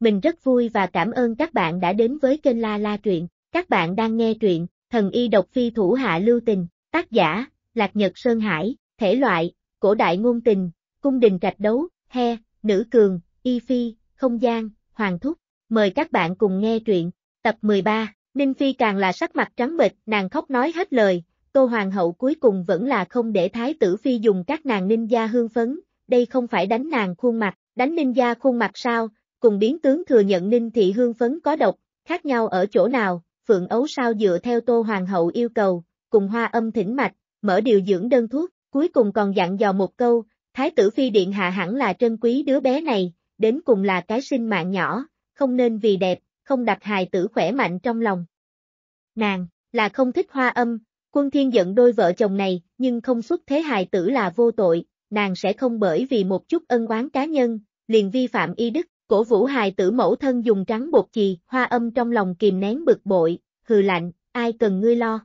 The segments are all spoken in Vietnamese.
Mình rất vui và cảm ơn các bạn đã đến với kênh La La Truyện. Các bạn đang nghe truyện Thần Y Độc Phi Thủ Hạ Lưu Tình, tác giả, Lạc Nhật Sơn Hải, thể loại, cổ đại ngôn tình, cung đình trạch đấu, he, nữ cường, y phi, không gian, hoàng thúc. Mời các bạn cùng nghe truyện, tập 13, Ninh Phi càng là sắc mặt trắng bệch, nàng khóc nói hết lời, Cô Hoàng hậu cuối cùng vẫn là không để Thái tử Phi dùng các nàng ninh gia hương phấn, đây không phải đánh nàng khuôn mặt, đánh ninh gia khuôn mặt sao, Cùng biến tướng thừa nhận Ninh Thị Hương phấn có độc, khác nhau ở chỗ nào, Phượng Ấu sao dựa theo Tô Hoàng hậu yêu cầu, cùng hoa âm thỉnh mạch, mở điều dưỡng đơn thuốc, cuối cùng còn dặn dò một câu, Thái tử Phi Điện Hạ hẳn là trân quý đứa bé này, đến cùng là cái sinh mạng nhỏ, không nên vì đẹp, không đặt hài tử khỏe mạnh trong lòng. Nàng, là không thích hoa âm, quân thiên giận đôi vợ chồng này, nhưng không xuất thế hài tử là vô tội, nàng sẽ không bởi vì một chút ân oán cá nhân, liền vi phạm y đức, Cổ vũ hài tử mẫu thân dùng trắng bột chì, hoa âm trong lòng kìm nén bực bội, hừ lạnh, ai cần ngươi lo.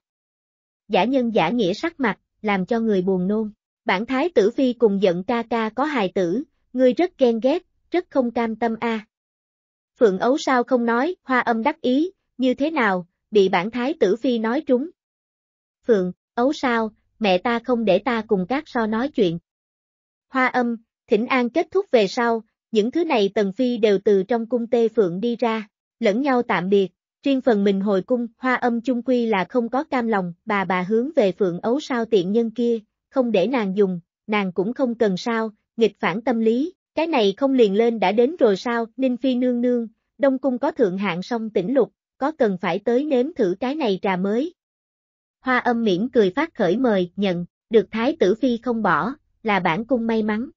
Giả nhân giả nghĩa sắc mặt, làm cho người buồn nôn. Bản thái tử phi cùng giận ca ca có hài tử, ngươi rất ghen ghét, rất không cam tâm a. Phượng ấu sao không nói, hoa âm đắc ý, như thế nào, bị bản thái tử phi nói trúng. Phượng, ấu sao, mẹ ta không để ta cùng các so nói chuyện. Hoa âm, thỉnh an kết thúc về sau, những thứ này Tần Phi đều từ trong cung Tê Phượng đi ra, lẫn nhau tạm biệt, riêng phần mình hồi cung, hoa âm chung quy là không có cam lòng, bà bà hướng về Phượng ấu sao tiện nhân kia, không để nàng dùng, nàng cũng không cần sao, nghịch phản tâm lý, cái này không liền lên đã đến rồi sao, Ninh Phi nương nương, Đông Cung có thượng hạng song tỉnh lục, có cần phải tới nếm thử cái này trà mới. Hoa âm miễn cười phát khởi mời, nhận, được Thái tử Phi không bỏ, là bản cung may mắn.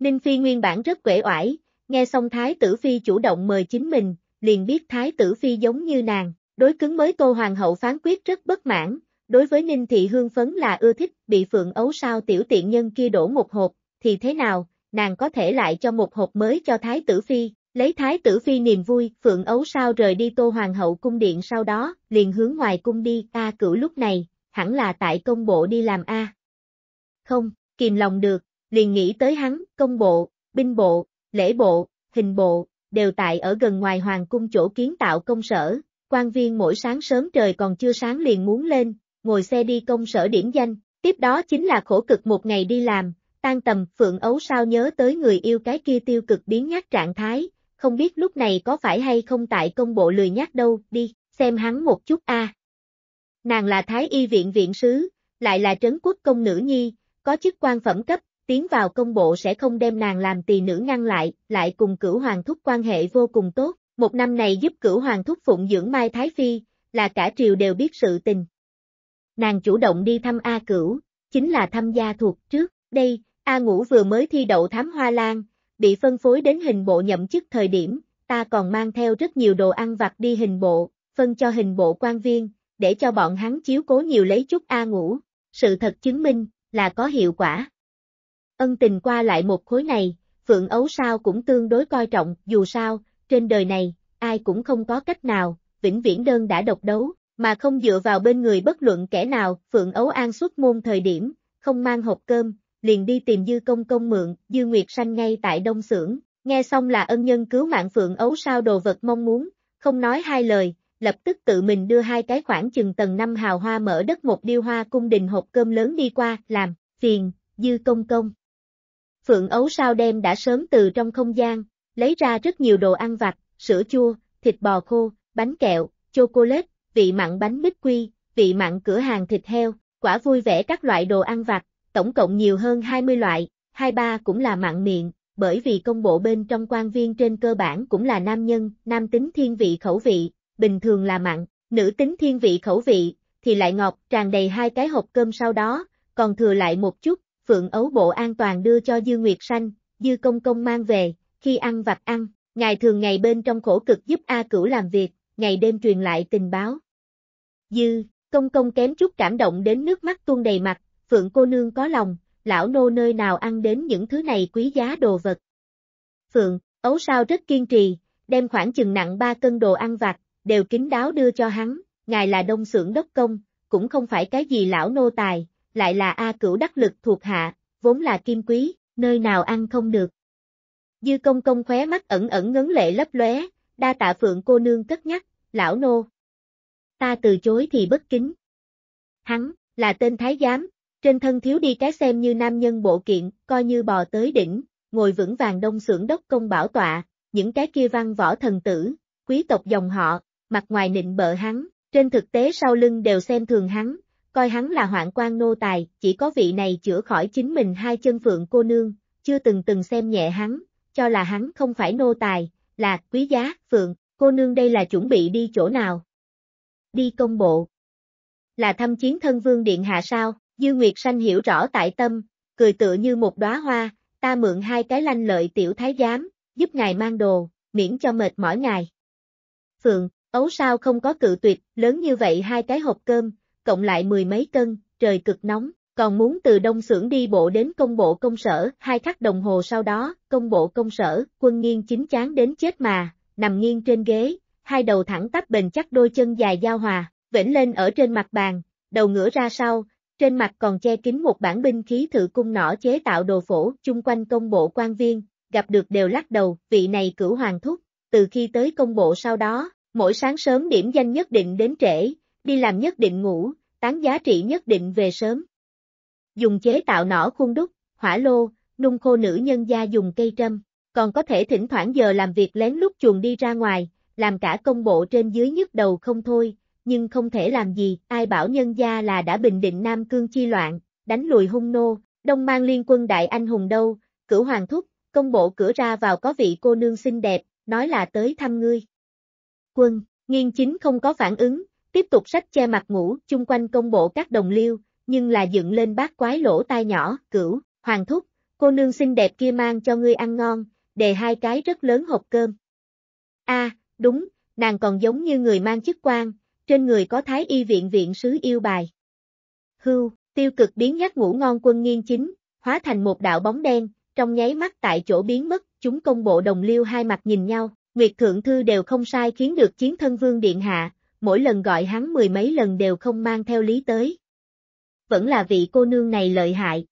Ninh Phi nguyên bản rất quể oải, nghe xong Thái tử Phi chủ động mời chính mình, liền biết Thái tử Phi giống như nàng, đối cứng mới Tô Hoàng hậu phán quyết rất bất mãn, đối với Ninh Thị Hương Phấn là ưa thích bị phượng ấu sao tiểu tiện nhân kia đổ một hộp, thì thế nào, nàng có thể lại cho một hộp mới cho Thái tử Phi, lấy Thái tử Phi niềm vui, phượng ấu sao rời đi Tô Hoàng hậu cung điện sau đó, liền hướng ngoài cung đi, A cửu lúc này, hẳn là tại công bộ đi làm A. Không, kìm lòng được, liền nghĩ tới hắn, công bộ, binh bộ, lễ bộ, hình bộ, đều tại ở gần ngoài hoàng cung chỗ kiến tạo công sở, quan viên mỗi sáng sớm trời còn chưa sáng liền muốn lên, ngồi xe đi công sở điểm danh, tiếp đó chính là khổ cực một ngày đi làm, tan tầm phượng ấu sao nhớ tới người yêu cái kia tiêu cực biến nhát trạng thái, không biết lúc này có phải hay không tại công bộ lười nhát đâu, đi, xem hắn một chút a. Nàng là Thái Y viện viện sứ, lại là trấn quốc công nữ nhi, có chức quan phẩm cấp, tiến vào công bộ sẽ không đem nàng làm tỳ nữ ngăn lại, lại cùng cửu hoàng thúc quan hệ vô cùng tốt, một năm này giúp cửu hoàng thúc phụng dưỡng Mai Thái Phi, là cả triều đều biết sự tình. Nàng chủ động đi thăm A Cửu, chính là thăm gia thuộc trước, đây, A Ngũ vừa mới thi đậu thám hoa lan, bị phân phối đến hình bộ nhậm chức thời điểm, ta còn mang theo rất nhiều đồ ăn vặt đi hình bộ, phân cho hình bộ quan viên, để cho bọn hắn chiếu cố nhiều lấy chút A Ngũ. Sự thật chứng minh, là có hiệu quả. Ân tình qua lại một khối này, Phượng Ấu sao cũng tương đối coi trọng, dù sao, trên đời này, ai cũng không có cách nào, vĩnh viễn đơn đã độc đấu, mà không dựa vào bên người bất luận kẻ nào, Phượng Ấu An xuất môn thời điểm, không mang hộp cơm, liền đi tìm Dư Công Công mượn, Dư Nguyệt Sanh ngay tại Đông Sưởng. nghe xong là ân nhân cứu mạng Phượng Ấu sao đồ vật mong muốn, không nói hai lời, lập tức tự mình đưa hai cái khoảng chừng tầng năm hào hoa mở đất một điêu hoa cung đình hộp cơm lớn đi qua, làm, phiền, Dư Công Công. Phượng ấu sao đêm đã sớm từ trong không gian, lấy ra rất nhiều đồ ăn vặt, sữa chua, thịt bò khô, bánh kẹo, chocolate, vị mặn bánh bích quy, vị mặn cửa hàng thịt heo, quả vui vẻ các loại đồ ăn vặt, tổng cộng nhiều hơn 20 loại, hai ba cũng là mặn miệng, bởi vì công bộ bên trong quan viên trên cơ bản cũng là nam nhân, nam tính thiên vị khẩu vị, bình thường là mặn, nữ tính thiên vị khẩu vị, thì lại ngọt tràn đầy hai cái hộp cơm sau đó, còn thừa lại một chút, phượng ấu bộ an toàn đưa cho Dư Nguyệt Sanh, Dư Công Công mang về, khi ăn vặt ăn, ngài thường ngày bên trong khổ cực giúp A Cửu làm việc, ngày đêm truyền lại tình báo. Dư, Công Công kém chút cảm động đến nước mắt tuôn đầy mặt, Phượng cô nương có lòng, lão nô nơi nào ăn đến những thứ này quý giá đồ vật. Phượng, ấu sao rất kiên trì, đem khoảng chừng nặng 3 cân đồ ăn vặt, đều kín đáo đưa cho hắn, ngài là đông Sưởng đốc công, cũng không phải cái gì lão nô tài, lại là A Cửu đắc lực thuộc hạ, vốn là kim quý, nơi nào ăn không được. Dư công công khóe mắt ẩn ẩn ngấn lệ lấp lóe, đa tạ phượng cô nương cất nhắc, lão nô. Ta từ chối thì bất kính. Hắn, là tên thái giám, trên thân thiếu đi cái xem như nam nhân bộ kiện, coi như bò tới đỉnh, ngồi vững vàng đông xưởng đốc công bảo tọa, những cái kia văn võ thần tử, quý tộc dòng họ, mặt ngoài nịnh bợ hắn, trên thực tế sau lưng đều xem thường hắn, coi hắn là hoạn quan nô tài, chỉ có vị này chữa khỏi chính mình hai chân phượng cô nương, chưa từng từng xem nhẹ hắn, cho là hắn không phải nô tài, là quý giá, phượng, cô nương đây là chuẩn bị đi chỗ nào? Đi công bộ. Là thăm chiến thân vương điện hạ sao, Dư Nguyệt Sanh hiểu rõ tại tâm, cười tựa như một đóa hoa, ta mượn hai cái lanh lợi tiểu thái giám, giúp ngài mang đồ, miễn cho mệt mỏi ngài. Phượng, ấu sao không có cự tuyệt, lớn như vậy hai cái hộp cơm, cộng lại mười mấy cân, trời cực nóng, còn muốn từ đông xưởng đi bộ đến công bộ công sở, hai khắc đồng hồ sau đó, công bộ công sở, quân nghiêng chính chán đến chết mà, nằm nghiêng trên ghế, hai đầu thẳng tắp bền chắc đôi chân dài giao hòa, vĩnh lên ở trên mặt bàn, đầu ngửa ra sau, trên mặt còn che kín một bản binh khí thự cung nỏ chế tạo đồ phổ, chung quanh công bộ quan viên, gặp được đều lắc đầu, vị này cửu hoàng thúc, từ khi tới công bộ sau đó, mỗi sáng sớm điểm danh nhất định đến trễ, đi làm nhất định ngủ, tán giá trị nhất định về sớm. Dùng chế tạo nỏ khuôn đúc, hỏa lô, nung khô nữ nhân gia dùng cây trâm, còn có thể thỉnh thoảng giờ làm việc lén lút chuồn đi ra ngoài, làm cả công bộ trên dưới nhức đầu không thôi, nhưng không thể làm gì, ai bảo nhân gia là đã bình định Nam Cương chi loạn, đánh lùi hung nô, đông mang liên quân đại anh hùng đâu, cửu hoàng thúc, công bộ cửa ra vào có vị cô nương xinh đẹp, nói là tới thăm ngươi. Quân, nghiên chính không có phản ứng, tiếp tục sách che mặt ngủ chung quanh công bộ các đồng liêu, nhưng là dựng lên bát quái lỗ tai nhỏ, cửu, hoàng thúc, cô nương xinh đẹp kia mang cho ngươi ăn ngon, đề hai cái rất lớn hộp cơm. a đúng, nàng còn giống như người mang chức quan, trên người có thái y viện viện sứ yêu bài. Hưu, tiêu cực biến nhắc ngủ ngon quân nghiên chính, hóa thành một đạo bóng đen, trong nháy mắt tại chỗ biến mất, chúng công bộ đồng liêu hai mặt nhìn nhau, Nguyệt Thượng Thư đều không sai khiến được chiến thân vương điện hạ, mỗi lần gọi hắn mười mấy lần đều không mang theo lý tới. Vẫn là vị cô nương này lợi hại.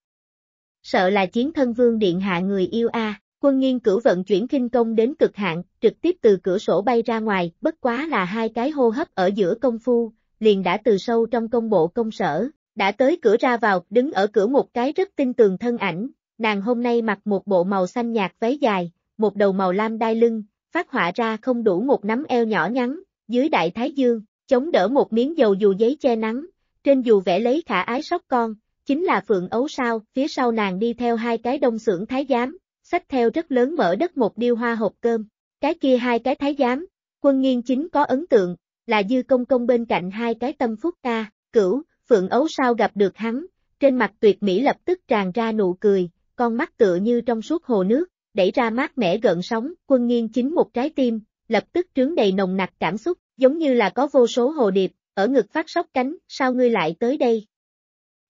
Sợ là chiến thân vương điện hạ người yêu a. Quân nghiên cửu vận chuyển kinh công đến cực hạn, trực tiếp từ cửa sổ bay ra ngoài, bất quá là hai cái hô hấp ở giữa công phu, liền đã từ sâu trong công bộ công sở, đã tới cửa ra vào, đứng ở cửa một cái rất tinh tường thân ảnh, nàng hôm nay mặc một bộ màu xanh nhạt váy dài, một đầu màu lam đai lưng, phát họa ra không đủ một nắm eo nhỏ nhắn, dưới đại thái dương, chống đỡ một miếng dầu dù giấy che nắng, trên dù vẽ lấy khả ái sóc con, chính là phượng ấu sao, phía sau nàng đi theo hai cái đông xưởng thái giám, sách theo rất lớn mở đất một điêu hoa hộp cơm, cái kia hai cái thái giám, quân nghiên chính có ấn tượng, là dư công công bên cạnh hai cái tâm phúc ta, cửu, phượng ấu sao gặp được hắn, trên mặt tuyệt mỹ lập tức tràn ra nụ cười, con mắt tựa như trong suốt hồ nước, đẩy ra mát mẻ gợn sóng, quân nghiên chính một trái tim, lập tức trướng đầy nồng nặc cảm xúc, giống như là có vô số hồ điệp, ở ngực phát sóc cánh, sao ngươi lại tới đây?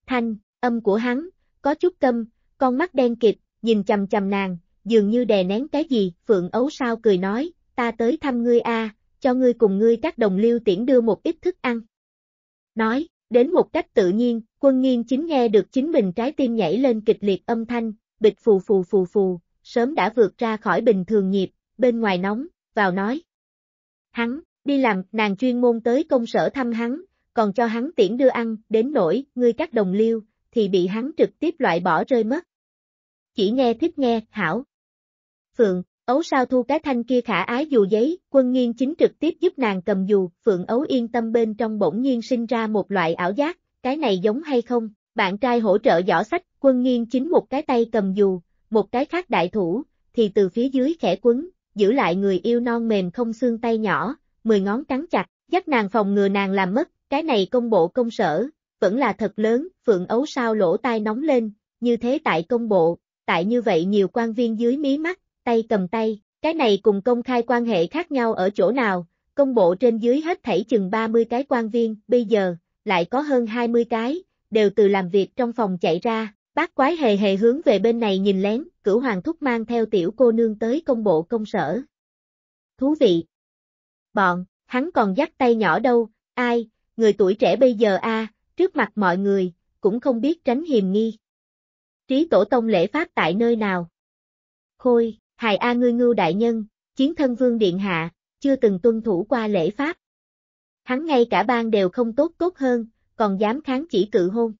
Thanh, âm của hắn, có chút câm, con mắt đen kịt, nhìn chầm chầm nàng, dường như đè nén cái gì, Phượng Ấu sao cười nói, ta tới thăm ngươi a, cho ngươi cùng ngươi các đồng liêu tiễn đưa một ít thức ăn. Nói, đến một cách tự nhiên, quân nghiên chính nghe được chính mình trái tim nhảy lên kịch liệt âm thanh, bịch phù phù phù phù, sớm đã vượt ra khỏi bình thường nhịp, bên ngoài nóng, vào nói. Hắn, đi làm, nàng chuyên môn tới công sở thăm hắn, còn cho hắn tiễn đưa ăn, đến nỗi, ngươi các đồng liêu, thì bị hắn trực tiếp loại bỏ rơi mất. Chỉ nghe thích nghe, hảo. Phượng, ấu sao thu cái thanh kia khả ái dù giấy, quân nghiên chính trực tiếp giúp nàng cầm dù, Phượng ấu yên tâm bên trong bỗng nhiên sinh ra một loại ảo giác, cái này giống hay không, bạn trai hỗ trợ giỏ sách, quân nghiên chính một cái tay cầm dù, một cái khác đại thủ, thì từ phía dưới khẽ quấn, giữ lại người yêu non mềm không xương tay nhỏ, mười ngón cắn chặt, dắt nàng phòng ngừa nàng làm mất, cái này công bộ công sở, vẫn là thật lớn, phượng ấu sao lỗ tai nóng lên, như thế tại công bộ, tại như vậy nhiều quan viên dưới mí mắt, tay cầm tay, cái này cùng công khai quan hệ khác nhau ở chỗ nào, công bộ trên dưới hết thảy chừng 30 cái quan viên, bây giờ, lại có hơn 20 cái, đều từ làm việc trong phòng chạy ra, bác quái hề hề hướng về bên này nhìn lén, cửu hoàng thúc mang theo tiểu cô nương tới công bộ công sở. Thú vị! Bọn, hắn còn dắt tay nhỏ đâu, ai, người tuổi trẻ bây giờ a trước mặt mọi người, cũng không biết tránh hiềm nghi. Trí tổ tông lễ pháp tại nơi nào? Khôi, hài A ngươi ngưu đại nhân, chiến thân vương điện hạ, chưa từng tuân thủ qua lễ pháp. Hắn ngay cả ban đều không tốt tốt hơn, còn dám kháng chỉ cự hôn.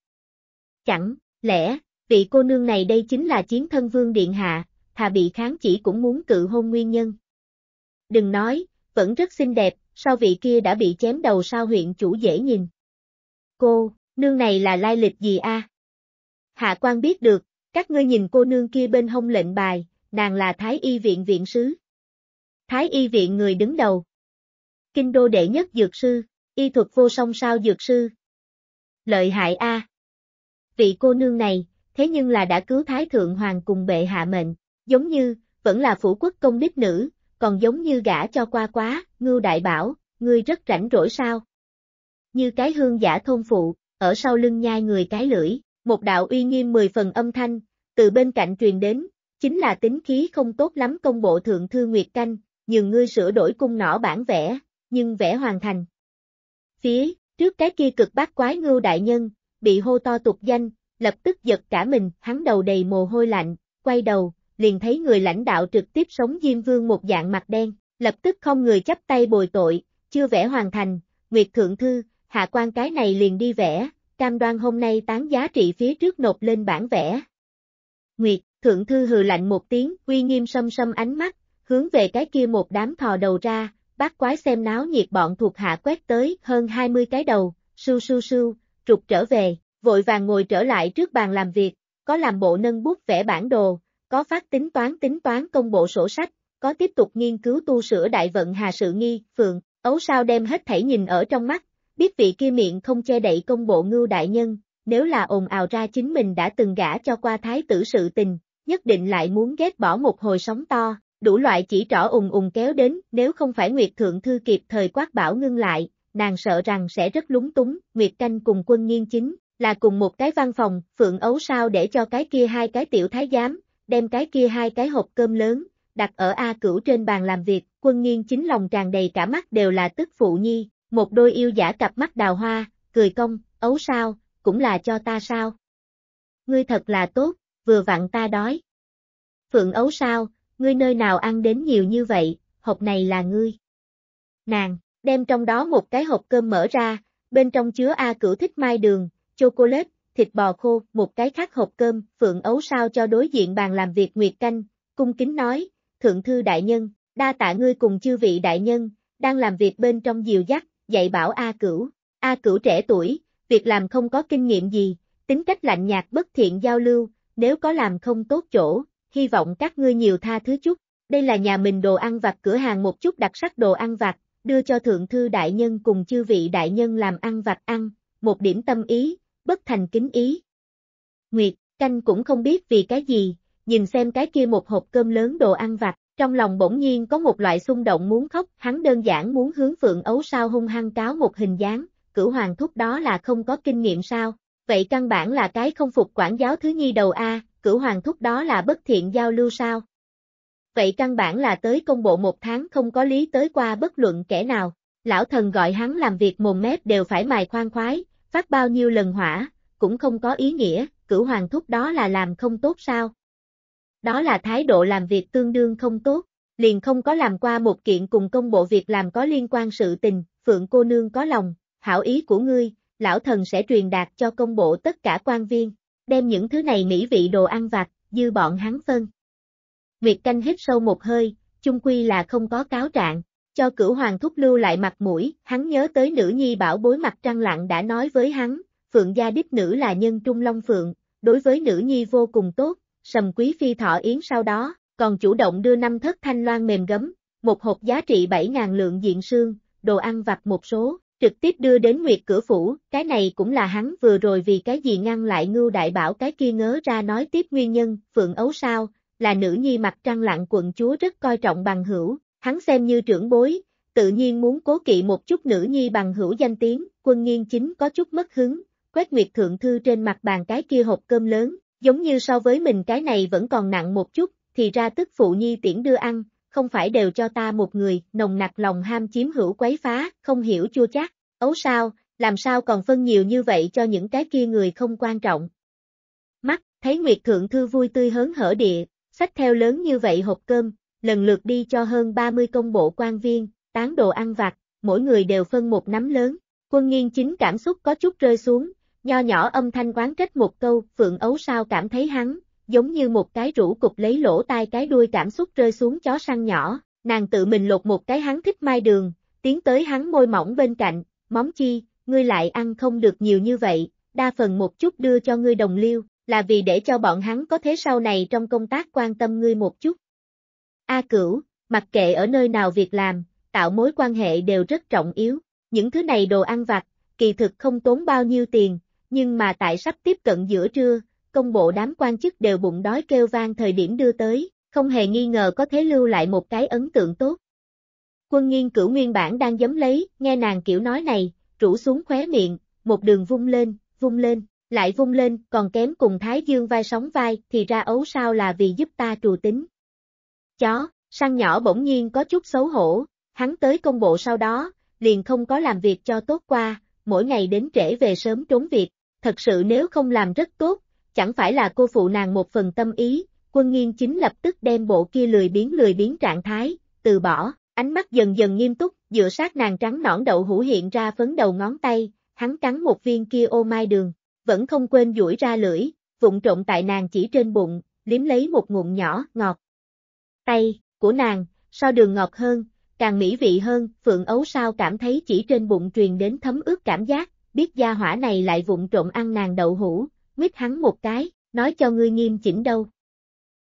Chẳng, lẽ, Vị cô nương này đây chính là chiến thân vương điện hạ, thà bị kháng chỉ cũng muốn cự hôn nguyên nhân. Đừng nói, vẫn rất xinh đẹp, sau vị kia đã bị chém đầu sao huyện chủ dễ nhìn. Cô, nương này là lai lịch gì a? Hạ quan biết được, các ngươi nhìn cô nương kia bên hông lệnh bài, nàng là Thái Y viện viện sứ. Thái Y viện người đứng đầu. Kinh đô đệ nhất dược sư, y thuật vô song sao dược sư. Lợi hại a. Vị cô nương này, thế nhưng là đã cứu Thái Thượng Hoàng cùng bệ hạ mệnh, giống như, vẫn là phủ quốc công đích nữ, còn giống như gã cho qua quá, ngưu đại bảo, ngươi rất rảnh rỗi sao. Như cái hương giả thôn phụ, ở sau lưng nhai người cái lưỡi, một đạo uy nghiêm mười phần âm thanh, từ bên cạnh truyền đến, chính là tính khí không tốt lắm công bộ thượng thư Nguyệt Canh, nhường ngươi sửa đổi cung nỏ bản vẽ, nhưng vẽ hoàn thành. Phía, trước cái kia cực bát quái ngưu đại nhân, bị hô to tục danh, lập tức giật cả mình, hắn đầu đầy mồ hôi lạnh, quay đầu, liền thấy người lãnh đạo trực tiếp sống Diêm Vương một dạng mặt đen, lập tức không người chấp tay bồi tội, chưa vẽ hoàn thành, Nguyệt Thượng Thư, hạ quan cái này liền đi vẽ, cam đoan hôm nay tán giá trị phía trước nộp lên bản vẽ. Nguyệt, Thượng Thư hừ lạnh một tiếng, uy nghiêm sâm sâm ánh mắt, hướng về cái kia một đám thò đầu ra, bác quái xem náo nhiệt bọn thuộc hạ quét tới hơn 20 cái đầu, sưu sưu sưu, trục trở về, vội vàng ngồi trở lại trước bàn làm việc, có làm bộ nâng bút vẽ bản đồ, có phát tính toán tính toán công bộ sổ sách, có tiếp tục nghiên cứu tu sửa đại vận hà sự nghi, phượng, ấu sao đem hết thảy nhìn ở trong mắt, biết vị kia miệng không che đậy công bộ ngưu đại nhân, nếu là ồn ào ra chính mình đã từng gả cho qua thái tử sự tình, nhất định lại muốn ghét bỏ một hồi sóng to, đủ loại chỉ trỏ ùng ùng kéo đến, nếu không phải Nguyệt Thượng Thư kịp thời quát bảo ngưng lại, nàng sợ rằng sẽ rất lúng túng, Nguyệt Canh cùng quân nghiên chính, là cùng một cái văn phòng, Phượng Ấu sao để cho cái kia hai cái tiểu thái giám, đem cái kia hai cái hộp cơm lớn, đặt ở A cửu trên bàn làm việc, quân nghiên chính lòng tràn đầy cả mắt đều là tức phụ nhi, một đôi yêu giả cặp mắt đào hoa, cười công, Ấu sao, cũng là cho ta sao. Ngươi thật là tốt, vừa vặn ta đói. Phượng Ấu sao, ngươi nơi nào ăn đến nhiều như vậy, hộp này là ngươi. Nàng, đem trong đó một cái hộp cơm mở ra, bên trong chứa A cửu thích mai đường, chocolate, thịt bò khô, một cái khác hộp cơm, Phượng Ấu sao cho đối diện bàn làm việc Nguyệt Canh, cung kính nói, Thượng Thư Đại Nhân, đa tạ ngươi cùng chư vị Đại Nhân, đang làm việc bên trong diều dắt, dạy bảo A Cửu, A Cửu trẻ tuổi, việc làm không có kinh nghiệm gì, tính cách lạnh nhạt bất thiện giao lưu, nếu có làm không tốt chỗ, hy vọng các ngươi nhiều tha thứ chút, đây là nhà mình đồ ăn vặt cửa hàng một chút đặc sắc đồ ăn vặt, đưa cho Thượng Thư Đại Nhân cùng chư vị Đại Nhân làm ăn vặt ăn, một điểm tâm ý, bất thành kính ý. Nguyệt, canh cũng không biết vì cái gì, nhìn xem cái kia một hộp cơm lớn đồ ăn vặt, trong lòng bỗng nhiên có một loại xung động muốn khóc, hắn đơn giản muốn hướng Phượng Ấu sao hung hăng cáo một hình dáng, cửu hoàng thúc đó là không có kinh nghiệm sao, vậy căn bản là cái không phục quản giáo thứ nhi đầu A, cửu hoàng thúc đó là bất thiện giao lưu sao. Vậy căn bản là tới công bộ một tháng không có lý tới qua bất luận kẻ nào, lão thần gọi hắn làm việc mồm mép đều phải mài khoan khoái, phát bao nhiêu lần hỏa, cũng không có ý nghĩa, cửu hoàng thúc đó là làm không tốt sao. Đó là thái độ làm việc tương đương không tốt, liền không có làm qua một kiện cùng công bộ việc làm có liên quan sự tình, phượng cô nương có lòng, hảo ý của ngươi, lão thần sẽ truyền đạt cho công bộ tất cả quan viên, đem những thứ này mỹ vị đồ ăn vặt, dư bọn hắn phân. Nguyệt canh hít sâu một hơi, chung quy là không có cáo trạng, cho cửu hoàng thúc lưu lại mặt mũi, hắn nhớ tới nữ nhi bảo bối mặt trăng lặng đã nói với hắn, phượng gia đích nữ là nhân trung long phượng, đối với nữ nhi vô cùng tốt, sầm quý phi thọ yến sau đó, còn chủ động đưa năm thất thanh loan mềm gấm, một hộp giá trị 7.000 lượng diện sương, đồ ăn vặt một số, trực tiếp đưa đến nguyệt cửa phủ, cái này cũng là hắn vừa rồi vì cái gì ngăn lại ngưu đại bảo cái kia ngớ ra nói tiếp nguyên nhân, phượng ấu sao, là nữ nhi mặt trăng lặng quận chúa rất coi trọng bằng hữu, hắn xem như trưởng bối, tự nhiên muốn cố kỵ một chút nữ nhi bằng hữu danh tiếng, quân nghiên chính có chút mất hứng, quét nguyệt thượng thư trên mặt bàn cái kia hộp cơm lớn, giống như so với mình cái này vẫn còn nặng một chút, thì ra tức phụ nhi tiễn đưa ăn, không phải đều cho ta một người, nồng nặc lòng ham chiếm hữu quấy phá, không hiểu chua chát, ấu sao, làm sao còn phân nhiều như vậy cho những cái kia người không quan trọng. Mắt, thấy Nguyệt Thượng Thư vui tươi hớn hở địa, sách theo lớn như vậy hộp cơm, lần lượt đi cho hơn 30 công bộ quan viên, tán đồ ăn vặt, mỗi người đều phân một nắm lớn. Quân nghiên chính cảm xúc có chút rơi xuống, nho nhỏ âm thanh quán trách một câu, Phượng Ấu sao cảm thấy hắn, giống như một cái rũ cục lấy lỗ tai cái đuôi cảm xúc rơi xuống chó săn nhỏ, nàng tự mình lột một cái hắn thích mai đường, tiến tới hắn môi mỏng bên cạnh, móng chi, ngươi lại ăn không được nhiều như vậy, đa phần một chút đưa cho ngươi đồng liêu, là vì để cho bọn hắn có thế sau này trong công tác quan tâm ngươi một chút, A Cửu, mặc kệ ở nơi nào việc làm, tạo mối quan hệ đều rất trọng yếu. Những thứ này đồ ăn vặt, kỳ thực không tốn bao nhiêu tiền, nhưng mà tại sắp tiếp cận giữa trưa, công bộ đám quan chức đều bụng đói kêu vang thời điểm đưa tới, không hề nghi ngờ có thể lưu lại một cái ấn tượng tốt. Quân nghiên cửu nguyên bản đang giấm lấy, nghe nàng kiểu nói này, rủ xuống khóe miệng, một đường vung lên, vung lên, lại vung lên, còn kém cùng Thái Dương vai sóng vai, thì ra ấu sao là vì giúp ta trù tính, Chó, săn nhỏ bỗng nhiên có chút xấu hổ, hắn tới công bộ sau đó, liền không có làm việc cho tốt qua, mỗi ngày đến trễ về sớm trốn việc, thật sự nếu không làm rất tốt, chẳng phải là cô phụ nàng một phần tâm ý, quân nghiên chính lập tức đem bộ kia lười biến lười biến trạng thái, từ bỏ, ánh mắt dần dần nghiêm túc, dựa sát nàng trắng nõn đậu hủ hiện ra phấn đầu ngón tay, hắn cắn một viên kia ô mai đường, vẫn không quên duỗi ra lưỡi, vụng trộn tại nàng chỉ trên bụng, liếm lấy một ngụm nhỏ, ngọt, tay của nàng, sao đường ngọt hơn, càng mỹ vị hơn, Phượng Ấu sao cảm thấy chỉ trên bụng truyền đến thấm ướt cảm giác, biết gia hỏa này lại vụng trộm ăn nàng đậu hũ, mít hắn một cái, nói cho ngươi nghiêm chỉnh đâu.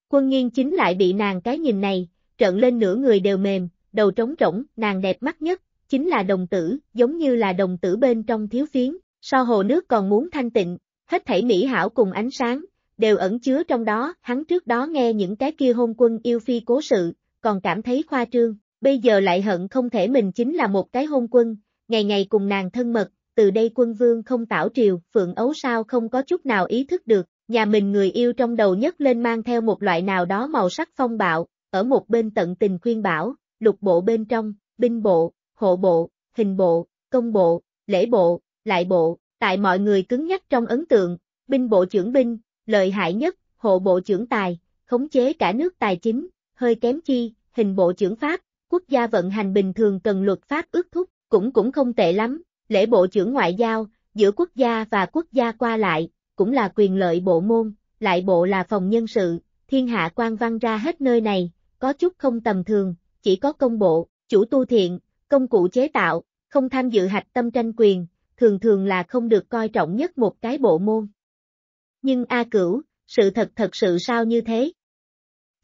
Quân nghiên chính lại bị nàng cái nhìn này, trợn lên nửa người đều mềm, đầu trống rỗng, nàng đẹp mắt nhất, chính là đồng tử, giống như là đồng tử bên trong thiếu phiến, so hồ nước còn muốn thanh tịnh, hết thảy mỹ hảo cùng ánh sáng, đều ẩn chứa trong đó, hắn trước đó nghe những cái kia hôn quân yêu phi cố sự, còn cảm thấy khoa trương, bây giờ lại hận không thể mình chính là một cái hôn quân, ngày ngày cùng nàng thân mật, từ đây quân vương không tảo triều, phượng ấu sao không có chút nào ý thức được, nhà mình người yêu trong đầu nhất lên mang theo một loại nào đó màu sắc phong bạo, ở một bên tận tình khuyên bảo, lục bộ bên trong, binh bộ, hộ bộ, hình bộ, công bộ, lễ bộ, lại bộ, tại mọi người cứng nhắc trong ấn tượng, binh bộ trưởng binh, lợi hại nhất, hộ bộ trưởng tài, khống chế cả nước tài chính, hơi kém chi, hình bộ trưởng pháp, quốc gia vận hành bình thường cần luật pháp ước thúc, cũng cũng không tệ lắm, lễ bộ trưởng ngoại giao, giữa quốc gia và quốc gia qua lại, cũng là quyền lợi bộ môn, lại bộ là phòng nhân sự, thiên hạ quan văn ra hết nơi này, có chút không tầm thường, chỉ có công bộ, chủ tu thiện, công cụ chế tạo, không tham dự hạch tâm tranh quyền, thường thường là không được coi trọng nhất một cái bộ môn nhưng A Cửu, sự thật thật sự sao như thế?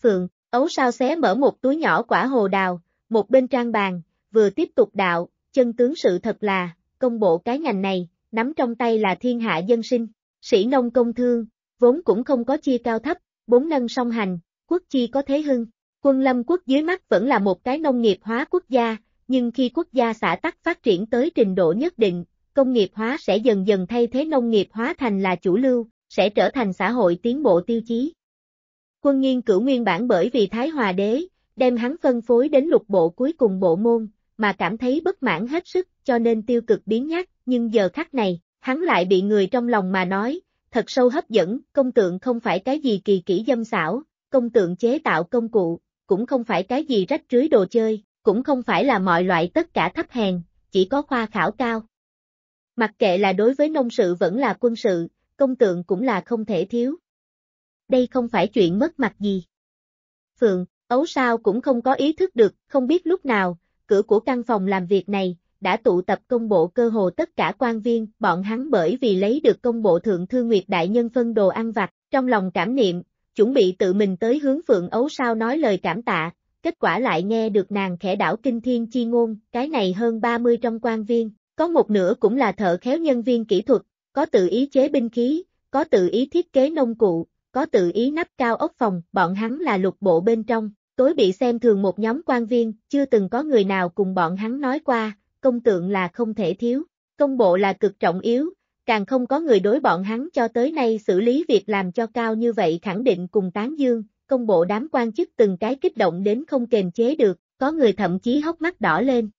Phượng, ấu sao xé mở một túi nhỏ quả hồ đào, một bên trang bàn, vừa tiếp tục đạo, chân tướng sự thật là, công bộ cái ngành này, nắm trong tay là thiên hạ dân sinh, sĩ nông công thương, vốn cũng không có chia cao thấp, bốn nâng song hành, quốc chi có thế hưng. Quân lâm quốc dưới mắt vẫn là một cái nông nghiệp hóa quốc gia, nhưng khi quốc gia xã tắc phát triển tới trình độ nhất định, công nghiệp hóa sẽ dần dần thay thế nông nghiệp hóa thành là chủ lưu, sẽ trở thành xã hội tiến bộ tiêu chí. Quân nghiên cửu nguyên bản bởi vì Thái Hòa Đế, đem hắn phân phối đến lục bộ cuối cùng bộ môn, mà cảm thấy bất mãn hết sức, cho nên tiêu cực biến nhắc. nhưng giờ khắc này, hắn lại bị người trong lòng mà nói, thật sâu hấp dẫn, công tượng không phải cái gì kỳ kỹ dâm xảo, công tượng chế tạo công cụ, cũng không phải cái gì rách rưới đồ chơi, cũng không phải là mọi loại tất cả thấp hèn, chỉ có khoa khảo cao. Mặc kệ là đối với nông sự vẫn là quân sự, công tượng cũng là không thể thiếu. Đây không phải chuyện mất mặt gì. Phượng, ấu sao cũng không có ý thức được, không biết lúc nào, cửa của căn phòng làm việc này, đã tụ tập công bộ cơ hồ tất cả quan viên, bọn hắn bởi vì lấy được công bộ thượng thư Nguyệt Đại Nhân phân đồ ăn vặt, trong lòng cảm niệm, chuẩn bị tự mình tới hướng Phượng Ấu Sao nói lời cảm tạ, kết quả lại nghe được nàng khẽ đảo kinh thiên chi ngôn, cái này hơn 30 trong quan viên, có một nửa cũng là thợ khéo nhân viên kỹ thuật, có tự ý chế binh khí, có tự ý thiết kế nông cụ, có tự ý nắp cao ốc phòng, bọn hắn là lục bộ bên trong, tối bị xem thường một nhóm quan viên, chưa từng có người nào cùng bọn hắn nói qua, công tượng là không thể thiếu, công bộ là cực trọng yếu, càng không có người đối bọn hắn cho tới nay xử lý việc làm cho cao như vậy khẳng định cùng tán dương, công bộ đám quan chức từng cái kích động đến không kềm chế được, có người thậm chí hốc mắt đỏ lên.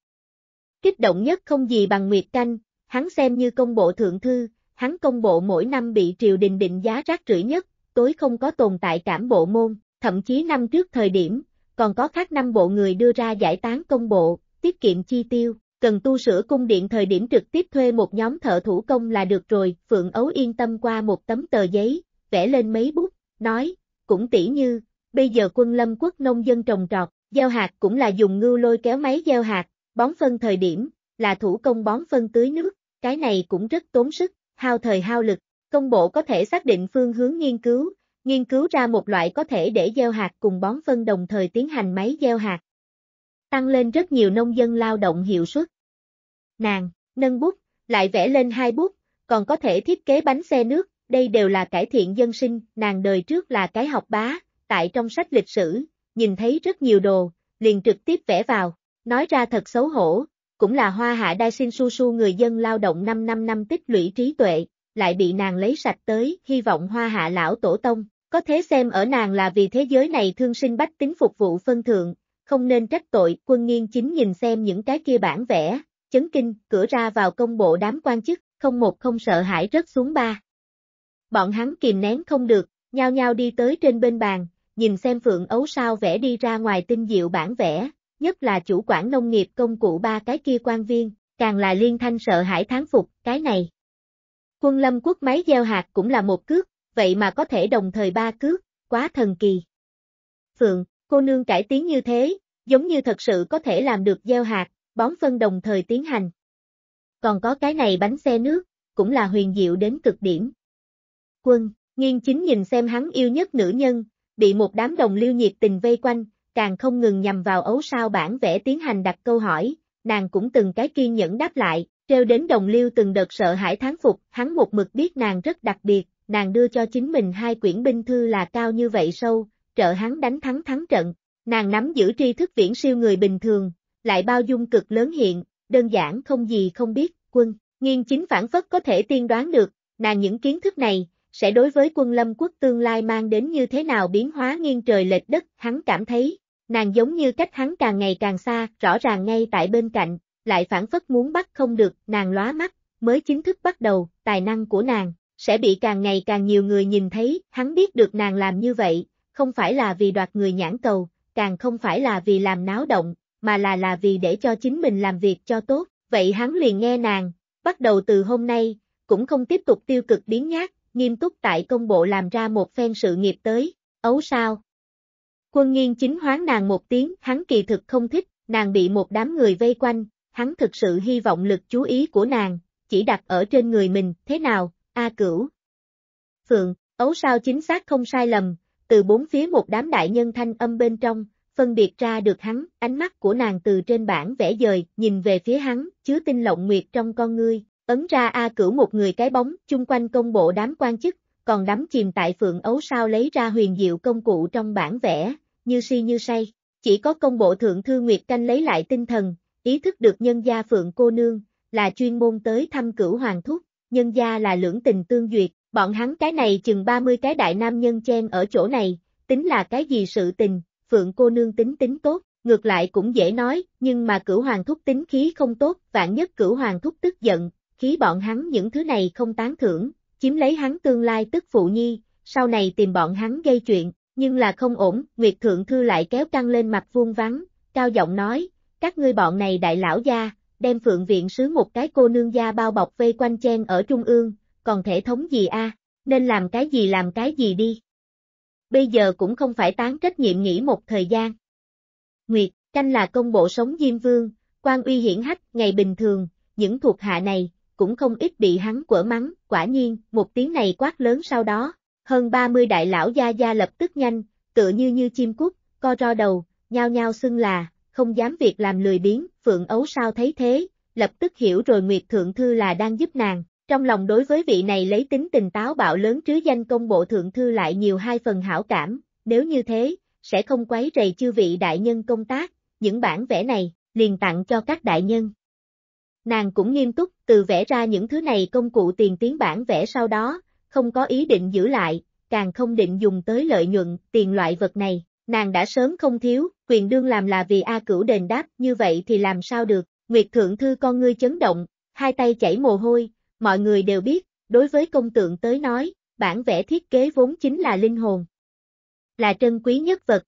Kích động nhất không gì bằng Nguyệt Canh, hắn xem như công bộ thượng thư, hắn công bộ mỗi năm bị triều đình định giá rác rưởi nhất, tối không có tồn tại cảm bộ môn, thậm chí năm trước thời điểm, còn có khác năm bộ người đưa ra giải tán công bộ, tiết kiệm chi tiêu, cần tu sửa cung điện thời điểm trực tiếp thuê một nhóm thợ thủ công là được rồi, Phượng Ấu yên tâm qua một tấm tờ giấy, vẽ lên mấy bút, nói, cũng tỉ như, bây giờ quân lâm quốc nông dân trồng trọt, gieo hạt cũng là dùng ngưu lôi kéo máy gieo hạt, bón phân thời điểm, là thủ công bón phân tưới nước, cái này cũng rất tốn sức, hao thời hao lực, công bộ có thể xác định phương hướng nghiên cứu, nghiên cứu ra một loại có thể để gieo hạt cùng bón phân đồng thời tiến hành máy gieo hạt. Tăng lên rất nhiều nông dân lao động hiệu suất. Nàng, nâng bút, lại vẽ lên hai bút, còn có thể thiết kế bánh xe nước, đây đều là cải thiện dân sinh, nàng đời trước là cái học bá, tại trong sách lịch sử, nhìn thấy rất nhiều đồ, liền trực tiếp vẽ vào, nói ra thật xấu hổ, cũng là hoa hạ đai sinh su su người dân lao động 5 năm năm tích lũy trí tuệ, lại bị nàng lấy sạch tới, hy vọng hoa hạ lão tổ tông, có thế xem ở nàng là vì thế giới này thương sinh bách tính phục vụ phân thượng, không nên trách tội, quân nghiên chính nhìn xem những cái kia bản vẽ, chấn kinh, cửa ra vào công bộ đám quan chức, không một không sợ hãi rớt xuống ba. Bọn hắn kìm nén không được, nhao nhao đi tới trên bên bàn, nhìn xem phượng ấu sao vẽ đi ra ngoài tinh diệu bản vẽ, nhất là chủ quản nông nghiệp công cụ ba cái kia quan viên, càng là liên thanh sợ hãi tháng phục, cái này. Quân lâm quốc máy gieo hạt cũng là một cước, vậy mà có thể đồng thời ba cước, quá thần kỳ. Phượng, cô nương cải tiến như thế, giống như thật sự có thể làm được gieo hạt, bón phân đồng thời tiến hành. Còn có cái này bánh xe nước, cũng là huyền diệu đến cực điểm. Quân, nghiên chính nhìn xem hắn yêu nhất nữ nhân, bị một đám đồng lưu nhiệt tình vây quanh, càng không ngừng nhằm vào ấu sao bản vẽ tiến hành đặt câu hỏi, nàng cũng từng cái kiên nhẫn đáp lại, treo đến đồng liêu từng đợt sợ hãi tháng phục, hắn một mực biết nàng rất đặc biệt, nàng đưa cho chính mình hai quyển binh thư là cao như vậy sâu, trợ hắn đánh thắng thắng trận, nàng nắm giữ tri thức viễn siêu người bình thường, lại bao dung cực lớn hiện, đơn giản không gì không biết, quân, nghiên chính phản phất có thể tiên đoán được, nàng những kiến thức này, sẽ đối với quân lâm quốc tương lai mang đến như thế nào biến hóa nghiêng trời lệch đất, hắn cảm thấy, Nàng giống như cách hắn càng ngày càng xa, rõ ràng ngay tại bên cạnh, lại phản phất muốn bắt không được, nàng lóa mắt, mới chính thức bắt đầu, tài năng của nàng, sẽ bị càng ngày càng nhiều người nhìn thấy, hắn biết được nàng làm như vậy, không phải là vì đoạt người nhãn cầu, càng không phải là vì làm náo động, mà là là vì để cho chính mình làm việc cho tốt, vậy hắn liền nghe nàng, bắt đầu từ hôm nay, cũng không tiếp tục tiêu cực biến nhát, nghiêm túc tại công bộ làm ra một phen sự nghiệp tới, ấu sao, Quân nghiên chính hoán nàng một tiếng, hắn kỳ thực không thích, nàng bị một đám người vây quanh, hắn thực sự hy vọng lực chú ý của nàng, chỉ đặt ở trên người mình, thế nào, A cửu. Phượng, ấu sao chính xác không sai lầm, từ bốn phía một đám đại nhân thanh âm bên trong, phân biệt ra được hắn, ánh mắt của nàng từ trên bảng vẽ dời, nhìn về phía hắn, chứa tinh lộng nguyệt trong con ngươi, ấn ra A cửu một người cái bóng, chung quanh công bộ đám quan chức, còn đắm chìm tại phượng ấu sao lấy ra huyền diệu công cụ trong bản vẽ, như si như say, chỉ có công bộ thượng thư Nguyệt Canh lấy lại tinh thần, ý thức được nhân gia phượng cô nương, là chuyên môn tới thăm cửu hoàng thúc, nhân gia là lưỡng tình tương duyệt, bọn hắn cái này chừng 30 cái đại nam nhân chen ở chỗ này, tính là cái gì sự tình, phượng cô nương tính tính tốt, ngược lại cũng dễ nói, nhưng mà cửu hoàng thúc tính khí không tốt, vạn nhất cửu hoàng thúc tức giận, khí bọn hắn những thứ này không tán thưởng, chiếm lấy hắn tương lai tức phụ nhi, sau này tìm bọn hắn gây chuyện, nhưng là không ổn, Nguyệt Thượng Thư lại kéo căng lên mặt vuông vắng, cao giọng nói, các ngươi bọn này đại lão gia, đem phượng viện sứ một cái cô nương gia bao bọc vây quanh chen ở trung ương, còn thể thống gì a? nên làm cái gì làm cái gì đi. Bây giờ cũng không phải tán trách nhiệm nghỉ một thời gian. Nguyệt, canh là công bộ sống Diêm Vương, quan uy hiển hách, ngày bình thường, những thuộc hạ này, cũng không ít bị hắn quở mắng, quả nhiên, một tiếng này quát lớn sau đó, hơn 30 đại lão gia gia lập tức nhanh, tựa như như chim cút, co ro đầu, nhao nhao xưng là, không dám việc làm lười biếng, Phượng Ấu sao thấy thế, lập tức hiểu rồi Nguyệt Thượng Thư là đang giúp nàng, trong lòng đối với vị này lấy tính tình táo bạo lớn trứ danh công bộ Thượng Thư lại nhiều hai phần hảo cảm, nếu như thế, sẽ không quấy rầy chư vị đại nhân công tác, những bản vẽ này, liền tặng cho các đại nhân. Nàng cũng nghiêm túc, từ vẽ ra những thứ này công cụ tiền tiến bản vẽ sau đó, không có ý định giữ lại, càng không định dùng tới lợi nhuận, tiền loại vật này, nàng đã sớm không thiếu, quyền đương làm là vì A Cửu đền đáp, như vậy thì làm sao được, Nguyệt Thượng Thư con ngươi chấn động, hai tay chảy mồ hôi, mọi người đều biết, đối với công tượng tới nói, bản vẽ thiết kế vốn chính là linh hồn, là trân quý nhất vật.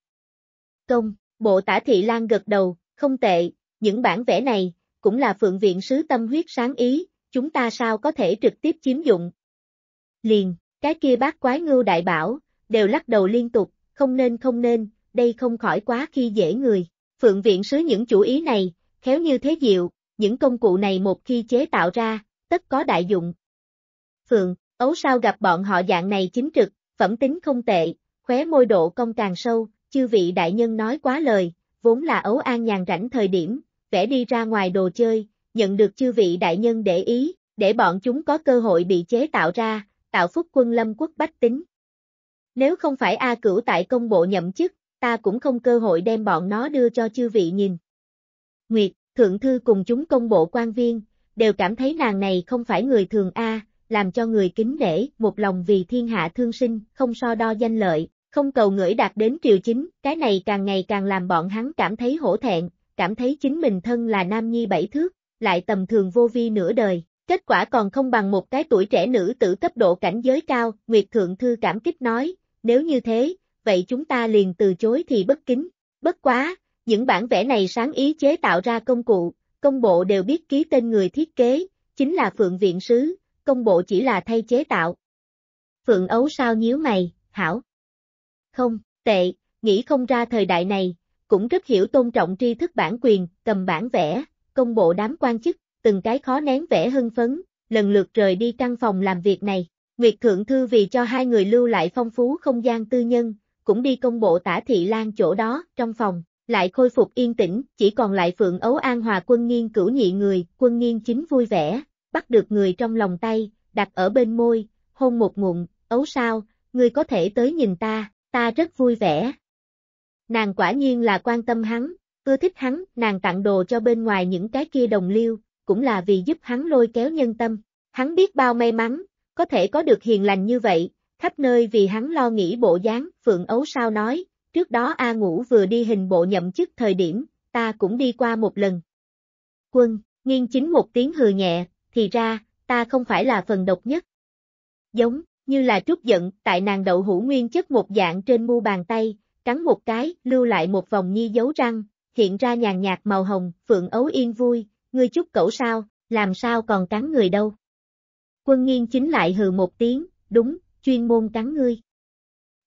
Công, bộ tả thị lan gật đầu, không tệ, những bản vẽ này, cũng là phượng viện sứ tâm huyết sáng ý, chúng ta sao có thể trực tiếp chiếm dụng, liền, cái kia bác quái ngưu đại bảo, đều lắc đầu liên tục, không nên không nên, đây không khỏi quá khi dễ người. Phượng viện sứ những chủ ý này, khéo như thế diệu, những công cụ này một khi chế tạo ra, tất có đại dụng. Phượng, ấu sao gặp bọn họ dạng này chính trực, phẩm tính không tệ, khóe môi độ công càng sâu, chư vị đại nhân nói quá lời, vốn là ấu an nhàn rảnh thời điểm, vẽ đi ra ngoài đồ chơi, nhận được chư vị đại nhân để ý, để bọn chúng có cơ hội bị chế tạo ra, tạo phúc quân lâm quốc bách tính. Nếu không phải A Cửu tại công bộ nhậm chức, ta cũng không cơ hội đem bọn nó đưa cho chư vị nhìn. Nguyệt, Thượng Thư cùng chúng công bộ quan viên, đều cảm thấy nàng này không phải người thường A, làm cho người kính nể, một lòng vì thiên hạ thương sinh, không so đo danh lợi, không cầu ngửi đạt đến triều chính, cái này càng ngày càng làm bọn hắn cảm thấy hổ thẹn, cảm thấy chính mình thân là nam nhi bảy thước, lại tầm thường vô vi nửa đời, Kết quả còn không bằng một cái tuổi trẻ nữ tử cấp độ cảnh giới cao, Nguyệt Thượng Thư cảm kích nói, nếu như thế, vậy chúng ta liền từ chối thì bất kính. Bất quá, những bản vẽ này sáng ý chế tạo ra công cụ, công bộ đều biết ký tên người thiết kế, chính là Phượng Viện Sứ, công bộ chỉ là thay chế tạo. Phượng Ấu sao nhíu mày, hảo. Không, tệ, nghĩ không ra thời đại này, cũng rất hiểu tôn trọng tri thức bản quyền, cầm bản vẽ, công bộ đám quan chức, từng cái khó nén vẻ hưng phấn, lần lượt rời đi căn phòng làm việc này. Nguyệt Thượng Thư vì cho hai người lưu lại phong phú không gian tư nhân, cũng đi công bộ tả thị lan chỗ đó, trong phòng, lại khôi phục yên tĩnh, chỉ còn lại Phượng Ấu An Hòa quân nghiên cửu nhị người, quân nghiên chính vui vẻ, bắt được người trong lòng tay, đặt ở bên môi, hôn một ngụm, Ấu sao, ngươi có thể tới nhìn ta, ta rất vui vẻ. Nàng quả nhiên là quan tâm hắn, ưa thích hắn, nàng tặng đồ cho bên ngoài những cái kia đồng liêu, cũng là vì giúp hắn lôi kéo nhân tâm. Hắn biết bao may mắn, có thể có được hiền lành như vậy, khắp nơi vì hắn lo nghĩ bộ dáng, Phượng Ấu sao nói, trước đó A Ngũ vừa đi hình bộ nhậm chức thời điểm, ta cũng đi qua một lần. Quân, nghiên chính một tiếng hừ nhẹ, thì ra, ta không phải là phần độc nhất. Giống, như là trút giận, tại nàng đậu hũ nguyên chất một dạng trên mu bàn tay, cắn một cái, lưu lại một vòng nhi dấu răng, hiện ra nhàn nhạt màu hồng, Phượng Ấu yên vui, ngươi chút cẩu sao, làm sao còn cắn người đâu. Quân nghiên chính lại hừ một tiếng, đúng, chuyên môn cắn ngươi.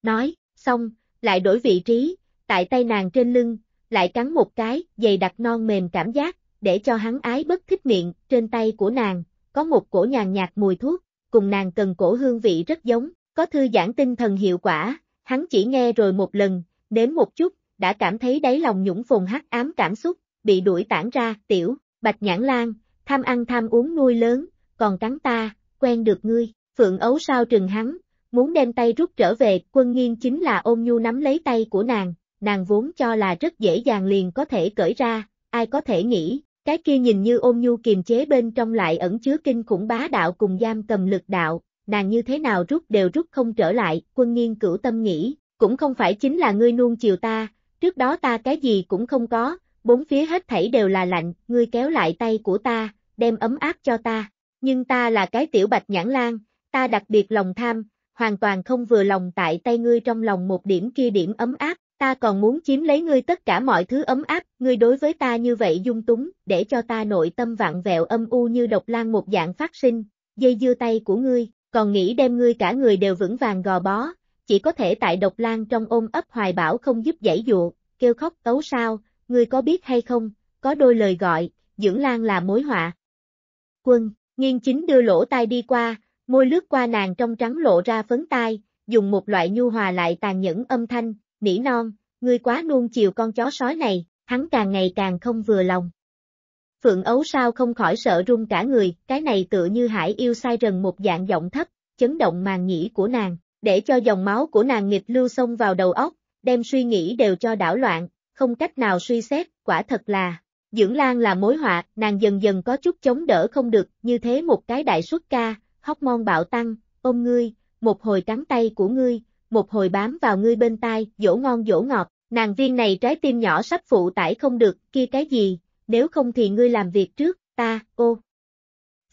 Nói, xong, lại đổi vị trí, tại tay nàng trên lưng, lại cắn một cái, dày đặc non mềm cảm giác, để cho hắn ái bất thích miệng, trên tay của nàng, có một cổ nhàn nhạt mùi thuốc, cùng nàng cần cổ hương vị rất giống, có thư giãn tinh thần hiệu quả, hắn chỉ nghe rồi một lần, nếm một chút, đã cảm thấy đáy lòng nhũng phùng hắc ám cảm xúc, bị đuổi tản ra, tiểu. Bạch Nhãn Lan, tham ăn tham uống nuôi lớn, còn cắn ta, quen được ngươi, Phượng Ấu sao trừng hắn, muốn đem tay rút trở về, quân nghiên chính là ôm nhu nắm lấy tay của nàng, nàng vốn cho là rất dễ dàng liền có thể cởi ra, ai có thể nghĩ, cái kia nhìn như ôm nhu kiềm chế bên trong lại ẩn chứa kinh khủng bá đạo cùng giam cầm lực đạo, nàng như thế nào rút đều rút không trở lại, quân nghiên cửu tâm nghĩ, cũng không phải chính là ngươi nuông chiều ta, trước đó ta cái gì cũng không có, bốn phía hết thảy đều là lạnh, ngươi kéo lại tay của ta, đem ấm áp cho ta, nhưng ta là cái tiểu bạch nhãn lan, ta đặc biệt lòng tham, hoàn toàn không vừa lòng tại tay ngươi trong lòng một điểm kia điểm ấm áp, ta còn muốn chiếm lấy ngươi tất cả mọi thứ ấm áp, ngươi đối với ta như vậy dung túng, để cho ta nội tâm vặn vẹo âm u như độc lan một dạng phát sinh, dây dưa tay của ngươi, còn nghĩ đem ngươi cả người đều vững vàng gò bó, chỉ có thể tại độc lan trong ôm ấp hoài bảo không giúp giải dụa, kêu khóc tấu sao, ngươi có biết hay không, có đôi lời gọi, dưỡng lan là mối họa. Quân, nghiên chính đưa lỗ tai đi qua, môi lướt qua nàng trong trắng lộ ra phấn tai, dùng một loại nhu hòa lại tàn nhẫn âm thanh, nỉ non, ngươi quá nuông chiều con chó sói này, hắn càng ngày càng không vừa lòng. Phượng ấu sao không khỏi sợ run cả người, cái này tựa như hải yêu sai rần một dạng giọng thấp, chấn động màn nhĩ của nàng, để cho dòng máu của nàng nghịch lưu xông vào đầu óc, đem suy nghĩ đều cho đảo loạn, không cách nào suy xét, quả thật là. Dưỡng Lan là mối họa, nàng dần dần có chút chống đỡ không được, như thế một cái đại xuất ca, hóc mon bạo tăng, ôm ngươi, một hồi cắn tay của ngươi, một hồi bám vào ngươi bên tai, dỗ ngon dỗ ngọt, nàng viên này trái tim nhỏ sắp phụ tải không được, kia cái gì, nếu không thì ngươi làm việc trước, ta, ô.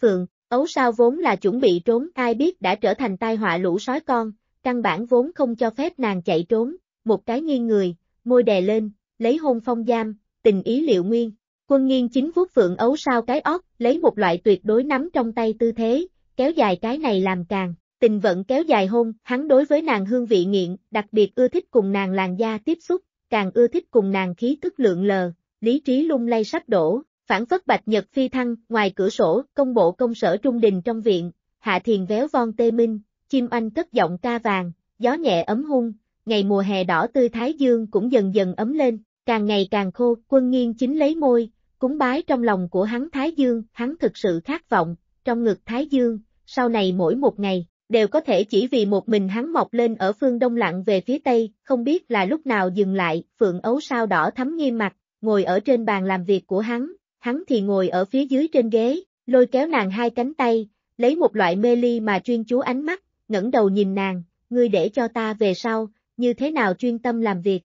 Phượng, ấu sao vốn là chuẩn bị trốn, ai biết đã trở thành tai họa lũ sói con, căn bản vốn không cho phép nàng chạy trốn, một cái nghiêng người, môi đè lên, lấy hôn phong giam, tình ý liệu nguyên. Quân nghiên chính vuốt phượng ấu sao cái ót, lấy một loại tuyệt đối nắm trong tay tư thế, kéo dài cái này làm càng. Tình vẫn kéo dài hôn, hắn đối với nàng hương vị nghiện, đặc biệt ưa thích cùng nàng làn da tiếp xúc, càng ưa thích cùng nàng khí tức lượng lờ, lý trí lung lay sắp đổ, phản phất bạch nhật phi thăng, ngoài cửa sổ, công bộ công sở trung đình trong viện, hạ thiền véo von tê minh, chim anh cất giọng ca vàng, gió nhẹ ấm hung, ngày mùa hè đỏ tươi Thái Dương cũng dần dần ấm lên, càng ngày càng khô, quân nghiên chính lấy môi, cúng bái trong lòng của hắn Thái Dương, hắn thực sự khát vọng, trong ngực Thái Dương, sau này mỗi một ngày, đều có thể chỉ vì một mình hắn mọc lên ở phương đông lặng về phía tây, không biết là lúc nào dừng lại, phượng ấu sao đỏ thắm nghiêm mặt, ngồi ở trên bàn làm việc của hắn, hắn thì ngồi ở phía dưới trên ghế, lôi kéo nàng hai cánh tay, lấy một loại mê ly mà chuyên chú ánh mắt, ngẩng đầu nhìn nàng, ngươi để cho ta về sau, như thế nào chuyên tâm làm việc.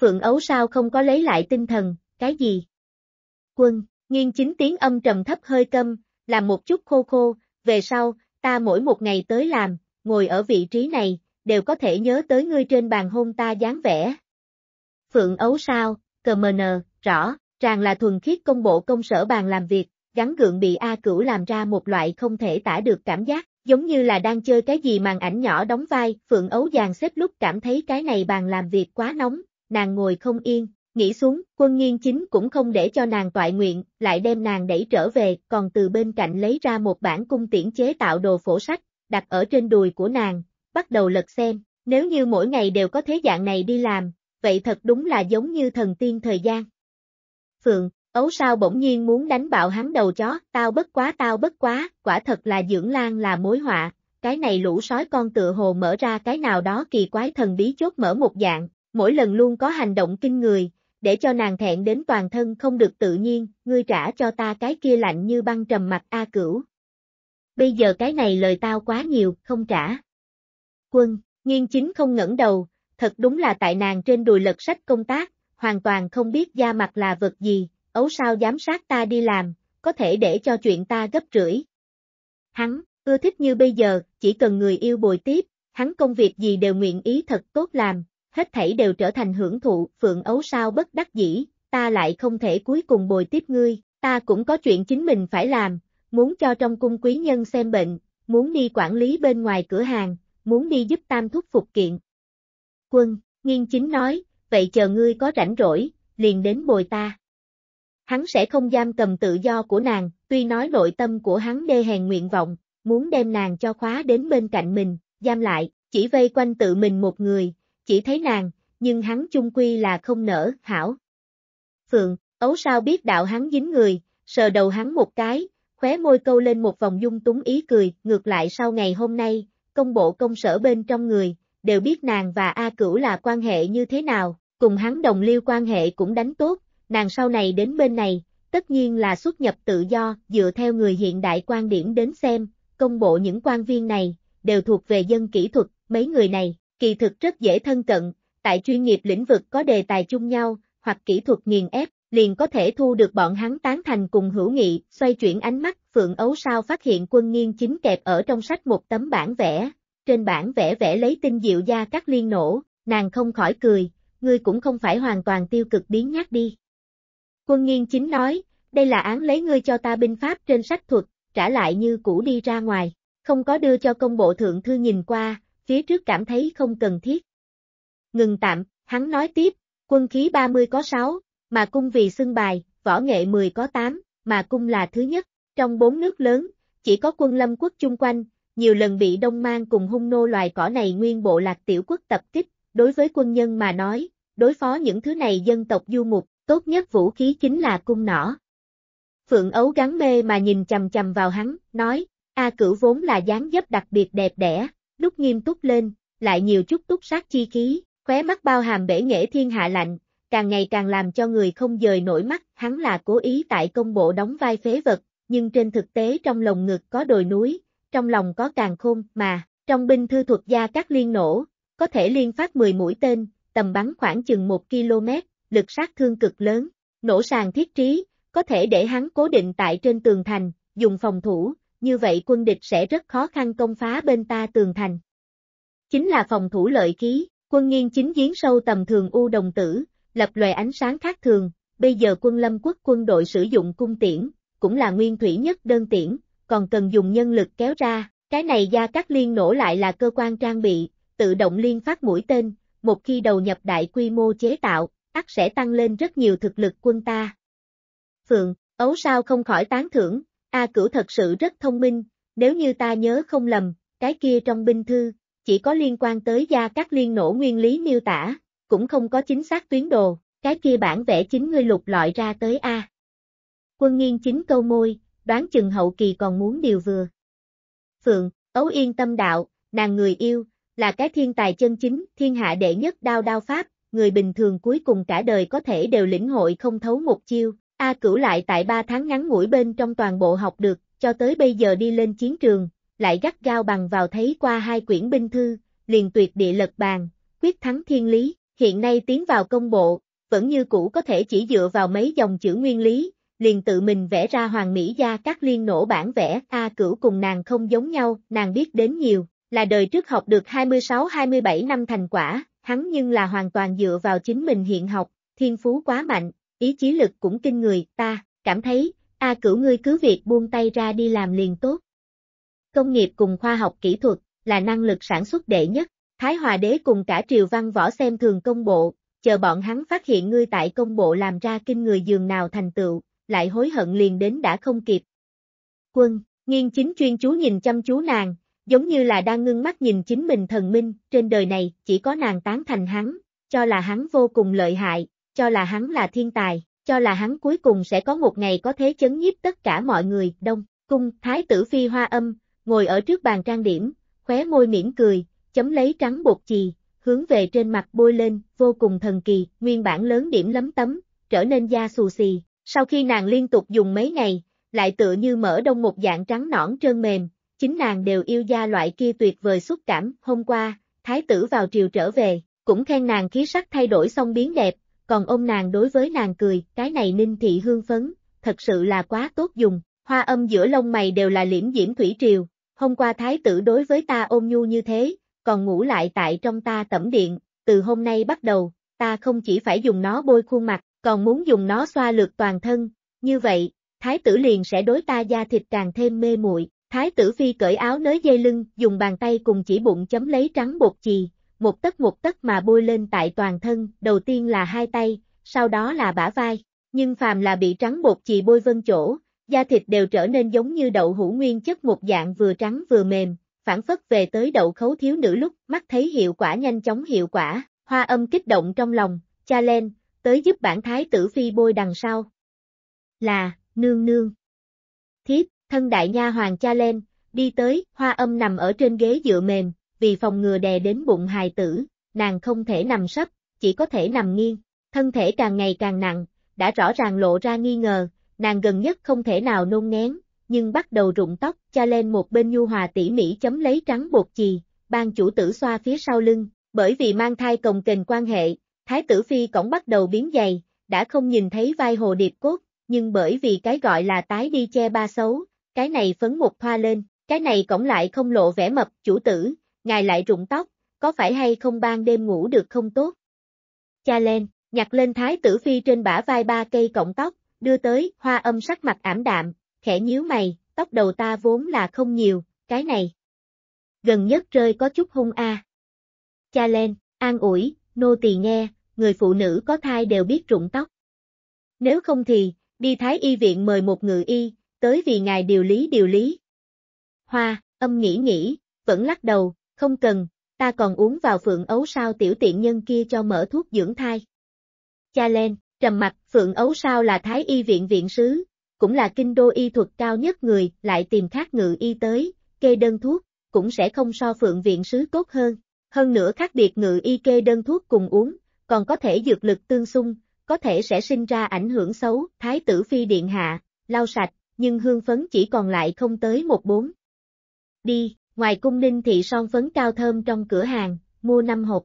Phượng ấu sao không có lấy lại tinh thần, cái gì? Quân, nghiên chính tiếng âm trầm thấp hơi câm, làm một chút khô khô, về sau, ta mỗi một ngày tới làm, ngồi ở vị trí này, đều có thể nhớ tới ngươi trên bàn hôn ta dáng vẻ. Phượng ấu sao, cờ mờ nờ, rõ, tràn là thuần khiết công bộ công sở bàn làm việc, gắn gượng bị A cửu làm ra một loại không thể tả được cảm giác giống như là đang chơi cái gì màn ảnh nhỏ đóng vai, Phượng Ấu Giàng xếp lúc cảm thấy cái này bàn làm việc quá nóng, nàng ngồi không yên, nghĩ xuống, quân nghiên chính cũng không để cho nàng tọa nguyện, lại đem nàng đẩy trở về, còn từ bên cạnh lấy ra một bản cung tiễn chế tạo đồ phổ sách, đặt ở trên đùi của nàng, bắt đầu lật xem, nếu như mỗi ngày đều có thế dạng này đi làm, vậy thật đúng là giống như thần tiên thời gian. Phượng, Ấu sao bỗng nhiên muốn đánh bạo hắn đầu chó, tao bất quá tao bất quá, quả thật là dưỡng lan là mối họa, cái này lũ sói con tựa hồ mở ra cái nào đó kỳ quái thần bí chốt mở một dạng, mỗi lần luôn có hành động kinh người, để cho nàng thẹn đến toàn thân không được tự nhiên, ngươi trả cho ta cái kia lạnh như băng trầm mặt A cửu. Bây giờ cái này lời tao quá nhiều, không trả. Quân, nghiên chính không ngẩng đầu, thật đúng là tại nàng trên đùi lật sách công tác, hoàn toàn không biết da mặt là vật gì, ấu sao giám sát ta đi làm, có thể để cho chuyện ta gấp rưỡi. Hắn, ưa thích như bây giờ, chỉ cần người yêu bồi tiếp, hắn công việc gì đều nguyện ý thật tốt làm, hết thảy đều trở thành hưởng thụ, phượng ấu sao bất đắc dĩ, ta lại không thể cuối cùng bồi tiếp ngươi, ta cũng có chuyện chính mình phải làm, muốn cho trong cung quý nhân xem bệnh, muốn đi quản lý bên ngoài cửa hàng, muốn đi giúp tam thúc phục kiện. Quân, nghiên chính nói, vậy chờ ngươi có rảnh rỗi, liền đến bồi ta hắn sẽ không giam cầm tự do của nàng, tuy nói nội tâm của hắn đê hèn nguyện vọng, muốn đem nàng cho khóa đến bên cạnh mình, giam lại, chỉ vây quanh tự mình một người, chỉ thấy nàng, nhưng hắn chung quy là không nở, hảo. Phượng, ấu sao biết đạo hắn dính người, sờ đầu hắn một cái, khóe môi câu lên một vòng dung túng ý cười, ngược lại sau ngày hôm nay, công bộ công sở bên trong người, đều biết nàng và A Cửu là quan hệ như thế nào, cùng hắn đồng lưu quan hệ cũng đánh tốt, nàng sau này đến bên này, tất nhiên là xuất nhập tự do, dựa theo người hiện đại quan điểm đến xem, công bộ những quan viên này, đều thuộc về dân kỹ thuật, mấy người này, kỳ thực rất dễ thân cận, tại chuyên nghiệp lĩnh vực có đề tài chung nhau, hoặc kỹ thuật nghiền ép, liền có thể thu được bọn hắn tán thành cùng hữu nghị, xoay chuyển ánh mắt, Phượng Ấu sao phát hiện quân nghiên chính kẹp ở trong sách một tấm bản vẽ, trên bản vẽ vẽ lấy tinh diệu gia các liên nổ, nàng không khỏi cười, ngươi cũng không phải hoàn toàn tiêu cực biến nhát đi, Quân nghiên chính nói, đây là án lấy ngươi cho ta binh pháp trên sách thuật, trả lại như cũ đi ra ngoài, không có đưa cho công bộ thượng thư nhìn qua, phía trước cảm thấy không cần thiết. Ngừng tạm, hắn nói tiếp, quân khí 30 có 6, mà cung vì xưng bài, võ nghệ 10 có 8, mà cung là thứ nhất, trong bốn nước lớn, chỉ có quân lâm quốc chung quanh, nhiều lần bị đông mang cùng hung nô loài cỏ này nguyên bộ lạc tiểu quốc tập kích, đối với quân nhân mà nói, đối phó những thứ này dân tộc du mục, tốt nhất vũ khí chính là cung nỏ. Phượng ấu gắn mê mà nhìn chầm chầm vào hắn, nói, A cửu vốn là dáng dấp đặc biệt đẹp đẽ, lúc nghiêm túc lên, lại nhiều chút túc sát chi khí, khóe mắt bao hàm bể nghệ thiên hạ lạnh, càng ngày càng làm cho người không dời nổi mắt, hắn là cố ý tại công bộ đóng vai phế vật, nhưng trên thực tế trong lồng ngực có đồi núi, trong lòng có càng khôn, mà, trong binh thư thuật gia các liên nổ, có thể liên phát 10 mũi tên, tầm bắn khoảng chừng 1 km, lực sát thương cực lớn, nổ sàn thiết trí, có thể để hắn cố định tại trên tường thành, dùng phòng thủ, như vậy quân địch sẽ rất khó khăn công phá bên ta tường thành. Chính là phòng thủ lợi khí, quân nghiên chính giếng sâu tầm thường u đồng tử, lập loè ánh sáng khác thường, bây giờ quân lâm quốc quân đội sử dụng cung tiễn, cũng là nguyên thủy nhất đơn tiễn, còn cần dùng nhân lực kéo ra, cái này gia các liên nổ lại là cơ quan trang bị, tự động liên phát mũi tên, một khi đầu nhập đại quy mô chế tạo, ắt sẽ tăng lên rất nhiều thực lực quân ta. Phượng, ấu sao không khỏi tán thưởng, A Cửu thật sự rất thông minh, nếu như ta nhớ không lầm, cái kia trong binh thư, chỉ có liên quan tới gia các liên nổ nguyên lý miêu tả, cũng không có chính xác tuyến đồ, cái kia bản vẽ chính ngươi lục loại ra tới A. Quân nghiên chính câu môi, đoán chừng hậu kỳ còn muốn điều vừa. Phượng, ấu yên tâm đạo, nàng người yêu, là cái thiên tài chân chính, thiên hạ đệ nhất đao đao pháp, người bình thường cuối cùng cả đời có thể đều lĩnh hội không thấu một chiêu, A Cửu lại tại 3 tháng ngắn ngủi bên trong toàn bộ học được, cho tới bây giờ đi lên chiến trường, lại gắt gao bằng vào thấy qua hai quyển binh thư, liền tuyệt địa lật bàn, quyết thắng thiên lý, hiện nay tiến vào công bộ, vẫn như cũ có thể chỉ dựa vào mấy dòng chữ nguyên lý, liền tự mình vẽ ra hoàng mỹ gia các liên nổ bản vẽ, A Cửu cùng nàng không giống nhau, nàng biết đến nhiều, là đời trước học được 26-27 năm thành quả, hắn nhưng là hoàn toàn dựa vào chính mình hiện học, thiên phú quá mạnh, ý chí lực cũng kinh người, ta, cảm thấy, A cửu ngươi cứ việc buông tay ra đi làm liền tốt. Công nghiệp cùng khoa học kỹ thuật, là năng lực sản xuất đệ nhất, Thái Hòa Đế cùng cả triều văn võ xem thường công bộ, chờ bọn hắn phát hiện ngươi tại công bộ làm ra kinh người giường nào thành tựu, lại hối hận liền đến đã không kịp. Quân, nghiên chính chuyên chú nhìn chăm chú nàng, giống như là đang ngưng mắt nhìn chính mình thần minh, trên đời này chỉ có nàng tán thành hắn, cho là hắn vô cùng lợi hại, cho là hắn là thiên tài, cho là hắn cuối cùng sẽ có một ngày có thế chấn nhiếp tất cả mọi người, đông, cung, thái tử phi hoa âm, ngồi ở trước bàn trang điểm, khóe môi mỉm cười, chấm lấy trắng bột chì, hướng về trên mặt bôi lên, vô cùng thần kỳ, nguyên bản lớn điểm lấm tấm, trở nên da xù xì, sau khi nàng liên tục dùng mấy ngày, lại tựa như mở đông một dạng trắng nõn trơn mềm, chính nàng đều yêu gia loại kia tuyệt vời xúc cảm, hôm qua, thái tử vào triều trở về, cũng khen nàng khí sắc thay đổi xong biến đẹp, còn ôm nàng đối với nàng cười, cái này ninh thị hương phấn, thật sự là quá tốt dùng, hoa âm giữa lông mày đều là liễm diễm thủy triều, hôm qua thái tử đối với ta ôm nhu như thế, còn ngủ lại tại trong ta tẩm điện, từ hôm nay bắt đầu, ta không chỉ phải dùng nó bôi khuôn mặt, còn muốn dùng nó xoa lượt toàn thân, như vậy, thái tử liền sẽ đối ta da thịt càng thêm mê muội. Thái tử phi cởi áo nới dây lưng, dùng bàn tay cùng chỉ bụng chấm lấy trắng bột chì, một tấc một tấc mà bôi lên tại toàn thân, đầu tiên là hai tay, sau đó là bả vai, nhưng phàm là bị trắng bột chì bôi vân chỗ, da thịt đều trở nên giống như đậu hũ nguyên chất một dạng vừa trắng vừa mềm, phản phất về tới đậu khấu thiếu nữ lúc, mắt thấy hiệu quả nhanh chóng hiệu quả, hoa âm kích động trong lòng, cha lên, tới giúp bản thái tử phi bôi đằng sau. Là, nương nương. Thiếp, thân đại nha hoàng cha lên, đi tới, hoa âm nằm ở trên ghế dựa mềm, vì phòng ngừa đè đến bụng hài tử, nàng không thể nằm sấp, chỉ có thể nằm nghiêng, thân thể càng ngày càng nặng, đã rõ ràng lộ ra nghi ngờ, nàng gần nhất không thể nào nôn ngén, nhưng bắt đầu rụng tóc, cha lên một bên nhu hòa tỉ mỉ chấm lấy trắng bột chì, ban chủ tử xoa phía sau lưng, bởi vì mang thai cồng kềnh quan hệ, thái tử phi cổng bắt đầu biến dày, đã không nhìn thấy vai hồ điệp cốt, nhưng bởi vì cái gọi là tái đi che ba xấu, cái này phấn một thoa lên, cái này cổng lại không lộ vẻ mập, chủ tử, ngài lại rụng tóc, có phải hay không ban đêm ngủ được không tốt? Cha lên, nhặt lên thái tử phi trên bả vai ba cây cọng tóc, đưa tới, hoa âm sắc mặt ảm đạm, khẽ nhíu mày, tóc đầu ta vốn là không nhiều, cái này. Gần nhất rơi có chút hung a. Cha lên, an ủi, nô tỳ nghe, người phụ nữ có thai đều biết rụng tóc. Nếu không thì, đi thái y viện mời một người y, tới vì ngài điều lý điều lý. Hoa, âm nghĩ nghĩ, vẫn lắc đầu, không cần, ta còn uống vào phượng ấu sao tiểu tiện nhân kia cho mở thuốc dưỡng thai. Cha len trầm mặt, phượng ấu sao là thái y viện viện sứ, cũng là kinh đô y thuật cao nhất người, lại tìm khác ngự y tới, kê đơn thuốc, cũng sẽ không so phượng viện sứ tốt hơn. Hơn nữa khác biệt ngự y kê đơn thuốc cùng uống, còn có thể dược lực tương xung, có thể sẽ sinh ra ảnh hưởng xấu, thái tử phi điện hạ, lau sạch, nhưng hương phấn chỉ còn lại không tới một bốn. Đi, ngoài cung ninh thị son phấn cao thơm trong cửa hàng, mua 5 hộp.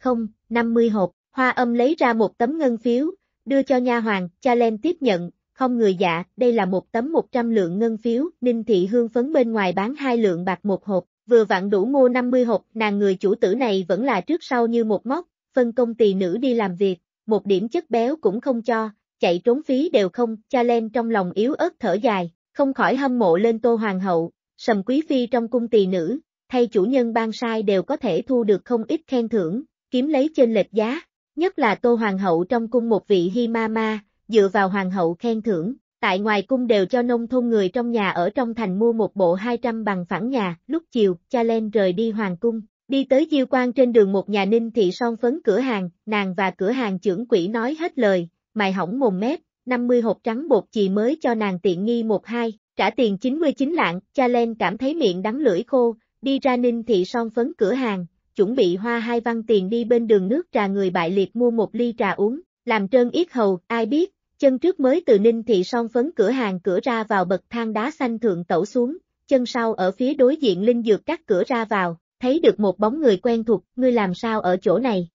Không, 50 hộp, hoa âm lấy ra một tấm ngân phiếu, đưa cho nha hoàng, cha Len tiếp nhận, không người dạ, đây là một tấm 100 lượng ngân phiếu, ninh thị hương phấn bên ngoài bán hai lượng bạc một hộp, vừa vặn đủ mua 50 hộp, nàng người chủ tử này vẫn là trước sau như một móc, phân công tỳ nữ đi làm việc, một điểm chất béo cũng không cho, chạy trốn phí đều không, cha len trong lòng yếu ớt thở dài, không khỏi hâm mộ lên tô hoàng hậu, sầm quý phi trong cung tỳ nữ, thay chủ nhân ban sai đều có thể thu được không ít khen thưởng, kiếm lấy trên lệch giá, nhất là tô hoàng hậu trong cung một vị hi ma ma, dựa vào hoàng hậu khen thưởng, tại ngoài cung đều cho nông thôn người trong nhà ở trong thành mua một bộ 200 bằng phẳng nhà, lúc chiều, cha len rời đi hoàng cung. Đi tới Diêu Quan trên đường một nhà ninh thị son phấn cửa hàng, nàng và cửa hàng trưởng quỹ nói hết lời, mài hỏng mồm mép, 50 hộp trắng bột chì mới cho nàng tiện nghi một hai, trả tiền 99 lạng, cha Len cảm thấy miệng đắng lưỡi khô, đi ra ninh thị son phấn cửa hàng, chuẩn bị hoa hai văn tiền đi bên đường nước trà người bại liệt mua một ly trà uống, làm trơn yết hầu, ai biết, chân trước mới từ ninh thị son phấn cửa hàng cửa ra vào bậc thang đá xanh thượng tẩu xuống, chân sau ở phía đối diện linh dược các cửa ra vào, thấy được một bóng người quen thuộc, ngươi làm sao ở chỗ này,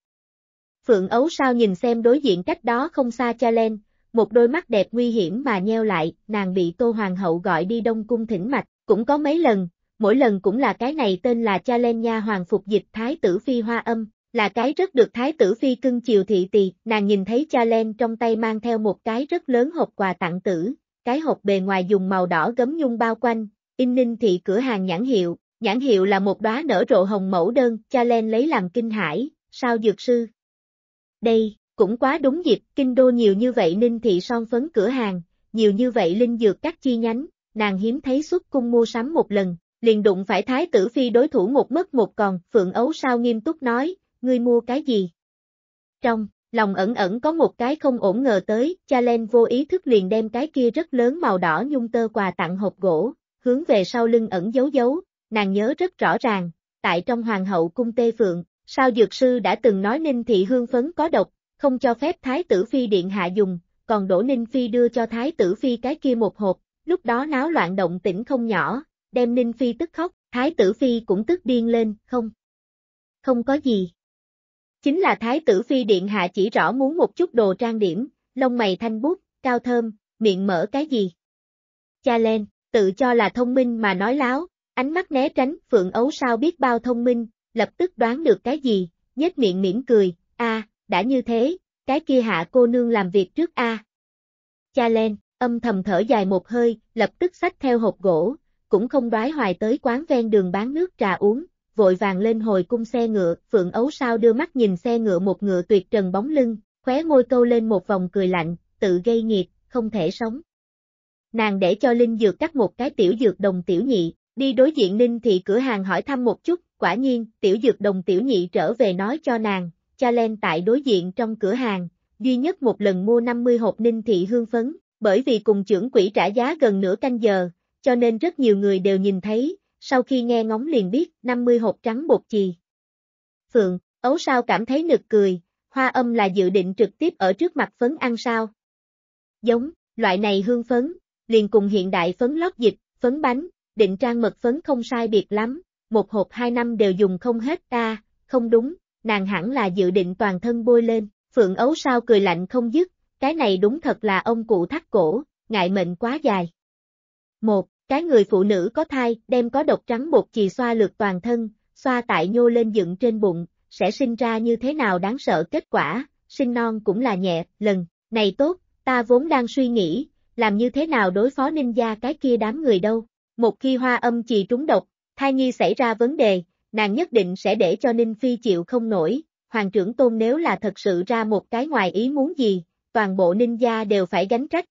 Phượng Ấu sao nhìn xem đối diện cách đó không xa cha lên, một đôi mắt đẹp nguy hiểm mà nheo lại, nàng bị Tô Hoàng hậu gọi đi Đông Cung thỉnh mạch, cũng có mấy lần, mỗi lần cũng là cái này tên là cha lên nha hoàng phục dịch Thái tử Phi Hoa Âm, là cái rất được Thái tử Phi cưng chiều thị tỳ, nàng nhìn thấy cha lên trong tay mang theo một cái rất lớn hộp quà tặng tử, cái hộp bề ngoài dùng màu đỏ gấm nhung bao quanh, in ninh thị cửa hàng nhãn hiệu, nhãn hiệu là một đóa nở rộ hồng mẫu đơn, cha lên lấy làm kinh hãi, sao dược sư, đây, cũng quá đúng dịp, kinh đô nhiều như vậy ninh thị son phấn cửa hàng, nhiều như vậy linh dược các chi nhánh, nàng hiếm thấy xuất cung mua sắm một lần, liền đụng phải thái tử phi đối thủ một mất một còn, phượng ấu sao nghiêm túc nói, ngươi mua cái gì? Trong, lòng ẩn ẩn có một cái không ổn ngờ tới, cha Len vô ý thức liền đem cái kia rất lớn màu đỏ nhung tơ quà tặng hộp gỗ, hướng về sau lưng ẩn giấu giấu, nàng nhớ rất rõ ràng, tại trong hoàng hậu cung tê phượng, Sao dược sư đã từng nói Ninh Thị Hương Phấn có độc, không cho phép Thái tử Phi Điện Hạ dùng, còn đổ Ninh Phi đưa cho Thái tử Phi cái kia một hộp, lúc đó náo loạn động tĩnh không nhỏ, đem Ninh Phi tức khóc, Thái tử Phi cũng tức điên lên, không. Không có gì. Chính là Thái tử Phi Điện Hạ chỉ rõ muốn một chút đồ trang điểm, lông mày thanh bút, cao thơm, miệng mở cái gì. Cha lên, tự cho là thông minh mà nói láo, ánh mắt né tránh, phượng ấu sao biết bao thông minh, lập tức đoán được cái gì, nhếch miệng mỉm cười, a, đã như thế, cái kia hạ cô nương làm việc trước a. Cha len âm thầm thở dài một hơi, lập tức xách theo hộp gỗ, cũng không đoái hoài tới quán ven đường bán nước trà uống, vội vàng lên hồi cung xe ngựa, Phượng Ấu Sao đưa mắt nhìn xe ngựa một ngựa tuyệt trần bóng lưng, khóe môi câu lên một vòng cười lạnh, tự gây nghiệt, không thể sống. Nàng để cho Linh Dược cắt một cái tiểu dược đồng tiểu nhị, đi đối diện Ninh thì cửa hàng hỏi thăm một chút, quả nhiên, tiểu dược đồng tiểu nhị trở về nói cho nàng, cho lên tại đối diện trong cửa hàng, duy nhất một lần mua 50 hộp ninh thị hương phấn, bởi vì cùng trưởng quỹ trả giá gần nửa canh giờ, cho nên rất nhiều người đều nhìn thấy, sau khi nghe ngóng liền biết 50 hộp trắng bột chì. Phượng, ấu sao cảm thấy nực cười, hoa âm là dự định trực tiếp ở trước mặt phấn ăn sao. Giống, loại này hương phấn, liền cùng hiện đại phấn lót dịch, phấn bánh, định trang mật phấn không sai biệt lắm, một hộp hai năm đều dùng không hết ta, không đúng, nàng hẳn là dự định toàn thân bôi lên, phượng ấu sao cười lạnh không dứt, cái này đúng thật là ông cụ thắt cổ, ngại mệnh quá dài. Một, cái người phụ nữ có thai, đem có độc trắng bột chì xoa lượt toàn thân, xoa tại nhô lên dựng trên bụng, sẽ sinh ra như thế nào đáng sợ kết quả, sinh non cũng là nhẹ, lần, này tốt, ta vốn đang suy nghĩ, làm như thế nào đối phó ninh gia cái kia đám người đâu. Một khi hoa âm chì trúng độc, Thai nhi xảy ra vấn đề, nàng nhất định sẽ để cho Ninh Phi chịu không nổi, hoàng trưởng tôn nếu là thật sự ra một cái ngoài ý muốn gì, toàn bộ ninh gia đều phải gánh trách.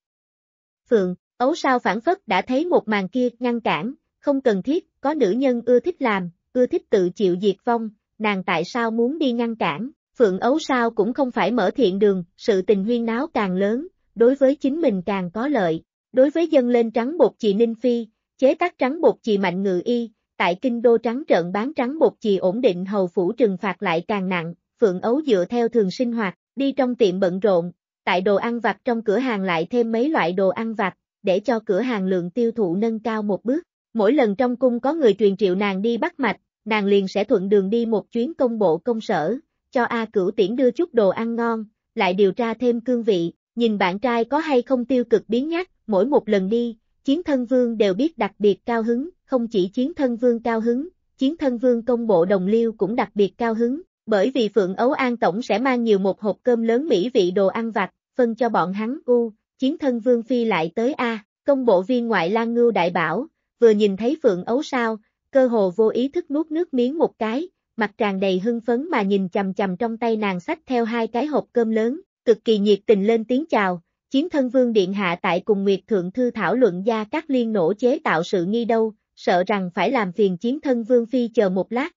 Phượng, ấu sao phản phất đã thấy một màn kia ngăn cản, không cần thiết, có nữ nhân ưa thích làm, ưa thích tự chịu diệt vong, nàng tại sao muốn đi ngăn cản, Phượng ấu sao cũng không phải mở thiện đường, sự tình huyên náo càng lớn, đối với chính mình càng có lợi, đối với dân lên trắng bột chị Ninh Phi, chế tác trắng bột chị Mạnh Ngự Y, tại kinh đô trắng trợn bán trắng bột chì ổn định hầu phủ trừng phạt lại càng nặng, Phượng Ấu dựa theo thường sinh hoạt, đi trong tiệm bận rộn, tại đồ ăn vặt trong cửa hàng lại thêm mấy loại đồ ăn vặt, để cho cửa hàng lượng tiêu thụ nâng cao một bước. Mỗi lần trong cung có người truyền triệu nàng đi bắt mạch, nàng liền sẽ thuận đường đi một chuyến công bộ công sở, cho A Cửu Tiễn đưa chút đồ ăn ngon, lại điều tra thêm cương vị, nhìn bạn trai có hay không tiêu cực biến nhắc, mỗi một lần đi, chiến thân vương đều biết đặc biệt cao hứng, không chỉ chiến thân vương cao hứng, chiến thân vương công bộ đồng liêu cũng đặc biệt cao hứng, bởi vì Phượng Ấu An Tổng sẽ mang nhiều một hộp cơm lớn mỹ vị đồ ăn vặt, phân cho bọn hắn u, chiến thân vương phi lại tới A, công bộ viên ngoại lang ngưu đại bảo, vừa nhìn thấy Phượng Ấu sao, cơ hồ vô ý thức nuốt nước miếng một cái, mặt tràn đầy hưng phấn mà nhìn chầm chầm trong tay nàng sách theo hai cái hộp cơm lớn, cực kỳ nhiệt tình lên tiếng chào, chiến thân vương điện hạ tại cùng Nguyệt Thượng Thư thảo luận gia các liên nổ chế tạo sự nghi đâu, sợ rằng phải làm phiền chiến thân vương phi chờ một lát.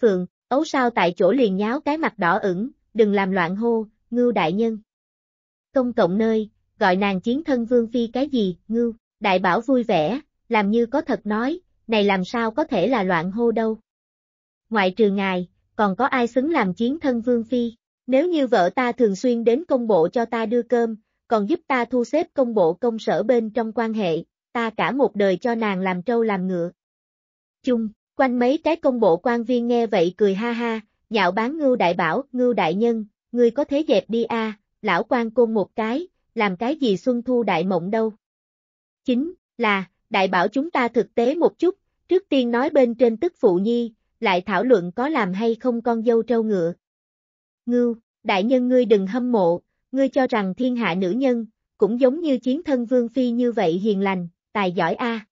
Phượng, ấu sao tại chỗ liền nháo cái mặt đỏ ửng, đừng làm loạn hô, ngưu đại nhân. Công cộng nơi, gọi nàng chiến thân vương phi cái gì, ngưu, đại bảo vui vẻ, làm như có thật nói, này làm sao có thể là loạn hô đâu. Ngoại trừ ngài, còn có ai xứng làm chiến thân vương phi, nếu như vợ ta thường xuyên đến công bộ cho ta đưa cơm, còn giúp ta thu xếp công bộ công sở bên trong quan hệ, ta cả một đời cho nàng làm trâu làm ngựa. Chung, quanh mấy cái công bộ quan viên nghe vậy cười ha ha, nhạo bán ngưu đại bảo, ngưu đại nhân, ngươi có thế dẹp đi a, à, lão quan côn một cái, làm cái gì xuân thu đại mộng đâu. Chính, là, đại bảo chúng ta thực tế một chút, trước tiên nói bên trên tức phụ nhi, lại thảo luận có làm hay không con dâu trâu ngựa. Ngưu, đại nhân ngươi đừng hâm mộ, ngươi cho rằng thiên hạ nữ nhân, cũng giống như chiến thân vương phi như vậy hiền lành, tài giỏi a.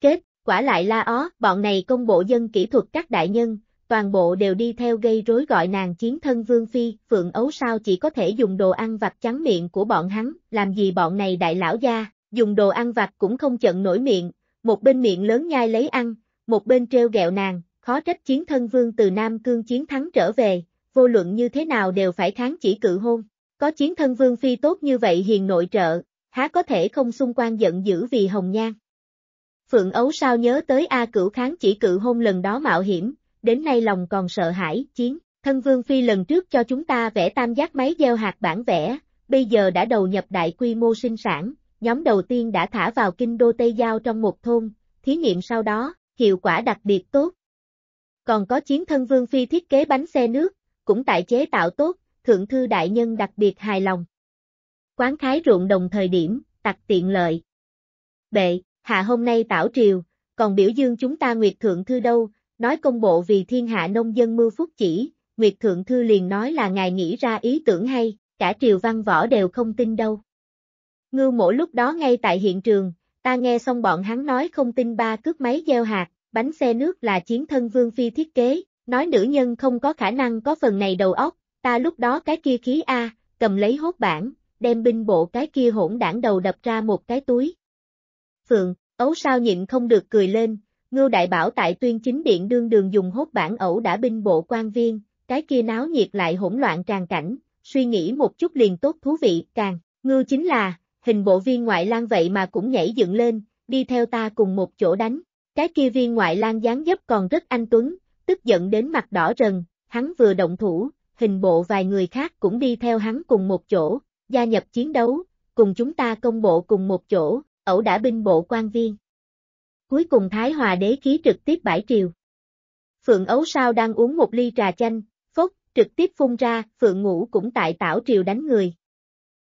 Kết, quả lại la ó, bọn này công bộ dân kỹ thuật các đại nhân, toàn bộ đều đi theo gây rối gọi nàng chiến thân vương phi, phượng ấu sao chỉ có thể dùng đồ ăn vặt trắng miệng của bọn hắn, làm gì bọn này đại lão gia, dùng đồ ăn vặt cũng không chận nổi miệng, một bên miệng lớn nhai lấy ăn, một bên treo gẹo nàng, khó trách chiến thân vương từ Nam Cương chiến thắng trở về, vô luận như thế nào đều phải kháng chỉ cự hôn. Có chiến thân vương phi tốt như vậy hiền nội trợ, há có thể không xung quan giận dữ vì hồng nhan. Phượng ấu sao nhớ tới A cửu kháng chỉ cự hôn lần đó mạo hiểm, đến nay lòng còn sợ hãi, chiến, thân vương phi lần trước cho chúng ta vẽ tam giác máy gieo hạt bản vẽ, bây giờ đã đầu nhập đại quy mô sinh sản, nhóm đầu tiên đã thả vào kinh đô Tây Giao trong một thôn, thí nghiệm sau đó, hiệu quả đặc biệt tốt. Còn có chiến thân vương phi thiết kế bánh xe nước, cũng tại chế tạo tốt, thượng thư đại nhân đặc biệt hài lòng. Quán khái ruộng đồng thời điểm, tặc tiện lợi. Bệ, hạ hôm nay tảo triều, còn biểu dương chúng ta Nguyệt Thượng Thư đâu, nói công bộ vì thiên hạ nông dân mưu phúc chỉ, Nguyệt Thượng Thư liền nói là ngài nghĩ ra ý tưởng hay, cả triều văn võ đều không tin đâu. Ngư mỗi lúc đó ngay tại hiện trường, ta nghe xong bọn hắn nói không tin ba cướp máy gieo hạt, bánh xe nước là chiến thân Vương Phi thiết kế, nói nữ nhân không có khả năng có phần này đầu óc, Ta lúc đó cái kia khí A, cầm lấy hốt bản, đem binh bộ cái kia hỗn đảng đầu đập ra một cái túi. Phượng, ấu sao nhịn không được cười lên, ngưu đại bảo tại tuyên chính điện đương đường dùng hốt bản ẩu đã binh bộ quan viên, cái kia náo nhiệt lại hỗn loạn tràn cảnh, suy nghĩ một chút liền tốt thú vị, càng, ngưu chính là, hình bộ viên ngoại lang vậy mà cũng nhảy dựng lên, đi theo ta cùng một chỗ đánh, cái kia viên ngoại lang dáng dấp còn rất anh tuấn, tức giận đến mặt đỏ rần, hắn vừa động thủ, hình bộ vài người khác cũng đi theo hắn cùng một chỗ, gia nhập chiến đấu, cùng chúng ta công bộ cùng một chỗ, ẩu đã binh bộ quan viên. Cuối cùng Thái Hòa đế khí trực tiếp bãi triều. Phượng Ấu Sao đang uống một ly trà chanh, phốc, trực tiếp phun ra, Phượng Ngũ cũng tại tảo triều đánh người.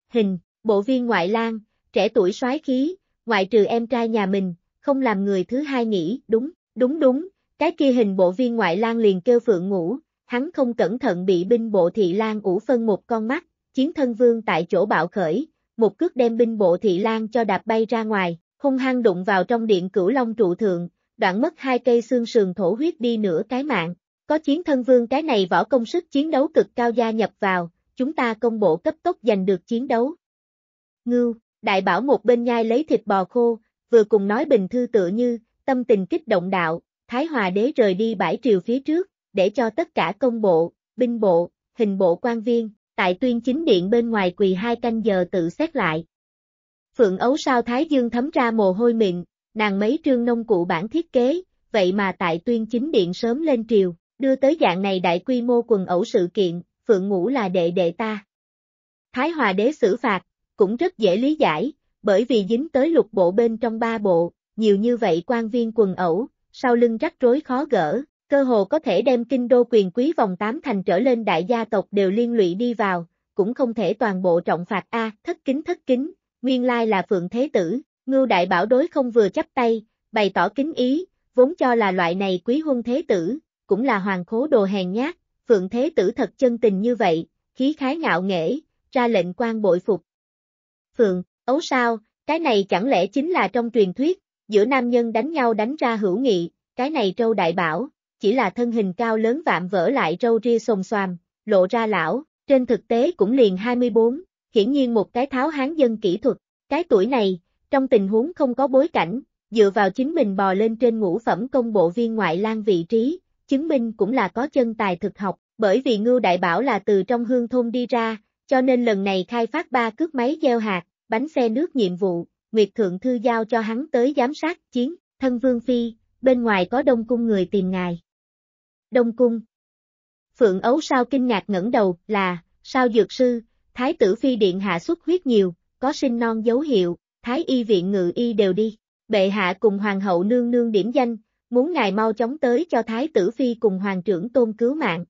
Hình, bộ viên ngoại lang, trẻ tuổi soái khí, ngoại trừ em trai nhà mình, không làm người thứ hai nghĩ, đúng, đúng đúng, cái kia hình bộ viên ngoại lang liền kêu Phượng Ngũ, hắn không cẩn thận bị binh bộ thị lan ủ phân một con mắt, chiến thân vương tại chỗ bạo khởi, một cước đem binh bộ thị lan cho đạp bay ra ngoài, hung hăng đụng vào trong điện cửu long trụ thượng, đoạn mất hai cây xương sườn thổ huyết đi nửa cái mạng. Có chiến thân vương cái này võ công sức chiến đấu cực cao gia nhập vào, chúng ta công bộ cấp tốc giành được chiến đấu. Ngưu, đại bảo một bên nhai lấy thịt bò khô, vừa cùng nói bình thư tự như, tâm tình kích động đạo, Thái Hòa đế rời đi bãi triều phía trước, để cho tất cả công bộ, binh bộ, hình bộ quan viên, tại tuyên chính điện bên ngoài quỳ hai canh giờ tự xét lại. Phượng ấu sao Thái Dương thấm ra mồ hôi mịn, nàng mấy trương nông cụ bản thiết kế, vậy mà tại tuyên chính điện sớm lên triều, đưa tới dạng này đại quy mô quần ẩu sự kiện, Phượng Ngũ là đệ đệ ta. Thái Hòa đế xử phạt, cũng rất dễ lý giải, bởi vì dính tới lục bộ bên trong ba bộ, nhiều như vậy quan viên quần ẩu, sau lưng rắc rối khó gỡ, Cơ hồ có thể đem kinh đô quyền quý vòng tám thành trở lên đại gia tộc đều liên lụy đi vào, cũng không thể toàn bộ trọng phạt A, thất kính thất kính, nguyên lai là phượng thế tử, ngưu đại bảo đối không vừa chấp tay, bày tỏ kính ý, vốn cho là loại này quý huân thế tử, cũng là hoàng khố đồ hèn nhát, phượng thế tử thật chân tình như vậy, khí khái ngạo nghễ, ra lệnh quan bội phục. Phượng, ấu sao, cái này chẳng lẽ chính là trong truyền thuyết, giữa nam nhân đánh nhau đánh ra hữu nghị, cái này trâu đại bảo, chỉ là thân hình cao lớn vạm vỡ lại râu ria xồm xoàm, lộ ra lão, trên thực tế cũng liền 24, hiển nhiên một cái tháo hán dân kỹ thuật, cái tuổi này, trong tình huống không có bối cảnh, dựa vào chính mình bò lên trên ngũ phẩm công bộ viên ngoại lang vị trí, chứng minh cũng là có chân tài thực học, bởi vì Ngưu Đại Bảo là từ trong hương thôn đi ra, cho nên lần này khai phát ba cước máy gieo hạt, bánh xe nước nhiệm vụ, Nguyệt Thượng Thư giao cho hắn tới giám sát chiến, thân Vương Phi, bên ngoài có đông cung người tìm ngài. Đông Cung. Phượng Ấu sao kinh ngạc ngẩng đầu, là, sao dược sư, thái tử phi điện hạ xuất huyết nhiều, có sinh non dấu hiệu, thái y viện ngự y đều đi. Bệ hạ cùng hoàng hậu nương nương điểm danh, muốn ngài mau chóng tới cho thái tử phi cùng hoàng trưởng tôn cứu mạng.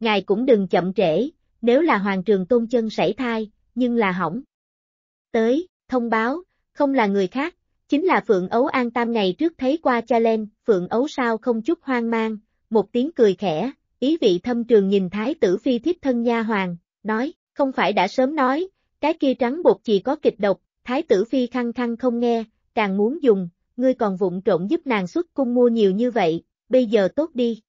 Ngài cũng đừng chậm trễ, nếu là hoàng trường tôn chân sảy thai, nhưng là hỏng. Tới, thông báo, không là người khác, chính là Phượng Ấu An Tam ngày trước thấy qua challenge, Phượng Ấu sao không chút hoang mang, một tiếng cười khẽ, ý vị thâm trường nhìn thái tử phi thiếp thân nha hoàng, nói, không phải đã sớm nói, cái kia trắng bột chỉ có kịch độc, thái tử phi khăng khăng không nghe, càng muốn dùng, ngươi còn vụng trộn giúp nàng xuất cung mua nhiều như vậy, bây giờ tốt đi.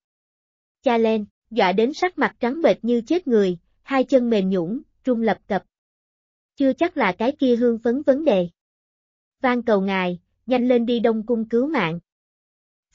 Cha lên, dọa đến sắc mặt trắng bệt như chết người, hai chân mềm nhũn, trung lập cập. Chưa chắc là cái kia hương phấn vấn đề. Vang cầu ngài, nhanh lên đi đông cung cứu mạng.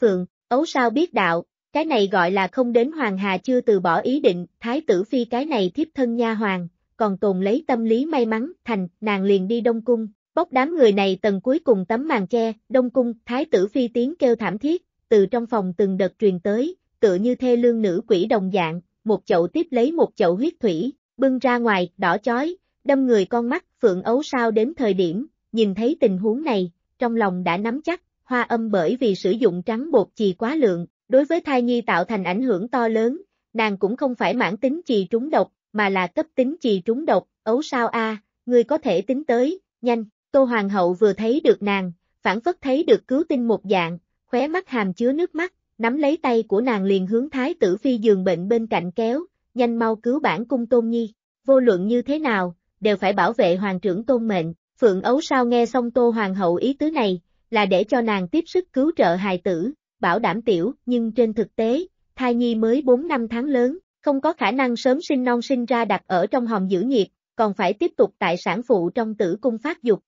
Phượng, ấu sao biết đạo, cái này gọi là không đến Hoàng Hà chưa từ bỏ ý định, Thái tử Phi cái này thiếp thân nha hoàng, còn tồn lấy tâm lý may mắn, thành, nàng liền đi Đông Cung, bóc đám người này tầng cuối cùng tấm màn che, Đông Cung, Thái tử Phi tiếng kêu thảm thiết, từ trong phòng từng đợt truyền tới, tựa như thê lương nữ quỷ đồng dạng, một chậu tiếp lấy một chậu huyết thủy, bưng ra ngoài, đỏ chói, đâm người con mắt, phượng ấu sao đến thời điểm, nhìn thấy tình huống này, trong lòng đã nắm chắc, hoa âm bởi vì sử dụng trắng bột chì quá lượng, Đối với thai nhi tạo thành ảnh hưởng to lớn, nàng cũng không phải mãn tính trì trúng độc, mà là cấp tính trì trúng độc, ấu sao a, à, ngươi có thể tính tới, nhanh, Tô Hoàng hậu vừa thấy được nàng, phản phất thấy được cứu tinh một dạng, khóe mắt hàm chứa nước mắt, nắm lấy tay của nàng liền hướng thái tử phi giường bệnh bên cạnh kéo, nhanh mau cứu bản cung tôn nhi, vô luận như thế nào, đều phải bảo vệ hoàng trưởng tôn mệnh, phượng ấu sao nghe xong Tô Hoàng hậu ý tứ này, là để cho nàng tiếp sức cứu trợ hài tử, bảo đảm tiểu, nhưng trên thực tế, thai nhi mới 4 năm tháng lớn, không có khả năng sớm sinh non sinh ra đặt ở trong hòm giữ nhiệt, còn phải tiếp tục tại sản phụ trong tử cung phát dục.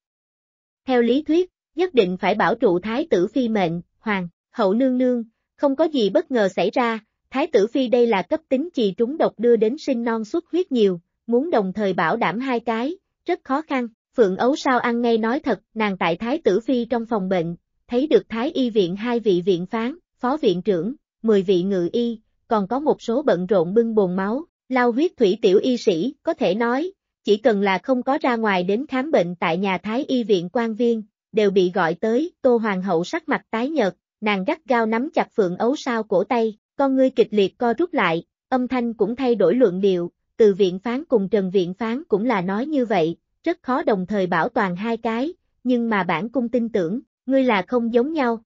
Theo lý thuyết, nhất định phải bảo trụ thái tử phi mệnh, hoàng, hậu nương nương, không có gì bất ngờ xảy ra, thái tử phi đây là cấp tính trì trúng độc đưa đến sinh non xuất huyết nhiều, muốn đồng thời bảo đảm hai cái, rất khó khăn, phượng ấu sao ăn ngay nói thật, nàng tại thái tử phi trong phòng bệnh, thấy được Thái Y viện hai vị viện phán, phó viện trưởng, 10 vị ngự y, còn có một số bận rộn bưng bồn máu, lao huyết thủy tiểu y sĩ, có thể nói, chỉ cần là không có ra ngoài đến khám bệnh tại nhà Thái Y viện quan viên, đều bị gọi tới, Tô Hoàng hậu sắc mặt tái nhợt, nàng gắt gao nắm chặt phượng ấu sao cổ tay, con ngươi kịch liệt co rút lại, âm thanh cũng thay đổi luận điệu, từ viện phán cùng Trần viện phán cũng là nói như vậy, rất khó đồng thời bảo toàn hai cái, nhưng mà bản cung tin tưởng, ngươi là không giống nhau.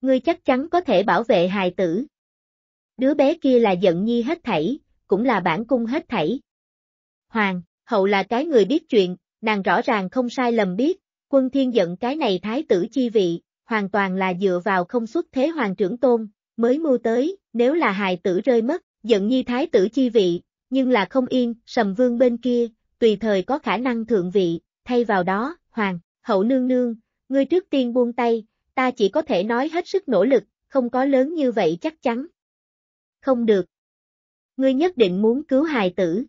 Ngươi chắc chắn có thể bảo vệ hài tử. Đứa bé kia là giận nhi hết thảy, cũng là bản cung hết thảy. Hoàng, hậu là cái người biết chuyện, nàng rõ ràng không sai lầm biết, quân thiên giận cái này thái tử chi vị, hoàn toàn là dựa vào không xuất thế hoàng trưởng tôn, mới mưu tới, nếu là hài tử rơi mất, giận nhi thái tử chi vị, nhưng là không yên, sầm vương bên kia, tùy thời có khả năng thượng vị, thay vào đó, hoàng, hậu nương nương, Ngươi trước tiên buông tay, ta chỉ có thể nói hết sức nỗ lực, không có lớn như vậy chắc chắn. Không được. Ngươi nhất định muốn cứu hài tử.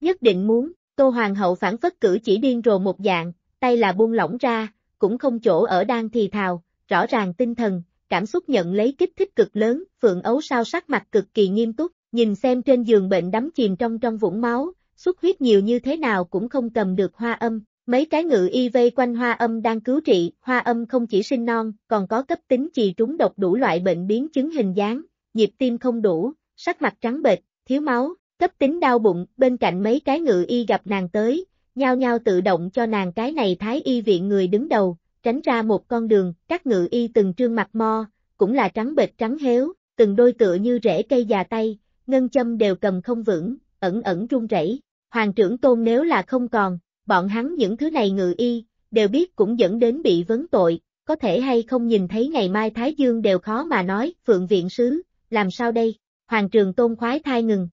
Nhất định muốn, Tô Hoàng hậu phản phất cử chỉ điên rồ một dạng, tay là buông lỏng ra, cũng không chỗ ở đang thì thào, rõ ràng tinh thần, cảm xúc nhận lấy kích thích cực lớn, Phượng Ấu sao sắc mặt cực kỳ nghiêm túc, nhìn xem trên giường bệnh đắm chìm trong trong vũng máu, xuất huyết nhiều như thế nào cũng không cầm được hoa âm, Mấy cái ngự y vây quanh hoa âm đang cứu trị, hoa âm không chỉ sinh non, còn có cấp tính trì trúng độc đủ loại bệnh biến chứng hình dáng, nhịp tim không đủ, sắc mặt trắng bệch, thiếu máu, cấp tính đau bụng, bên cạnh mấy cái ngự y gặp nàng tới, nhao nhao tự động cho nàng cái này thái y viện người đứng đầu, tránh ra một con đường, các ngự y từng trương mặt mo, cũng là trắng bệch trắng héo, từng đôi tựa như rễ cây già tay, ngân châm đều cầm không vững, ẩn ẩn run rẩy. Hoàng trưởng tôn nếu là không còn, bọn hắn những thứ này ngự y, đều biết cũng dẫn đến bị vấn tội, có thể hay không nhìn thấy ngày mai Thái Dương đều khó mà nói, Phượng Viện Sứ, làm sao đây, Hoàng Trường Tôn khoái thai ngừng.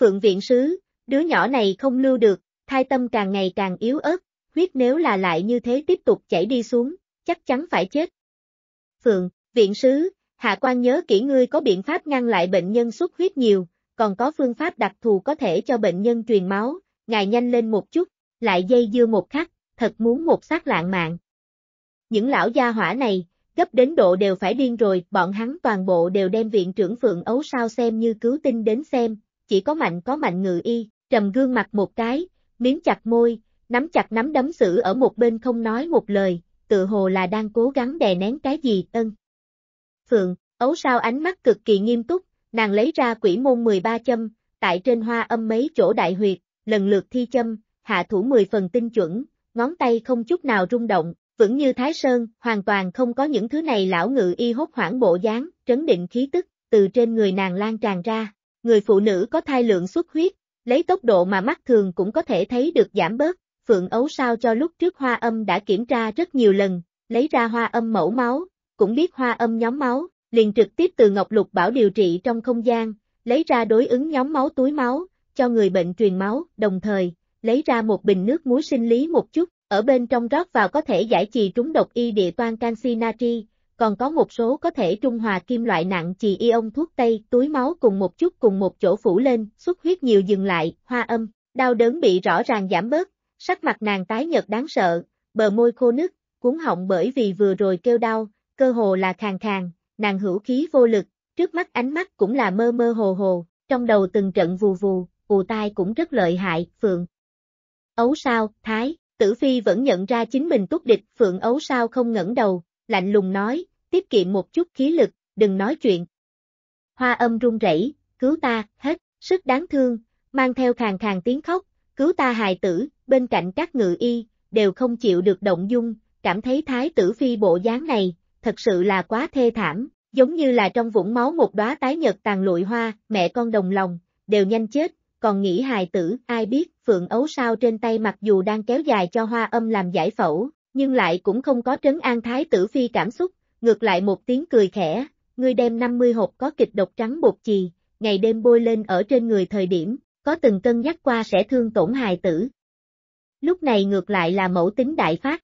Phượng Viện Sứ, đứa nhỏ này không lưu được, thai tâm càng ngày càng yếu ớt, huyết nếu là lại như thế tiếp tục chảy đi xuống, chắc chắn phải chết. Phượng, Viện Sứ, Hạ quan nhớ kỹ ngươi có biện pháp ngăn lại bệnh nhân xuất huyết nhiều, còn có phương pháp đặc thù có thể cho bệnh nhân truyền máu, ngài nhanh lên một chút, lại dây dưa một khắc, thật muốn một sát lạng mạng. Những lão gia hỏa này, gấp đến độ đều phải điên rồi, bọn hắn toàn bộ đều đem viện trưởng Phượng Ấu sao xem như cứu tinh đến xem, chỉ có mạnh có mạnh ngự y, trầm gương mặt một cái, miếng chặt môi, nắm chặt nắm đấm xử ở một bên không nói một lời, tự hồ là đang cố gắng đè nén cái gì, ân. Phượng, Ấu sao ánh mắt cực kỳ nghiêm túc, nàng lấy ra quỷ môn 13 châm, tại trên hoa âm mấy chỗ đại huyệt, lần lượt thi châm, hạ thủ 10 phần tinh chuẩn, ngón tay không chút nào rung động, vững như Thái Sơn, hoàn toàn không có những thứ này lão ngự y hốt hoảng bộ dáng, trấn định khí tức, từ trên người nàng lan tràn ra. Người phụ nữ có thai lượng xuất huyết, lấy tốc độ mà mắt thường cũng có thể thấy được giảm bớt, phượng ấu sao cho lúc trước hoa âm đã kiểm tra rất nhiều lần, lấy ra hoa âm mẫu máu, cũng biết hoa âm nhóm máu, liền trực tiếp từ Ngọc Lục Bảo điều trị trong không gian, lấy ra đối ứng nhóm máu túi máu, cho người bệnh truyền máu, đồng thời, lấy ra một bình nước muối sinh lý một chút, ở bên trong rót vào có thể giải trì trúng độc y địa toan canxi natri, còn có một số có thể trung hòa kim loại nặng chì ion thuốc tây, túi máu cùng một chút cùng một chỗ phủ lên, xuất huyết nhiều dừng lại, hoa âm, đau đớn bị rõ ràng giảm bớt, sắc mặt nàng tái nhợt đáng sợ, bờ môi khô nứt, cuốn họng bởi vì vừa rồi kêu đau, cơ hồ là khàn khàn, nàng hữu khí vô lực, trước mắt ánh mắt cũng là mơ mơ hồ hồ, trong đầu từng trận vù vù, ù tai cũng rất lợi hại, phượng, Ấu sao, Thái, tử phi vẫn nhận ra chính mình tốt địch, phượng ấu sao không ngẩng đầu, lạnh lùng nói, tiết kiệm một chút khí lực, đừng nói chuyện. Hoa âm run rẩy, cứu ta, hết, sức đáng thương, mang theo khàn khàn tiếng khóc, cứu ta hài tử, bên cạnh các ngự y, đều không chịu được động dung, cảm thấy thái tử phi bộ dáng này, thật sự là quá thê thảm, giống như là trong vũng máu một đóa tái nhật tàn lụi hoa, mẹ con đồng lòng, đều nhanh chết, còn nghĩ hài tử, ai biết, phượng ấu sao trên tay mặc dù đang kéo dài cho hoa âm làm giải phẫu, nhưng lại cũng không có trấn an thái tử phi cảm xúc, ngược lại một tiếng cười khẽ, ngươi đem 50 hộp có kịch độc trắng bột chì, ngày đêm bôi lên ở trên người thời điểm, có từng cân nhắc qua sẽ thương tổn hài tử. Lúc này ngược lại là mẫu tính đại phát.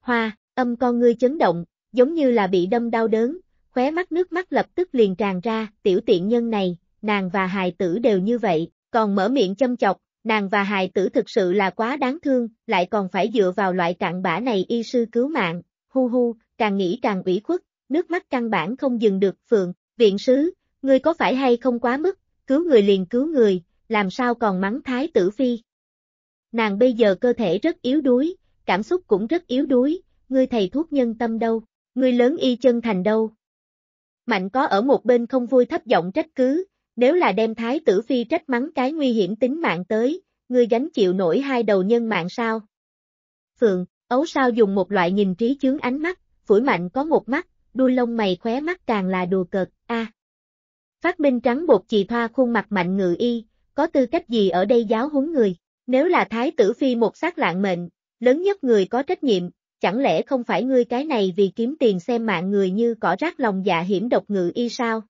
Hoa, âm con ngươi chấn động, giống như là bị đâm đau đớn, khóe mắt nước mắt lập tức liền tràn ra, tiểu tiện nhân này, nàng và hài tử đều như vậy, còn mở miệng châm chọc, nàng và hài tử thực sự là quá đáng thương, lại còn phải dựa vào loại cạn bã này y sư cứu mạng, hu hu, càng nghĩ càng ủy khuất, nước mắt căn bản không dừng được, phượng, viện sứ, ngươi có phải hay không quá mức, cứu người liền cứu người, làm sao còn mắng thái tử phi. Nàng bây giờ cơ thể rất yếu đuối, cảm xúc cũng rất yếu đuối, ngươi thầy thuốc nhân tâm đâu, ngươi lớn y chân thành đâu. Mạnh có ở một bên không vui thấp giọng trách cứ, nếu là đem thái tử phi trách mắng cái nguy hiểm tính mạng tới, ngươi gánh chịu nổi hai đầu nhân mạng sao? Phượng, ấu sao dùng một loại nhìn trí chướng ánh mắt, phủi mạnh có một mắt, đuôi lông mày khóe mắt càng là đùa cợt, a. Phát minh trắng bột chì thoa khuôn mặt mạnh ngự y, có tư cách gì ở đây giáo huấn người, nếu là thái tử phi một sát lạng mệnh, lớn nhất người có trách nhiệm, chẳng lẽ không phải ngươi cái này vì kiếm tiền xem mạng người như cỏ rác lòng dạ hiểm độc ngự y sao?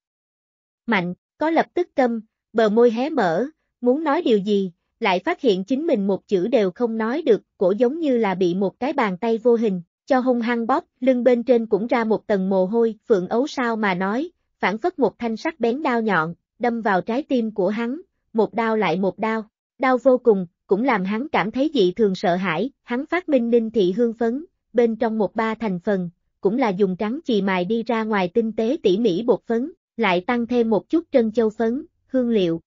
Mạnh, có lập tức câm, bờ môi hé mở, muốn nói điều gì, lại phát hiện chính mình một chữ đều không nói được, cổ giống như là bị một cái bàn tay vô hình, cho hung hăng bóp, lưng bên trên cũng ra một tầng mồ hôi, phượng ấu sao mà nói, phản phất một thanh sắc bén đao nhọn, đâm vào trái tim của hắn, một đao lại một đao, đau vô cùng, cũng làm hắn cảm thấy dị thường sợ hãi, hắn phát minh ninh thị hương phấn, bên trong một ba thành phần, cũng là dùng trắng chì mài đi ra ngoài tinh tế tỉ mỉ bột phấn, lại tăng thêm một chút trân châu phấn, hương liệu.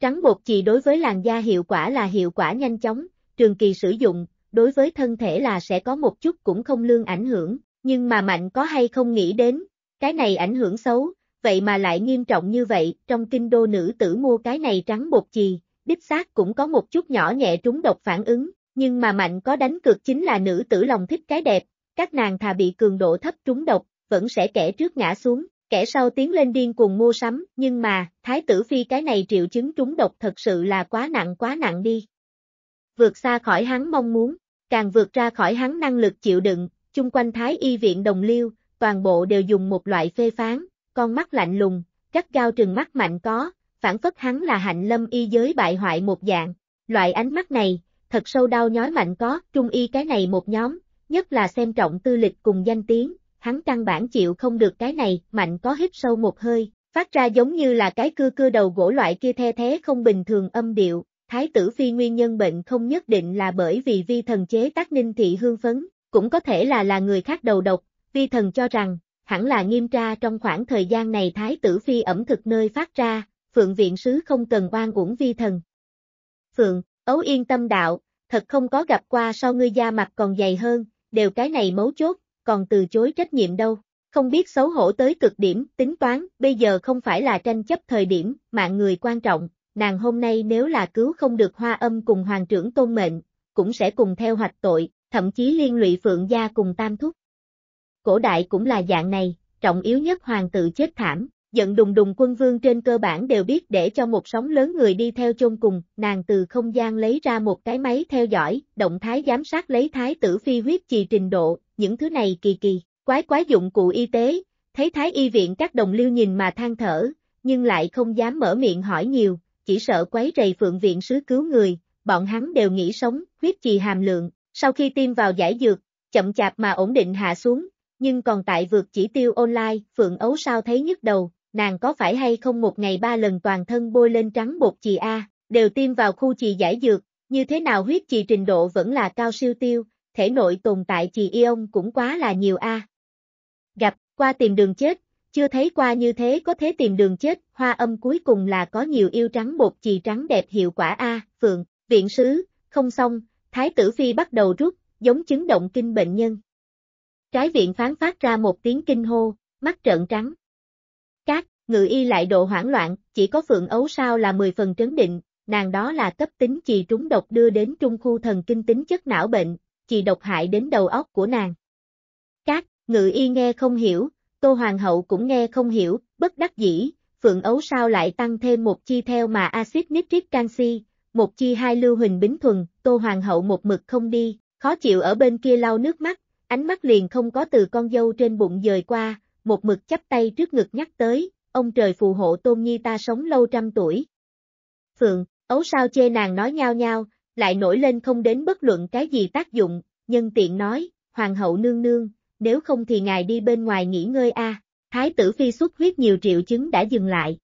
Trắng bột chì đối với làn da hiệu quả là hiệu quả nhanh chóng, trường kỳ sử dụng, đối với thân thể là sẽ có một chút cũng không lương ảnh hưởng, nhưng mà Mạnh có hay không nghĩ đến, cái này ảnh hưởng xấu, vậy mà lại nghiêm trọng như vậy, trong kinh đô nữ tử mua cái này trắng bột chì, đích xác cũng có một chút nhỏ nhẹ trúng độc phản ứng, nhưng mà Mạnh có đánh cược chính là nữ tử lòng thích cái đẹp, các nàng thà bị cường độ thấp trúng độc, vẫn sẽ kẻ trước ngã xuống, kẻ sau tiến lên điên cuồng mua sắm, nhưng mà, thái tử phi cái này triệu chứng trúng độc thật sự là quá nặng quá nặng đi. Vượt xa khỏi hắn mong muốn, càng vượt ra khỏi hắn năng lực chịu đựng, chung quanh thái y viện đồng liêu, toàn bộ đều dùng một loại phê phán, con mắt lạnh lùng, gắt gao trừng mắt mạnh có, phản phất hắn là hạnh lâm y giới bại hoại một dạng. Loại ánh mắt này, thật sâu đau nhói mạnh có, trung y cái này một nhóm, nhất là xem trọng tư lịch cùng danh tiếng, hắn căn bản chịu không được cái này, mạnh có hít sâu một hơi, phát ra giống như là cái cưa cưa đầu gỗ loại kia the thế không bình thường âm điệu, thái tử phi nguyên nhân bệnh không nhất định là bởi vì vi thần chế tác ninh thị hương phấn, cũng có thể là là người khác đầu độc, vi thần cho rằng, hẳn là nghiêm tra trong khoảng thời gian này thái tử phi ẩm thực nơi phát ra, phượng viện sứ không cần oan uổng vi thần. Phượng, ấu yên tâm đạo, thật không có gặp qua so ngươi da mặt còn dày hơn, đều cái này mấu chốt, còn từ chối trách nhiệm đâu. Không biết xấu hổ tới cực điểm, tính toán, bây giờ không phải là tranh chấp thời điểm, mạng người quan trọng, nàng hôm nay nếu là cứu không được hoa âm cùng hoàng trưởng tôn mệnh, cũng sẽ cùng theo hoạch tội, thậm chí liên lụy phượng gia cùng tam thúc. Cổ đại cũng là dạng này, trọng yếu nhất hoàng tự chết thảm, giận đùng đùng quân vương trên cơ bản đều biết để cho một sóng lớn người đi theo chôn cùng, nàng từ không gian lấy ra một cái máy theo dõi, động thái giám sát lấy thái tử phi huyết trì trình độ, những thứ này kỳ kỳ, quái quái dụng cụ y tế, thấy thái y viện các đồng lưu nhìn mà than thở, nhưng lại không dám mở miệng hỏi nhiều, chỉ sợ quấy rầy phượng viện sứ cứu người, bọn hắn đều nghĩ sống, huyết trì hàm lượng, sau khi tiêm vào giải dược, chậm chạp mà ổn định hạ xuống, nhưng còn tại vượt chỉ tiêu online, Phượng Ấu sao thấy nhức đầu, nàng có phải hay không một ngày ba lần toàn thân bôi lên trắng bột chì A, đều tiêm vào khu chì giải dược, như thế nào huyết chì trình độ vẫn là cao siêu tiêu, thể nội tồn tại chì ion cũng quá là nhiều A. Gặp, qua tìm đường chết, chưa thấy qua như thế có thế tìm đường chết, hoa âm cuối cùng là có nhiều yêu trắng bột chì trắng đẹp hiệu quả A, phượng, viện sứ, không xong, thái tử phi bắt đầu rút, giống chứng động kinh bệnh nhân. Trái viện phán phát ra một tiếng kinh hô, mắt trợn trắng ngự y lại độ hoảng loạn, chỉ có phượng ấu sao là 10 phần trấn định, nàng đó là cấp tính chì trúng độc đưa đến trung khu thần kinh tính chất não bệnh, chì độc hại đến đầu óc của nàng. Các, ngự y nghe không hiểu, tô hoàng hậu cũng nghe không hiểu, bất đắc dĩ, phượng ấu sao lại tăng thêm một chi theo mà axit nitric canxi, một chi hai lưu huỳnh bính thuần, tô hoàng hậu một mực không đi, khó chịu ở bên kia lau nước mắt, ánh mắt liền không có từ con dâu trên bụng dời qua, một mực chắp tay trước ngực nhắc tới, ông trời phù hộ tôn nhi ta sống lâu trăm tuổi. Phượng, ấu sao chê nàng nói nhao nhao, lại nổi lên không đến bất luận cái gì tác dụng, nhân tiện nói, hoàng hậu nương nương, nếu không thì ngài đi bên ngoài nghỉ ngơi a. thái tử phi xuất huyết nhiều triệu chứng đã dừng lại.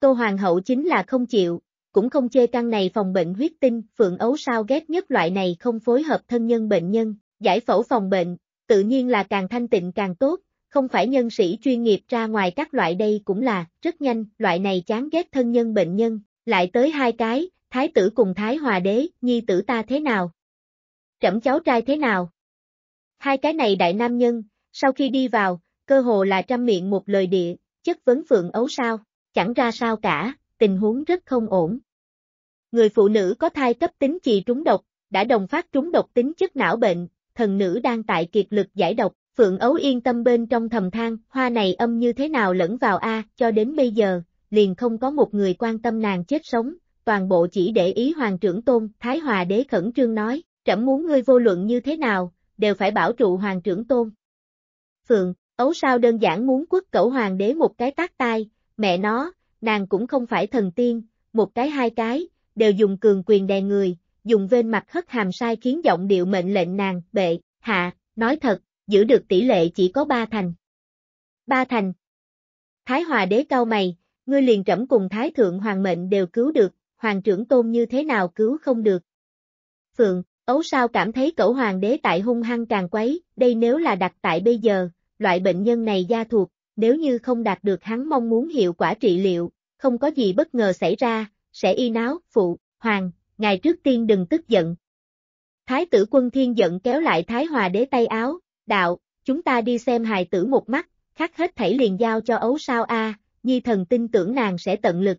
Tô hoàng hậu chính là không chịu, cũng không chê căn này phòng bệnh huyết tinh, phượng ấu sao ghét nhất loại này không phối hợp thân nhân bệnh nhân, giải phẫu phòng bệnh, tự nhiên là càng thanh tịnh càng tốt, không phải nhân sĩ chuyên nghiệp ra ngoài các loại đây cũng là, rất nhanh, loại này chán ghét thân nhân bệnh nhân, lại tới hai cái, thái tử cùng thái hòa đế, nhi tử ta thế nào? Trẫm cháu trai thế nào? Hai cái này đại nam nhân, sau khi đi vào, cơ hồ là trăm miệng một lời địa, chất vấn phượng ấu sao, chẳng ra sao cả, tình huống rất không ổn. Người phụ nữ có thai cấp tính trì trúng độc, đã đồng phát trúng độc tính chất não bệnh, thần nữ đang tại kiệt lực giải độc, Phượng Ấu yên tâm bên trong thầm than, hoa này âm như thế nào lẫn vào A, cho đến bây giờ, liền không có một người quan tâm nàng chết sống, toàn bộ chỉ để ý hoàng trưởng tôn, Thái Hòa đế khẩn trương nói, trẫm muốn ngươi vô luận như thế nào, đều phải bảo trụ hoàng trưởng tôn. Phượng, Ấu sao đơn giản muốn quất cẩu hoàng đế một cái tác tai, mẹ nó, nàng cũng không phải thần tiên, một cái hai cái, đều dùng cường quyền đè người, dùng vên mặt hất hàm sai khiến giọng điệu mệnh lệnh nàng, bệ, hạ, nói thật, giữ được tỷ lệ chỉ có ba thành. Ba thành. Thái Hòa đế cao mày, ngươi liền trẫm cùng Thái Thượng Hoàng mệnh đều cứu được, Hoàng trưởng tôn như thế nào cứu không được. Phượng, ấu sao cảm thấy cẩu Hoàng đế tại hung hăng càng quấy, đây nếu là đặt tại bây giờ, loại bệnh nhân này gia thuộc, nếu như không đạt được hắn mong muốn hiệu quả trị liệu, không có gì bất ngờ xảy ra, sẽ y náo, phụ, hoàng, ngài trước tiên đừng tức giận. Thái tử quân thiên giận kéo lại Thái Hòa đế tay áo, đạo, chúng ta đi xem hài tử một mắt, khắc hết thảy liền giao cho ấu sao a, nhi thần tin tưởng nàng sẽ tận lực.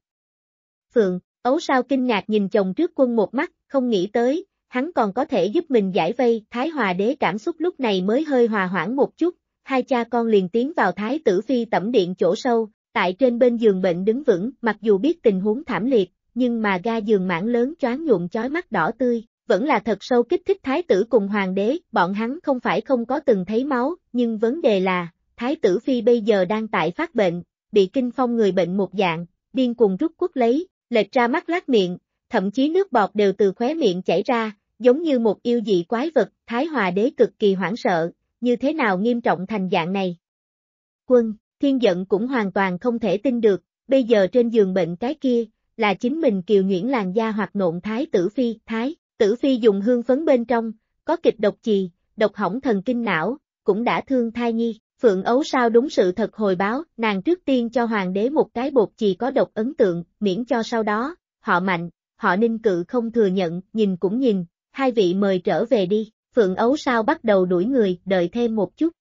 Phượng, ấu sao kinh ngạc nhìn chồng trước quân một mắt, không nghĩ tới, hắn còn có thể giúp mình giải vây, Thái Hòa đế cảm xúc lúc này mới hơi hòa hoãn một chút, hai cha con liền tiến vào Thái tử phi tẩm điện chỗ sâu, tại trên bên giường bệnh đứng vững, mặc dù biết tình huống thảm liệt, nhưng mà ga giường mảng lớn choáng nhuộm chói mắt đỏ tươi, vẫn là thật sâu kích thích thái tử cùng hoàng đế, bọn hắn không phải không có từng thấy máu, nhưng vấn đề là, thái tử phi bây giờ đang tại phát bệnh, bị kinh phong người bệnh một dạng, điên cuồng rút quất lấy, lệch ra mắt lát miệng, thậm chí nước bọt đều từ khóe miệng chảy ra, giống như một yêu dị quái vật, thái hòa đế cực kỳ hoảng sợ, như thế nào nghiêm trọng thành dạng này. Quân, thiên giận cũng hoàn toàn không thể tin được, bây giờ trên giường bệnh cái kia, là chính mình kiều nhuyễn làn da hoặc nộn thái tử phi, thái. Tử Phi dùng hương phấn bên trong, có kịch độc trì, độc hỏng thần kinh não, cũng đã thương thai nhi. Phượng Ấu sao đúng sự thật hồi báo, nàng trước tiên cho hoàng đế một cái bột trì có độc ấn tượng, miễn cho sau đó, họ mạnh, họ ninh cự không thừa nhận, nhìn cũng nhìn, hai vị mời trở về đi, Phượng Ấu sao bắt đầu đuổi người, đợi thêm một chút.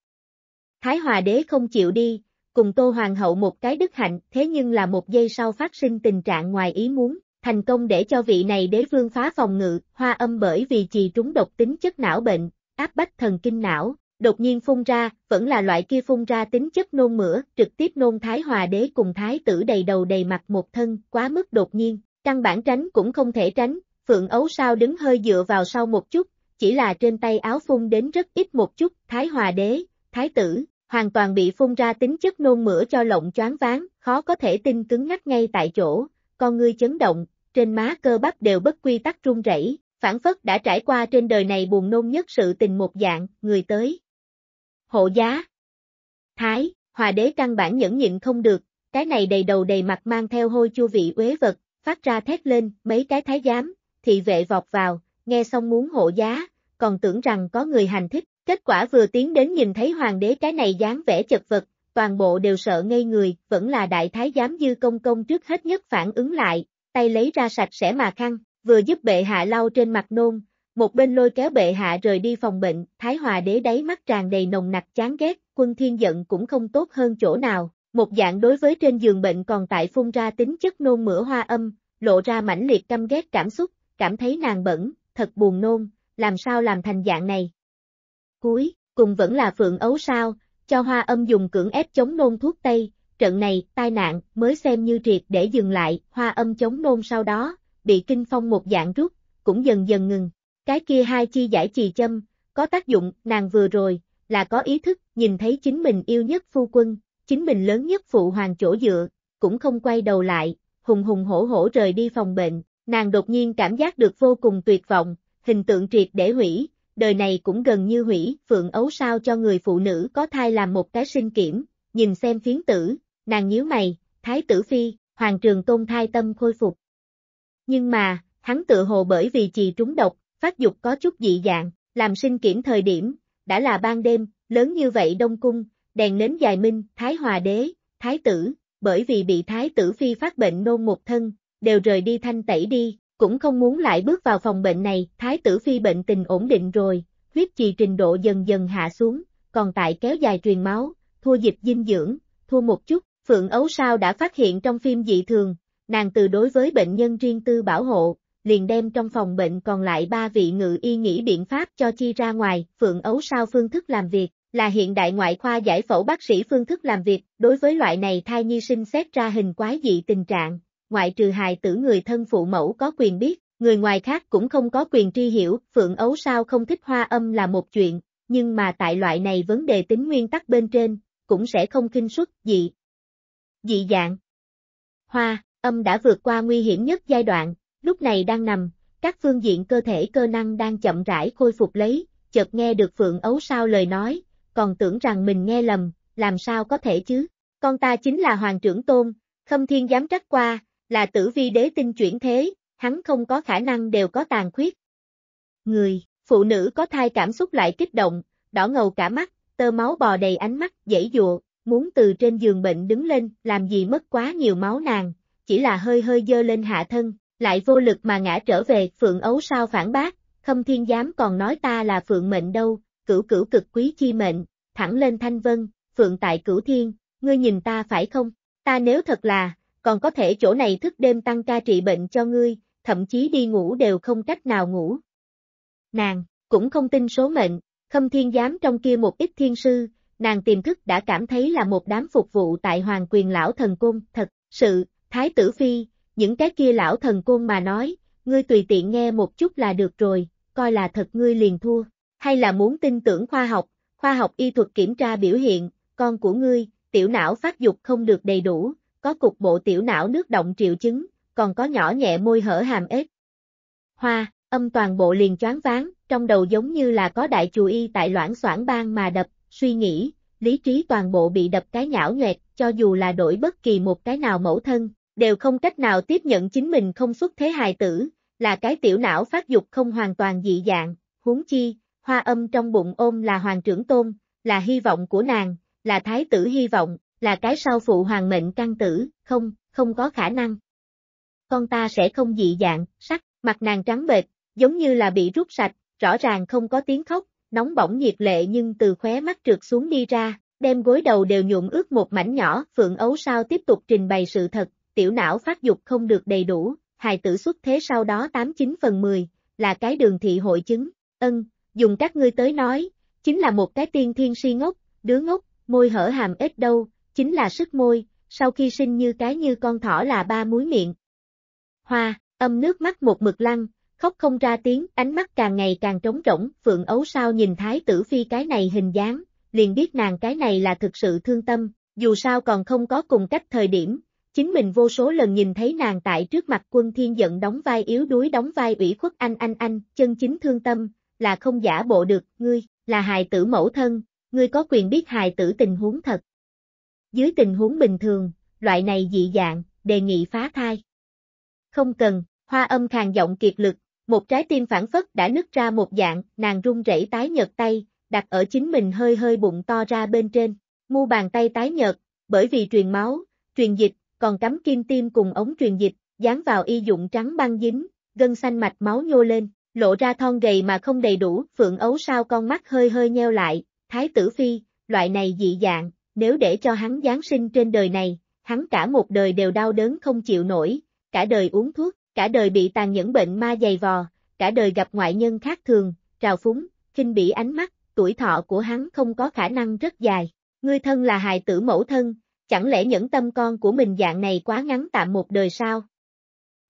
Thái Hòa đế không chịu đi, cùng Tô Hoàng hậu một cái đức hạnh, thế nhưng là một giây sau phát sinh tình trạng ngoài ý muốn, thành công để cho vị này đế vương phá phòng ngự, hoa âm bởi vì trì trúng độc tính chất não bệnh, áp bách thần kinh não, đột nhiên phun ra, vẫn là loại kia phun ra tính chất nôn mửa, trực tiếp nôn thái hòa đế cùng thái tử đầy đầu đầy mặt một thân, quá mức đột nhiên, căn bản tránh cũng không thể tránh, phượng ấu sao đứng hơi dựa vào sau một chút, chỉ là trên tay áo phun đến rất ít một chút, thái hòa đế, thái tử, hoàn toàn bị phun ra tính chất nôn mửa cho lộng choáng váng, khó có thể tin cứng ngắt ngay tại chỗ, con ngươi chấn động, trên má cơ bắp đều bất quy tắc run rẩy, phản phất đã trải qua trên đời này buồn nôn nhất sự tình một dạng, người tới. Hộ giá. Thái, hòa đế căn bản nhẫn nhịn không được, cái này đầy đầu đầy mặt mang theo hôi chua vị uế vật, phát ra thét lên, mấy cái thái giám, thị vệ vọt vào, nghe xong muốn hộ giá, còn tưởng rằng có người hành thích, kết quả vừa tiến đến nhìn thấy hoàng đế cái này dáng vẻ chật vật, toàn bộ đều sợ ngây người, vẫn là đại thái giám dư công công trước hết nhất phản ứng lại, tay lấy ra sạch sẽ mà khăn, vừa giúp bệ hạ lau trên mặt nôn, một bên lôi kéo bệ hạ rời đi phòng bệnh, Thái Hòa đế đáy mắt tràn đầy nồng nặc chán ghét, quân thiên giận cũng không tốt hơn chỗ nào, một dạng đối với trên giường bệnh còn tại phun ra tính chất nôn mửa hoa âm, lộ ra mãnh liệt căm ghét cảm xúc, cảm thấy nàng bẩn, thật buồn nôn, làm sao làm thành dạng này. Cuối, cùng vẫn là phượng ấu sao, cho hoa âm dùng cưỡng ép chống nôn thuốc tây, trận này, tai nạn, mới xem như triệt để dừng lại, hoa âm chống nôn sau đó, bị kinh phong một dạng rút, cũng dần dần ngừng. Cái kia hai chi giải trì châm, có tác dụng, nàng vừa rồi, là có ý thức, nhìn thấy chính mình yêu nhất phu quân, chính mình lớn nhất phụ hoàng chỗ dựa, cũng không quay đầu lại, hùng hùng hổ hổ rời đi phòng bệnh, nàng đột nhiên cảm giác được vô cùng tuyệt vọng, hình tượng triệt để hủy, đời này cũng gần như hủy, phượng ấu sao cho người phụ nữ có thai làm một cái sinh kiểm, nhìn xem phiến tử, nàng nhíu mày, thái tử phi, hoàng trường tôn thai tâm khôi phục. Nhưng mà, hắn tự hồ bởi vì trì trúng độc, phát dục có chút dị dạng, làm sinh kiểm thời điểm, đã là ban đêm, lớn như vậy đông cung, đèn nến dài minh, thái hòa đế, thái tử, bởi vì bị thái tử phi phát bệnh nôn một thân, đều rời đi thanh tẩy đi, cũng không muốn lại bước vào phòng bệnh này, thái tử phi bệnh tình ổn định rồi, huyết trì trình độ dần dần hạ xuống, còn tại kéo dài truyền máu, thua dịch dinh dưỡng, thua một chút, Phượng Ấu Sao đã phát hiện trong phim dị thường, nàng từ đối với bệnh nhân riêng tư bảo hộ, liền đem trong phòng bệnh còn lại ba vị ngự y nghĩ biện pháp cho chi ra ngoài, Phượng Ấu Sao phương thức làm việc, là hiện đại ngoại khoa giải phẫu bác sĩ phương thức làm việc, đối với loại này thai nhi sinh xét ra hình quái dị tình trạng, ngoại trừ hài tử người thân phụ mẫu có quyền biết, người ngoài khác cũng không có quyền tri hiểu, Phượng Ấu Sao không thích hoa âm là một chuyện, nhưng mà tại loại này vấn đề tính nguyên tắc bên trên, cũng sẽ không kinh xuất dị, dị dạng. Hoa, âm đã vượt qua nguy hiểm nhất giai đoạn, lúc này đang nằm, các phương diện cơ thể cơ năng đang chậm rãi khôi phục lấy, chợt nghe được Phượng Ấu Sao lời nói, còn tưởng rằng mình nghe lầm, làm sao có thể chứ, con ta chính là Hoàng trưởng Tôn, Khâm Thiên dám trách qua, là tử vi đế tinh chuyển thế, hắn không có khả năng đều có tàn khuyết. Người, phụ nữ có thai cảm xúc lại kích động, đỏ ngầu cả mắt, tơ máu bò đầy ánh mắt, dễ dụa, muốn từ trên giường bệnh đứng lên, làm gì mất quá nhiều máu nàng, chỉ là hơi hơi dơ lên hạ thân, lại vô lực mà ngã trở về, phượng ấu sao phản bác, khâm thiên giám còn nói ta là phượng mệnh đâu, cửu cửu cực quý chi mệnh, thẳng lên thanh vân, phượng tại cửu thiên, ngươi nhìn ta phải không, ta nếu thật là, còn có thể chỗ này thức đêm tăng ca trị bệnh cho ngươi, thậm chí đi ngủ đều không cách nào ngủ. Nàng, cũng không tin số mệnh, khâm thiên giám trong kia một ít thiên sư, nàng tiềm thức đã cảm thấy là một đám phục vụ tại hoàng quyền lão thần côn, thật, sự, thái tử phi, những cái kia lão thần côn mà nói, ngươi tùy tiện nghe một chút là được rồi, coi là thật ngươi liền thua, hay là muốn tin tưởng khoa học, khoa học y thuật kiểm tra biểu hiện, con của ngươi, tiểu não phát dục không được đầy đủ, có cục bộ tiểu não nước động triệu chứng, còn có nhỏ nhẹ môi hở hàm ếch. Hoa, âm toàn bộ liền choáng váng, trong đầu giống như là có đại chùa y tại loãng soảng bang mà đập, suy nghĩ, lý trí toàn bộ bị đập cái nhão nhoẹt, cho dù là đổi bất kỳ một cái nào mẫu thân, đều không cách nào tiếp nhận chính mình không xuất thế hài tử, là cái tiểu não phát dục không hoàn toàn dị dạng, huống chi, hoa âm trong bụng ôm là hoàng trưởng tôn, là hy vọng của nàng, là thái tử hy vọng, là cái sau phụ hoàng mệnh căn tử, không, không có khả năng. Con ta sẽ không dị dạng, sắc, mặt nàng trắng bệch, giống như là bị rút sạch, rõ ràng không có tiếng khóc, nóng bỏng nhiệt lệ nhưng từ khóe mắt trượt xuống đi ra, đem gối đầu đều nhuộm ướt một mảnh nhỏ, Phượng Ấu Sao tiếp tục trình bày sự thật, tiểu não phát dục không được đầy đủ, hài tử xuất thế sau đó 89 phần 10, là cái đường thị hội chứng, ân, dùng các ngươi tới nói, chính là một cái tiên thiên si ngốc, đứa ngốc, môi hở hàm ít đâu, chính là sức môi, sau khi sinh như cái như con thỏ là ba muối miệng. Hoa, âm nước mắt một mực lăn, khóc không ra tiếng, ánh mắt càng ngày càng trống rỗng, Phượng Ấu sao nhìn Thái tử phi cái này hình dáng, liền biết nàng cái này là thực sự thương tâm, dù sao còn không có cùng cách thời điểm, chính mình vô số lần nhìn thấy nàng tại trước mặt quân thiên giận đóng vai yếu đuối đóng vai ủy khuất anh anh anh, chân chính thương tâm, là không giả bộ được, ngươi, là hài tử mẫu thân, ngươi có quyền biết hài tử tình huống thật. Dưới tình huống bình thường, loại này dị dạng, đề nghị phá thai. Không cần, hoa âm khàn giọng kiệt lực, một trái tim phản phất đã nứt ra một dạng, nàng run rẩy tái nhợt tay, đặt ở chính mình hơi hơi bụng to ra bên trên. Mu bàn tay tái nhợt, bởi vì truyền máu, truyền dịch, còn cắm kim tim cùng ống truyền dịch, dán vào y dụng trắng băng dính, gân xanh mạch máu nhô lên, lộ ra thon gầy mà không đầy đủ, phượng ấu sao con mắt hơi hơi nheo lại, thái tử phi, loại này dị dạng, nếu để cho hắn Giáng sinh trên đời này, hắn cả một đời đều đau đớn không chịu nổi, cả đời uống thuốc, cả đời bị tàn nhẫn bệnh ma dày vò, cả đời gặp ngoại nhân khác thường, trào phúng, khinh bỉ ánh mắt, tuổi thọ của hắn không có khả năng rất dài. Ngươi thân là hài tử mẫu thân, chẳng lẽ nhẫn tâm con của mình dạng này quá ngắn tạm một đời sao?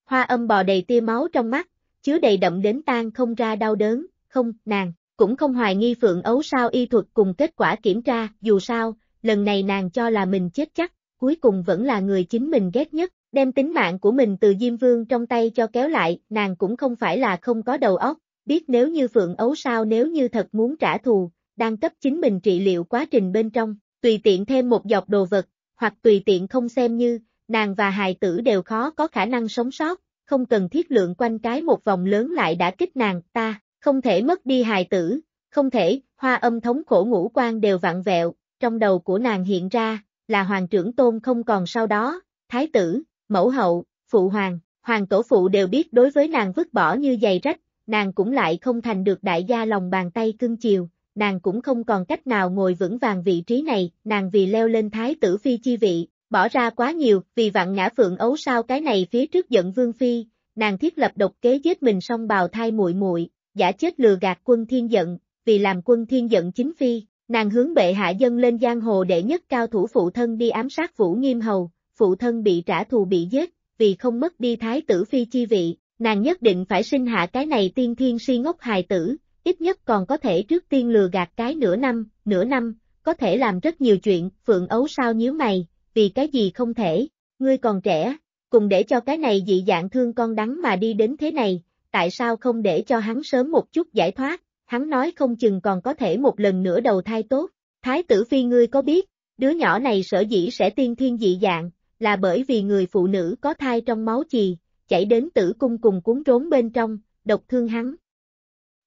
Hoa âm bò đầy tia máu trong mắt, chứa đầy đậm đến tan không ra đau đớn, không, nàng, cũng không hoài nghi phượng ấu sao y thuật cùng kết quả kiểm tra, dù sao, lần này nàng cho là mình chết chắc, cuối cùng vẫn là người chính mình ghét nhất, đem tính mạng của mình từ Diêm Vương trong tay cho kéo lại, nàng cũng không phải là không có đầu óc, biết nếu như Phượng Ấu sao nếu như thật muốn trả thù, đang cấp chính mình trị liệu quá trình bên trong, tùy tiện thêm một dọc đồ vật, hoặc tùy tiện không xem như, nàng và hài tử đều khó có khả năng sống sót, không cần thiết lượng quanh cái một vòng lớn lại đã kích nàng, ta, không thể mất đi hài tử, không thể, hoa âm thống khổ ngũ quan đều vặn vẹo, trong đầu của nàng hiện ra, là hoàng trưởng tôn không còn sau đó, thái tử, mẫu hậu, phụ hoàng, hoàng tổ phụ đều biết đối với nàng vứt bỏ như giày rách, nàng cũng lại không thành được đại gia lòng bàn tay cưng chiều, nàng cũng không còn cách nào ngồi vững vàng vị trí này, nàng vì leo lên thái tử phi chi vị, bỏ ra quá nhiều, vì vạn ngã phượng ấu sao cái này phía trước giận vương phi, nàng thiết lập độc kế giết mình xong bào thai muội muội, giả chết lừa gạt quân thiên giận, vì làm quân thiên giận chính phi, nàng hướng bệ hạ dân lên giang hồ để nhất cao thủ phụ thân đi ám sát Vũ Nghiêm Hầu, phụ thân bị trả thù bị giết, vì không mất đi thái tử phi chi vị, nàng nhất định phải sinh hạ cái này tiên thiên si ngốc hài tử, ít nhất còn có thể trước tiên lừa gạt cái nửa năm, nửa năm, có thể làm rất nhiều chuyện, phượng ấu sao nhíu mày, vì cái gì không thể, ngươi còn trẻ, cùng để cho cái này dị dạng thương con đắng mà đi đến thế này, tại sao không để cho hắn sớm một chút giải thoát, hắn nói không chừng còn có thể một lần nữa đầu thai tốt, thái tử phi ngươi có biết, đứa nhỏ này sở dĩ sẽ tiên thiên dị dạng, là bởi vì người phụ nữ có thai trong máu chì, chảy đến tử cung cùng cuốn rốn bên trong, độc thương hắn.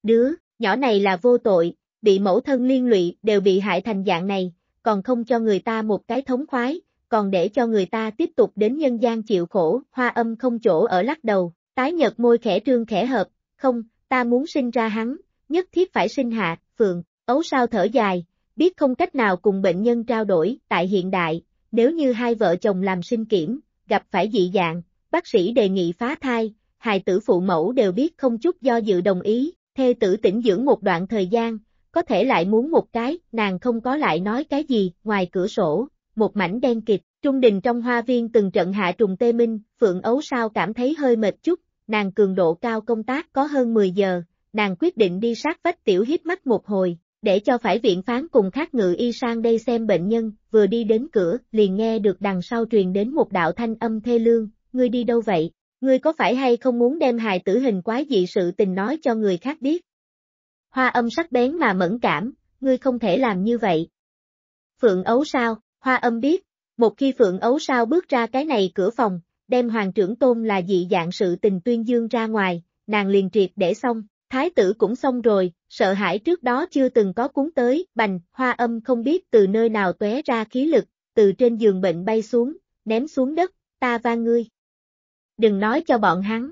Đứa, nhỏ này là vô tội, bị mẫu thân liên lụy đều bị hại thành dạng này, còn không cho người ta một cái thống khoái, còn để cho người ta tiếp tục đến nhân gian chịu khổ, hoa âm không chỗ ở lắc đầu, tái nhợt môi khẽ trương khẽ hợp, không, ta muốn sinh ra hắn, nhất thiết phải sinh hạ, phượng ấu sao thở dài, biết không cách nào cùng bệnh nhân trao đổi, tại hiện đại, nếu như hai vợ chồng làm sinh kiểm, gặp phải dị dạng, bác sĩ đề nghị phá thai, hài tử phụ mẫu đều biết không chút do dự đồng ý, thê tử tĩnh dưỡng một đoạn thời gian, có thể lại muốn một cái, nàng không có lại nói cái gì, ngoài cửa sổ, một mảnh đen kịt, trung đình trong hoa viên từng trận hạ trùng tê minh, Phượng Ấu sao cảm thấy hơi mệt chút, nàng cường độ cao công tác có hơn 10 giờ, nàng quyết định đi sát vách tiểu hít mắt một hồi, để cho phải viện phán cùng khác ngự y sang đây xem bệnh nhân, vừa đi đến cửa, liền nghe được đằng sau truyền đến một đạo thanh âm thê lương, ngươi đi đâu vậy, ngươi có phải hay không muốn đem hài tử hình quái dị sự tình nói cho người khác biết. Hoa âm sắc bén mà mẫn cảm, ngươi không thể làm như vậy. Phượng ấu sao, hoa âm biết, một khi phượng ấu sao bước ra cái này cửa phòng, đem hoàng trưởng tôn là dị dạng sự tình tuyên dương ra ngoài, nàng liền triệt để xong, Thái tử cũng xong rồi, sợ hãi trước đó chưa từng có cuốn tới, bành, hoa âm không biết từ nơi nào tóe ra khí lực, từ trên giường bệnh bay xuống, ném xuống đất, ta va ngươi. Đừng nói cho bọn hắn.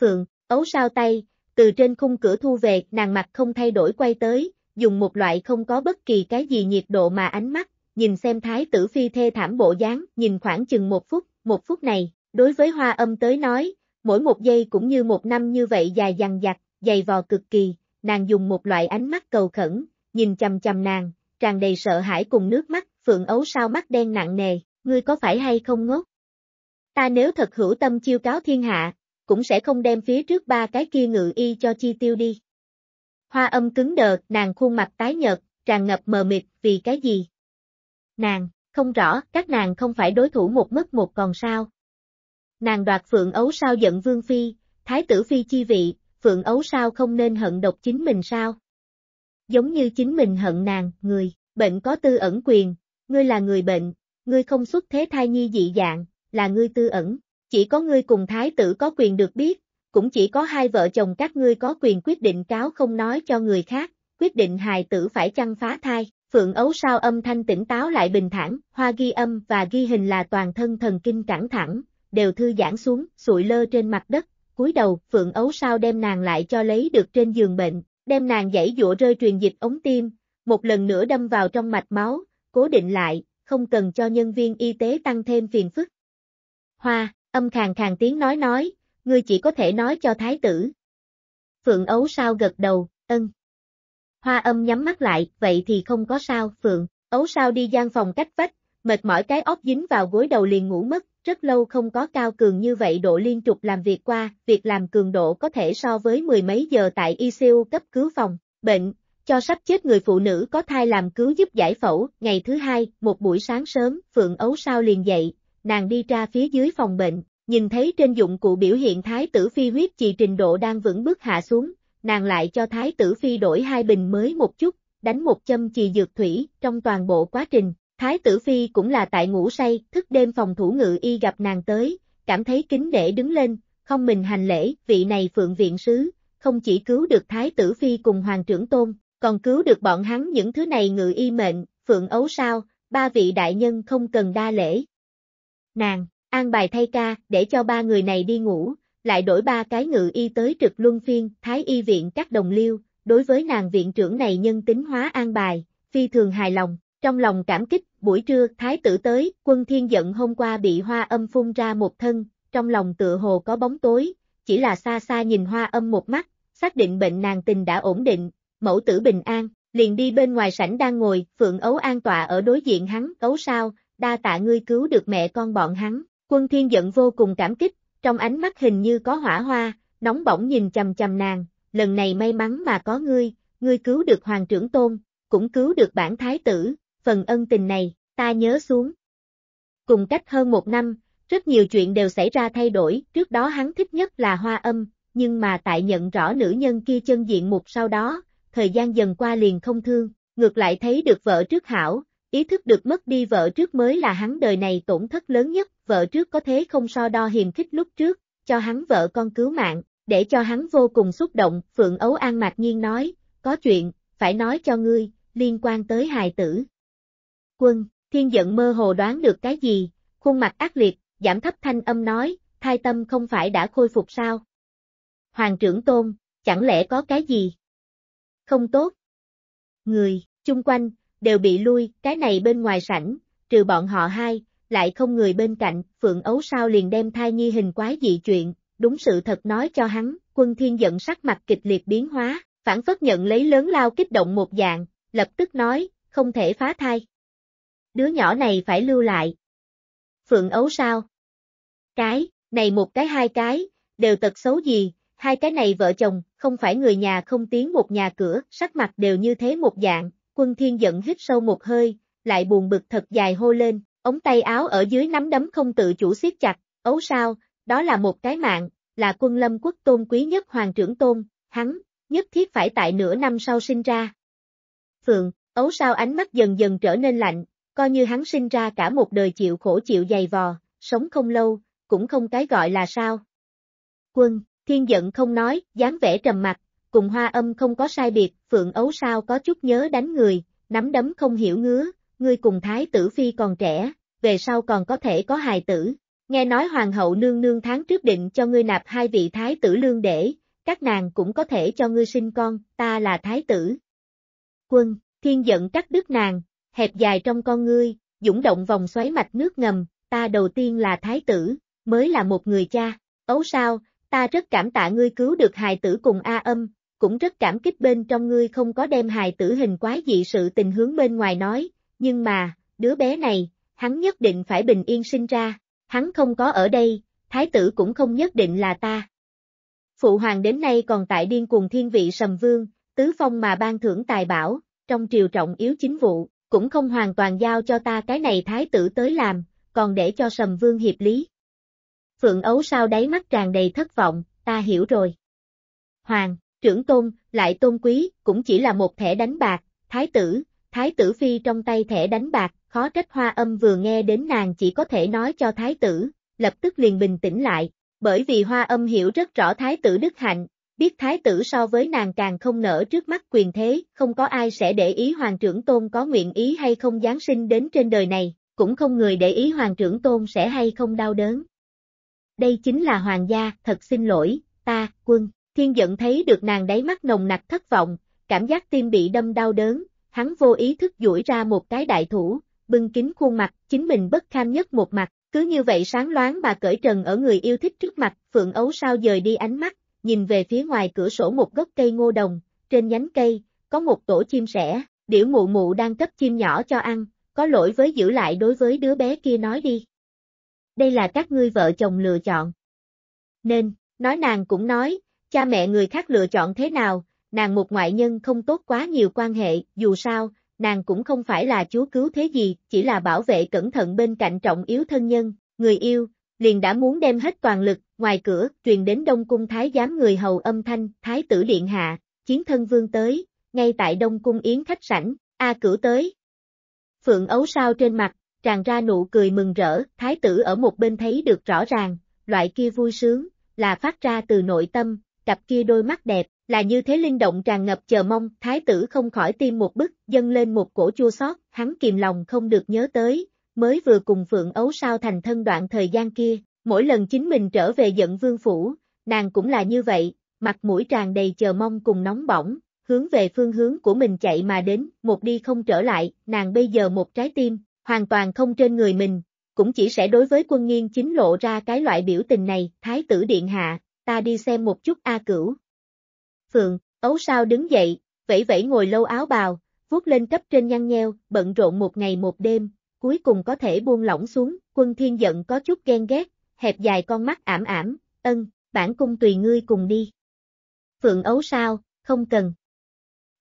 Phượng, ấu sao tay, từ trên khung cửa thu về, nàng mặt không thay đổi quay tới, dùng một loại không có bất kỳ cái gì nhiệt độ mà ánh mắt, nhìn xem thái tử phi thê thảm bộ dáng, nhìn khoảng chừng một phút, một phút này, đối với hoa âm tới nói, mỗi một giây cũng như một năm như vậy dài dằng dặc, dày vò cực kỳ, nàng dùng một loại ánh mắt cầu khẩn, nhìn chầm chầm nàng, tràn đầy sợ hãi cùng nước mắt, phượng ấu sao mắt đen nặng nề, ngươi có phải hay không ngốc? Ta nếu thật hữu tâm chiêu cáo thiên hạ, cũng sẽ không đem phía trước ba cái kia ngự y cho chi tiêu đi. Hoa âm cứng đờ, nàng khuôn mặt tái nhợt, tràn ngập mờ mịt, vì cái gì? Nàng, không rõ, các nàng không phải đối thủ một mất một còn sao? Nàng đoạt phượng ấu sao giận vương phi, thái tử phi chi vị, Phượng Ấu sao không nên hận độc chính mình sao? Giống như chính mình hận nàng, người, bệnh có tư ẩn quyền, ngươi là người bệnh, ngươi không xuất thế thai nhi dị dạng, là ngươi tư ẩn, chỉ có ngươi cùng thái tử có quyền được biết, cũng chỉ có hai vợ chồng các ngươi có quyền quyết định cáo không nói cho người khác, quyết định hài tử phải chăng phá thai. Phượng ấu sao âm thanh tỉnh táo lại bình thản, hoa ghi âm và ghi hình là toàn thân thần kinh cẳng thẳng, đều thư giãn xuống, sụi lơ trên mặt đất, cúi đầu, Phượng Ấu sao đem nàng lại cho lấy được trên giường bệnh, đem nàng dãy dụa rơi truyền dịch ống tim, một lần nữa đâm vào trong mạch máu, cố định lại, không cần cho nhân viên y tế tăng thêm phiền phức. Hoa, âm khàn khàn tiếng nói nói, ngươi chỉ có thể nói cho thái tử. Phượng Ấu sao gật đầu, ân. Hoa âm nhắm mắt lại, vậy thì không có sao, Phượng, Ấu sao đi gian phòng cách vách, mệt mỏi cái óc dính vào gối đầu liền ngủ mất, rất lâu không có cao cường như vậy độ liên trục làm việc qua, việc làm cường độ có thể so với mười mấy giờ tại ICU cấp cứu phòng, bệnh, cho sắp chết người phụ nữ có thai làm cứu giúp giải phẫu, ngày thứ hai, một buổi sáng sớm, Phượng Ấu Sao liền dậy, nàng đi ra phía dưới phòng bệnh, nhìn thấy trên dụng cụ biểu hiện thái tử phi huyết trì trình độ đang vững bước hạ xuống, nàng lại cho thái tử phi đổi hai bình mới một chút, đánh một châm trì dược thủy, trong toàn bộ quá trình, Thái tử phi cũng là tại ngủ say, thức đêm phòng thủ ngự y gặp nàng tới, cảm thấy kính để đứng lên, không mình hành lễ, vị này phượng viện sứ, không chỉ cứu được thái tử phi cùng hoàng trưởng tôn, còn cứu được bọn hắn những thứ này ngự y mệnh, phượng ấu sao, ba vị đại nhân không cần đa lễ. Nàng, an bài thay ca, để cho ba người này đi ngủ, lại đổi ba cái ngự y tới trực luân phiên, thái y viện các đồng liêu, đối với nàng viện trưởng này nhân tính hóa an bài, phi thường hài lòng. Trong lòng cảm kích, buổi trưa, thái tử tới, quân thiên giận hôm qua bị hoa âm phun ra một thân, trong lòng tựa hồ có bóng tối, chỉ là xa xa nhìn hoa âm một mắt, xác định bệnh nàng tình đã ổn định, mẫu tử bình an, liền đi bên ngoài sảnh đang ngồi, phượng ấu an tọa ở đối diện hắn, cấu sao, đa tạ ngươi cứu được mẹ con bọn hắn, quân thiên giận vô cùng cảm kích, trong ánh mắt hình như có hỏa hoa, nóng bỏng nhìn chầm chầm nàng, lần này may mắn mà có ngươi, ngươi cứu được hoàng trưởng tôn, cũng cứu được bản thái tử, phần ân tình này, ta nhớ xuống. Cùng cách hơn một năm, rất nhiều chuyện đều xảy ra thay đổi, trước đó hắn thích nhất là hoa âm, nhưng mà tại nhận rõ nữ nhân kia chân diện mục sau đó, thời gian dần qua liền không thương, ngược lại thấy được vợ trước hảo, ý thức được mất đi vợ trước mới là hắn đời này tổn thất lớn nhất, vợ trước có thế không so đo hiềm khích lúc trước, cho hắn vợ con cứu mạng, để cho hắn vô cùng xúc động, Phượng Ấu An mạc nhiên nói, có chuyện, phải nói cho ngươi, liên quan tới hài tử, quân, thiên giận mơ hồ đoán được cái gì, khuôn mặt ác liệt, giảm thấp thanh âm nói, thai tâm không phải đã khôi phục sao? Hoàng trưởng tôn, chẳng lẽ có cái gì? Không tốt. Người, chung quanh, đều bị lui, cái này bên ngoài sảnh, trừ bọn họ hai, lại không người bên cạnh, Phượng Ấu sao liền đem thai nhi hình quái dị chuyện, đúng sự thật nói cho hắn, quân thiên giận sắc mặt kịch liệt biến hóa, phản phất nhận lấy lớn lao kích động một dạng, lập tức nói, không thể phá thai. Đứa nhỏ này phải lưu lại. Phượng ấu sao? Cái, này một cái hai cái, đều tật xấu gì, hai cái này vợ chồng, không phải người nhà không tiến một nhà cửa, sắc mặt đều như thế một dạng, quân thiên giận hít sâu một hơi, lại buồn bực thật dài hô lên, ống tay áo ở dưới nắm đấm không tự chủ siết chặt, ấu sao, đó là một cái mạng, là quân lâm quốc tôn quý nhất hoàng trưởng tôn, hắn, nhất thiết phải tại nửa năm sau sinh ra. Phượng, ấu sao ánh mắt dần dần trở nên lạnh, Coi như hắn sinh ra cả một đời chịu khổ chịu dày vò, sống không lâu, cũng không cái gọi là sao. Quân, thiên giận không nói, dáng vẻ trầm mặt, cùng hoa âm không có sai biệt, phượng ấu sao có chút nhớ đánh người, nắm đấm không hiểu ngứa, ngươi cùng thái tử phi còn trẻ, về sau còn có thể có hài tử. Nghe nói hoàng hậu nương nương tháng trước định cho ngươi nạp hai vị thái tử lương để, các nàng cũng có thể cho ngươi sinh con, ta là thái tử. Quân, thiên giận cắt đứt nàng, hẹp dài trong con ngươi, dũng động vòng xoáy mạch nước ngầm, ta đầu tiên là thái tử, mới là một người cha, ấu sao, ta rất cảm tạ ngươi cứu được hài tử cùng A âm, cũng rất cảm kích bên trong ngươi không có đem hài tử hình quái dị sự tình hướng bên ngoài nói, nhưng mà, đứa bé này, hắn nhất định phải bình yên sinh ra, hắn không có ở đây, thái tử cũng không nhất định là ta. Phụ hoàng đến nay còn tại điên cuồng thiên vị sầm vương, tứ phong mà ban thưởng tài bảo, trong triều trọng yếu chính vụ, cũng không hoàn toàn giao cho ta cái này thái tử tới làm, còn để cho sầm vương hiệp lý. Phượng ấu sao đáy mắt tràn đầy thất vọng, ta hiểu rồi. Hoàng, trưởng tôn, lại tôn quý, cũng chỉ là một thẻ đánh bạc, thái tử, thái tử phi trong tay thẻ đánh bạc, khó trách hoa âm vừa nghe đến nàng chỉ có thể nói cho thái tử, lập tức liền bình tĩnh lại, bởi vì hoa âm hiểu rất rõ thái tử đức hạnh, biết thái tử so với nàng càng không nở trước mắt quyền thế, không có ai sẽ để ý hoàng trưởng tôn có nguyện ý hay không Giáng sinh đến trên đời này, cũng không người để ý hoàng trưởng tôn sẽ hay không đau đớn. Đây chính là hoàng gia, thật xin lỗi, ta, quân, thiên giận thấy được nàng đáy mắt nồng nặc thất vọng, cảm giác tim bị đâm đau đớn, hắn vô ý thức duỗi ra một cái đại thủ, bưng kín khuôn mặt, chính mình bất kham nhất một mặt, cứ như vậy sáng loáng mà cởi trần ở người yêu thích trước mặt, phượng ấu sao dời đi ánh mắt, nhìn về phía ngoài cửa sổ một gốc cây ngô đồng, trên nhánh cây, có một tổ chim sẻ, điểu mụ mụ đang cấp chim nhỏ cho ăn, có lỗi với giữ lại đối với đứa bé kia nói đi. Đây là các ngươi vợ chồng lựa chọn. Nên, nói nàng cũng nói, cha mẹ người khác lựa chọn thế nào, nàng một ngoại nhân không tốt quá nhiều quan hệ, dù sao, nàng cũng không phải là chú cứu thế gì, chỉ là bảo vệ cẩn thận bên cạnh trọng yếu thân nhân, người yêu, liền đã muốn đem hết toàn lực, ngoài cửa, truyền đến Đông Cung Thái giám người hầu âm thanh, Thái tử Điện Hạ, chiến thân vương tới, ngay tại Đông Cung Yến khách sảnh, A cửu tới. Phượng ấu sao trên mặt, tràn ra nụ cười mừng rỡ, Thái tử ở một bên thấy được rõ ràng, loại kia vui sướng, là phát ra từ nội tâm, cặp kia đôi mắt đẹp, là như thế linh động tràn ngập chờ mong, Thái tử không khỏi tim một bức, dâng lên một cổ chua xót hắn kìm lòng không được nhớ tới, mới vừa cùng Phượng Ấu Sao thành thân đoạn thời gian kia, mỗi lần chính mình trở về giận vương phủ, nàng cũng là như vậy, mặt mũi tràn đầy chờ mong cùng nóng bỏng, hướng về phương hướng của mình chạy mà đến, một đi không trở lại, nàng bây giờ một trái tim, hoàn toàn không trên người mình, cũng chỉ sẽ đối với quân nghiên chính lộ ra cái loại biểu tình này, thái tử điện hạ, ta đi xem một chút A cửu. Phượng, ấu sao đứng dậy, vẫy vẫy ngồi lâu áo bào, vuốt lên cấp trên nhăn nheo, bận rộn một ngày một đêm, cuối cùng có thể buông lỏng xuống, quân thiên giận có chút ghen ghét, hẹp dài con mắt ảm ảm, ân, bản cung tùy ngươi cùng đi. Phượng ấu sao, không cần.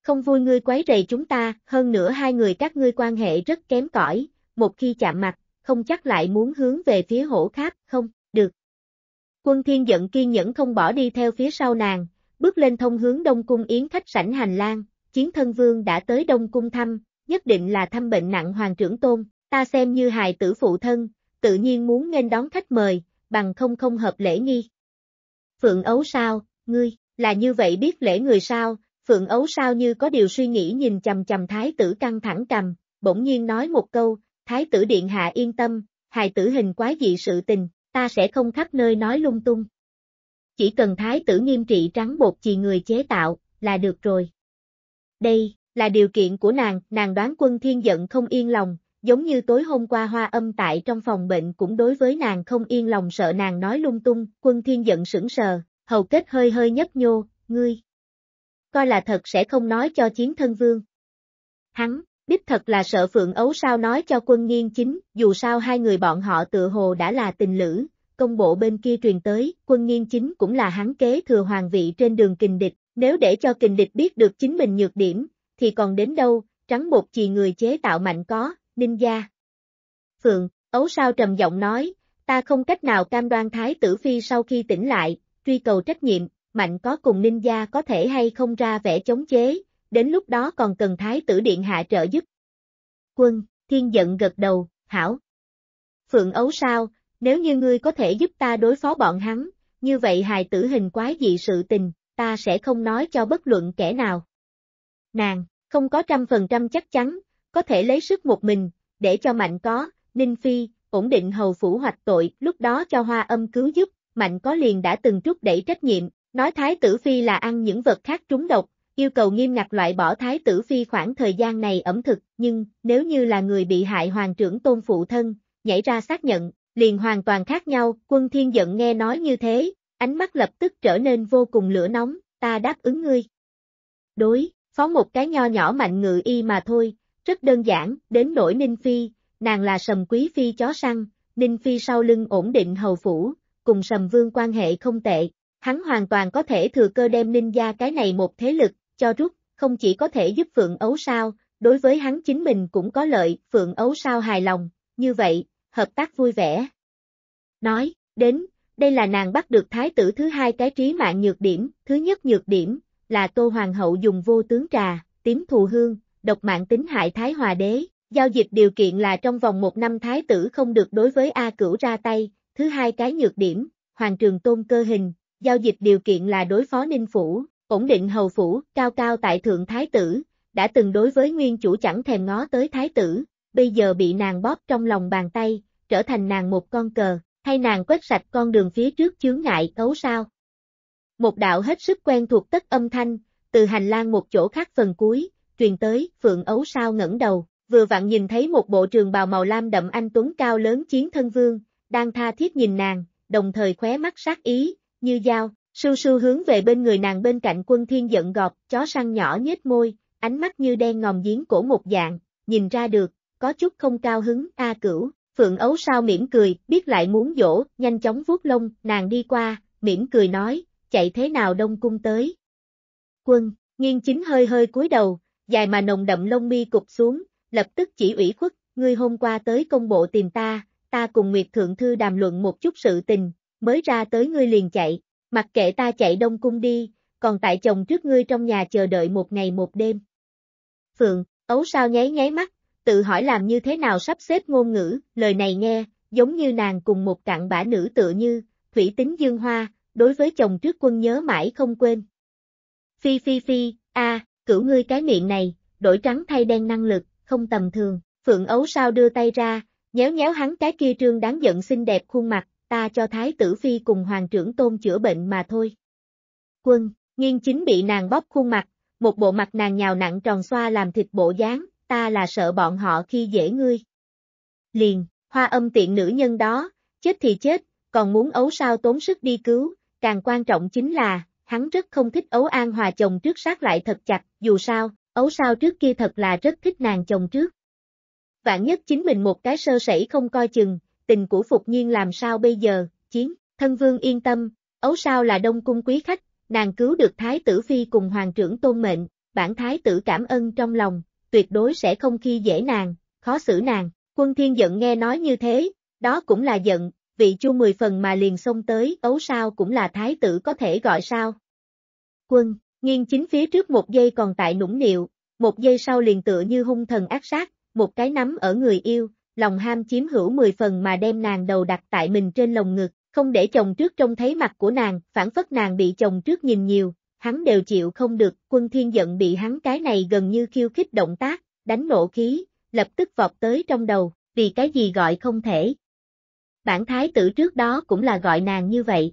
Không vui ngươi quấy rầy chúng ta, hơn nữa hai người các ngươi quan hệ rất kém cỏi, một khi chạm mặt, không chắc lại muốn hướng về phía hổ khác, không, được. Quân thiên giận kiên nhẫn không bỏ đi theo phía sau nàng, bước lên thông hướng đông cung yến khách sảnh hành lang, chiến thân vương đã tới đông cung thăm, nhất định là thăm bệnh nặng hoàng trưởng tôn, ta xem như hài tử phụ thân, tự nhiên muốn nên đón khách mời, bằng không không hợp lễ nghi. Phượng ấu sao, ngươi, là như vậy biết lễ người sao, Phượng ấu sao như có điều suy nghĩ nhìn chầm chầm thái tử căng thẳng cầm, bỗng nhiên nói một câu, thái tử điện hạ yên tâm, hài tử hình quá dị sự tình, ta sẽ không khắp nơi nói lung tung. Chỉ cần thái tử nghiêm trị trắng bột chì người chế tạo, là được rồi. Đây, là điều kiện của nàng, nàng đoán quân thiên giận không yên lòng, giống như tối hôm qua hoa âm tại trong phòng bệnh cũng đối với nàng không yên lòng sợ nàng nói lung tung, quân thiên giận sững sờ, hầu kết hơi hơi nhấp nhô, ngươi. Coi là thật sẽ không nói cho chiến thân vương. Hắn, biết thật là sợ phượng ấu sao nói cho quân nghiên chính, dù sao hai người bọn họ tự hồ đã là tình lữ, công bộ bên kia truyền tới, quân nghiên chính cũng là hắn kế thừa hoàng vị trên đường kình địch, nếu để cho kình địch biết được chính mình nhược điểm, thì còn đến đâu, trắng bột chì người chế tạo mạnh có, Ninh gia. Phượng, ấu sao trầm giọng nói, ta không cách nào cam đoan Thái tử Phi sau khi tỉnh lại, truy cầu trách nhiệm, mạnh có cùng ninh gia có thể hay không ra vẻ chống chế, đến lúc đó còn cần Thái tử Điện hạ trợ giúp. Quân, thiên giận gật đầu, hảo. Phượng ấu sao, nếu như ngươi có thể giúp ta đối phó bọn hắn, như vậy hài tử hình quái dị sự tình, ta sẽ không nói cho bất luận kẻ nào. Nàng, không có trăm phần trăm chắc chắn, có thể lấy sức một mình, để cho Mạnh có, Ninh Phi, ổn định hầu phủ hoạch tội, lúc đó cho Hoa Âm cứu giúp, Mạnh có liền đã từng trút đẩy trách nhiệm, nói Thái tử Phi là ăn những vật khác trúng độc, yêu cầu nghiêm ngặt loại bỏ Thái tử Phi khoảng thời gian này ẩm thực, nhưng, nếu như là người bị hại hoàng trưởng tôn phụ thân, nhảy ra xác nhận, liền hoàn toàn khác nhau, quân thiên giận nghe nói như thế, ánh mắt lập tức trở nên vô cùng lửa nóng, ta đáp ứng ngươi. Đối, phó một cái nho nhỏ mạnh ngự y mà thôi, rất đơn giản, đến nỗi Ninh Phi, nàng là sầm quý phi chó săn, Ninh Phi sau lưng ổn định hầu phủ, cùng sầm vương quan hệ không tệ, hắn hoàn toàn có thể thừa cơ đem Ninh gia cái này một thế lực, cho rút, không chỉ có thể giúp Phượng Ấu Sao, đối với hắn chính mình cũng có lợi, Phượng Ấu Sao hài lòng, như vậy, hợp tác vui vẻ. Nói, đến, đây là nàng bắt được thái tử thứ hai cái trí mạng nhược điểm, thứ nhất nhược điểm, là tô hoàng hậu dùng vô tướng trà, tím thù hương, độc mạng tính hại Thái Hòa Đế, giao dịch điều kiện là trong vòng một năm Thái tử không được đối với A Cửu ra tay, thứ hai cái nhược điểm, Hoàng Trường Tôn cơ hình, giao dịch điều kiện là đối phó Ninh Phủ, ổn định hầu phủ, cao cao tại thượng Thái tử, đã từng đối với nguyên chủ chẳng thèm ngó tới Thái tử, bây giờ bị nàng bóp trong lòng bàn tay, trở thành nàng một con cờ, hay nàng quét sạch con đường phía trước chướng ngại cấu sao. Một đạo hết sức quen thuộc tất âm thanh, từ hành lang một chỗ khác phần cuối, truyền tới, Phượng Ấu Sao ngẩng đầu, vừa vặn nhìn thấy một bộ trường bào màu lam đậm anh Tuấn cao lớn chiến thân vương, đang tha thiết nhìn nàng, đồng thời khóe mắt sát ý, như dao, sưu sưu hướng về bên người nàng bên cạnh quân thiên giận gọt, chó săn nhỏ nhếch môi, ánh mắt như đen ngòm giếng cổ một dạng, nhìn ra được, có chút không cao hứng, a cửu, Phượng Ấu Sao mỉm cười, biết lại muốn dỗ, nhanh chóng vuốt lông, nàng đi qua, mỉm cười nói, chạy thế nào đông cung tới. Quân, nghiêng chính hơi hơi cúi đầu, dài mà nồng đậm lông mi cục xuống, lập tức chỉ ủy khuất, ngươi hôm qua tới công bộ tìm ta, ta cùng Nguyệt Thượng Thư đàm luận một chút sự tình, mới ra tới ngươi liền chạy, mặc kệ ta chạy đông cung đi, còn tại chồng trước ngươi trong nhà chờ đợi một ngày một đêm. Phượng, ấu sao nháy nháy mắt, tự hỏi làm như thế nào sắp xếp ngôn ngữ, lời này nghe, giống như nàng cùng một cặn bã nữ tựa như, thủy tính dương hoa, đối với chồng trước quân nhớ mãi không quên. Phi phi phi, a cửu ngươi cái miệng này, đổi trắng thay đen năng lực, không tầm thường, phượng ấu sao đưa tay ra, nhéo nhéo hắn cái kia trương đáng giận xinh đẹp khuôn mặt, ta cho thái tử phi cùng hoàng trưởng tôn chữa bệnh mà thôi. Quân, nghiên chính bị nàng bóp khuôn mặt, một bộ mặt nàng nhào nặng tròn xoa làm thịt bộ dáng, ta là sợ bọn họ khi dễ ngươi. Liền, hoa âm tiện nữ nhân đó, chết thì chết, còn muốn ấu sao tốn sức đi cứu, càng quan trọng chính là, hắn rất không thích ấu an hòa chồng trước sát lại thật chặt, dù sao, ấu sao trước kia thật là rất thích nàng chồng trước. Vạn nhất chính mình một cái sơ sẩy không coi chừng, tình của Phục Nhiên làm sao bây giờ, chiến, thân vương yên tâm, ấu sao là đông cung quý khách, nàng cứu được Thái tử Phi cùng Hoàng trưởng tôn mệnh, bản Thái tử cảm ơn trong lòng, tuyệt đối sẽ không khi dễ nàng, khó xử nàng, quân thiên giận nghe nói như thế, đó cũng là giận, vị chu mười phần mà liền xông tới, ấu sao cũng là thái tử có thể gọi sao. Quân, nghiêng chính phía trước một giây còn tại nũng nịu, một giây sau liền tựa như hung thần ác sát, một cái nắm ở người yêu, lòng ham chiếm hữu mười phần mà đem nàng đầu đặt tại mình trên lồng ngực, không để chồng trước trông thấy mặt của nàng, phản phất nàng bị chồng trước nhìn nhiều, hắn đều chịu không được, quân thiên giận bị hắn cái này gần như khiêu khích động tác, đánh nộ khí, lập tức vọt tới trong đầu, vì cái gì gọi không thể, bản thái tử trước đó cũng là gọi nàng như vậy.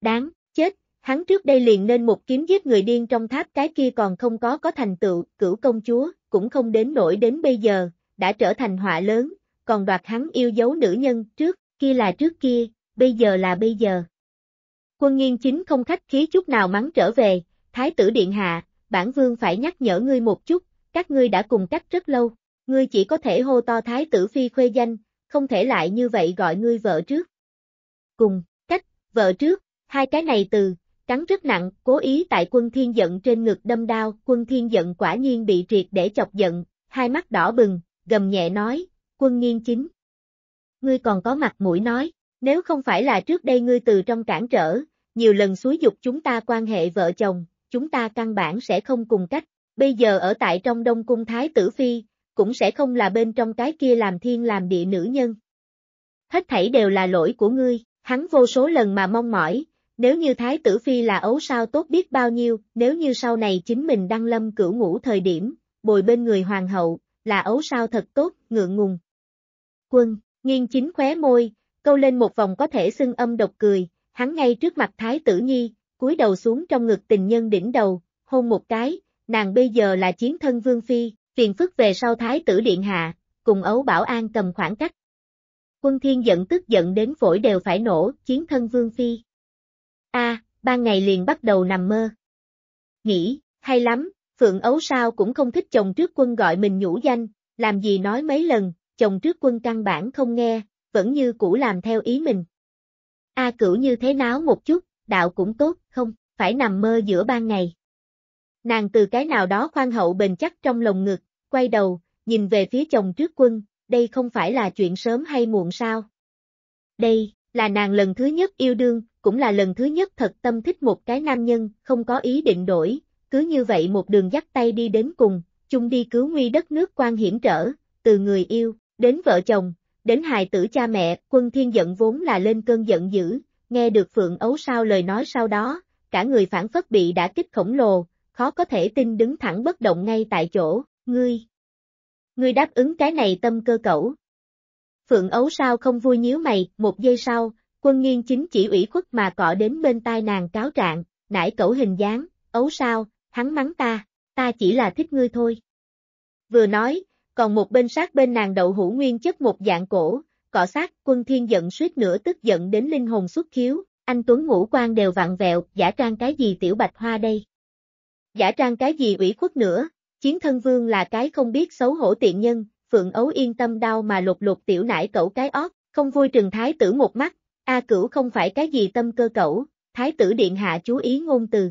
Đáng, chết, hắn trước đây liền nên một kiếm giết người điên trong tháp cái kia còn không có có thành tựu, cửu công chúa, cũng không đến nổi đến bây giờ, đã trở thành họa lớn, còn đoạt hắn yêu dấu nữ nhân trước, kia là trước kia, bây giờ là bây giờ. Quân nghiên chính không khách khí chút nào mắng trở về, thái tử điện hạ, bản vương phải nhắc nhở ngươi một chút, các ngươi đã cùng cách rất lâu, ngươi chỉ có thể hô to thái tử phi khuê danh, không thể lại như vậy gọi ngươi vợ trước. Cùng, cách, vợ trước, hai cái này từ, cắn rất nặng, cố ý tại quân thiên giận trên ngực đâm đao, quân thiên giận quả nhiên bị triệt để chọc giận, hai mắt đỏ bừng, gầm nhẹ nói, quân nghiên chính. Ngươi còn có mặt mũi nói, nếu không phải là trước đây ngươi từ trong cản trở, nhiều lần xúi dục chúng ta quan hệ vợ chồng, chúng ta căn bản sẽ không cùng cách, bây giờ ở tại trong Đông Cung Thái Tử Phi, cũng sẽ không là bên trong cái kia làm thiên làm địa nữ nhân. Hết thảy đều là lỗi của ngươi, hắn vô số lần mà mong mỏi, nếu như Thái tử Phi là ấu sao tốt biết bao nhiêu, nếu như sau này chính mình đăng lâm cửu ngũ thời điểm, bồi bên người hoàng hậu, là ấu sao thật tốt, ngượng ngùng. Quân, nghiêng chính khóe môi, câu lên một vòng có thể xưng âm độc cười, hắn ngay trước mặt Thái tử Nhi, cúi đầu xuống trong ngực tình nhân đỉnh đầu, hôn một cái, nàng bây giờ là chiến thân Vương Phi, phiền phức về sau thái tử điện hạ, cùng ấu bảo an cầm khoảng cách. Quân thiên giận tức giận đến phổi đều phải nổ, chiến thân vương phi. a ban ngày liền bắt đầu nằm mơ. Nghĩ, hay lắm, phượng ấu sao cũng không thích chồng trước quân gọi mình nhũ danh, làm gì nói mấy lần, chồng trước quân căn bản không nghe, vẫn như cũ làm theo ý mình. A cửu như thế náo một chút, đạo cũng tốt, không, phải nằm mơ giữa ban ngày. Nàng từ cái nào đó khoan hậu bền chắc trong lồng ngực, quay đầu, nhìn về phía chồng trước quân, đây không phải là chuyện sớm hay muộn sao. Đây, là nàng lần thứ nhất yêu đương, cũng là lần thứ nhất thật tâm thích một cái nam nhân, không có ý định đổi, cứ như vậy một đường dắt tay đi đến cùng, chung đi cứu nguy đất nước quan hiểm trở, từ người yêu, đến vợ chồng, đến hài tử cha mẹ, quân thiên giận vốn là lên cơn giận dữ, nghe được Phượng Ấu sao lời nói sau đó, cả người phản phất bị đã kích khổng lồ, khó có thể tin đứng thẳng bất động ngay tại chỗ, Ngươi! Ngươi đáp ứng cái này tâm cơ cẩu. Phượng ấu sao không vui nhíu mày, một giây sau, quân nghiên chính chỉ ủy khuất mà cọ đến bên tai nàng cáo trạng, nải cẩu hình dáng, ấu sao, hắn mắng ta, ta chỉ là thích ngươi thôi. Vừa nói, còn một bên sát bên nàng đậu hủ nguyên chất một dạng cổ, cọ sát quân thiên giận suýt nữa tức giận đến linh hồn xuất khiếu, anh Tuấn ngũ quan đều vặn vẹo, giả trang cái gì tiểu bạch hoa đây? Giả trang cái gì ủy khuất nữa, Chiến thân vương là cái không biết xấu hổ tiện nhân, Phượng Ấu yên tâm đau mà lục lục tiểu nải cẩu cái ót, không vui trừng thái tử một mắt, A cửu không phải cái gì tâm cơ cẩu, thái tử điện hạ chú ý ngôn từ.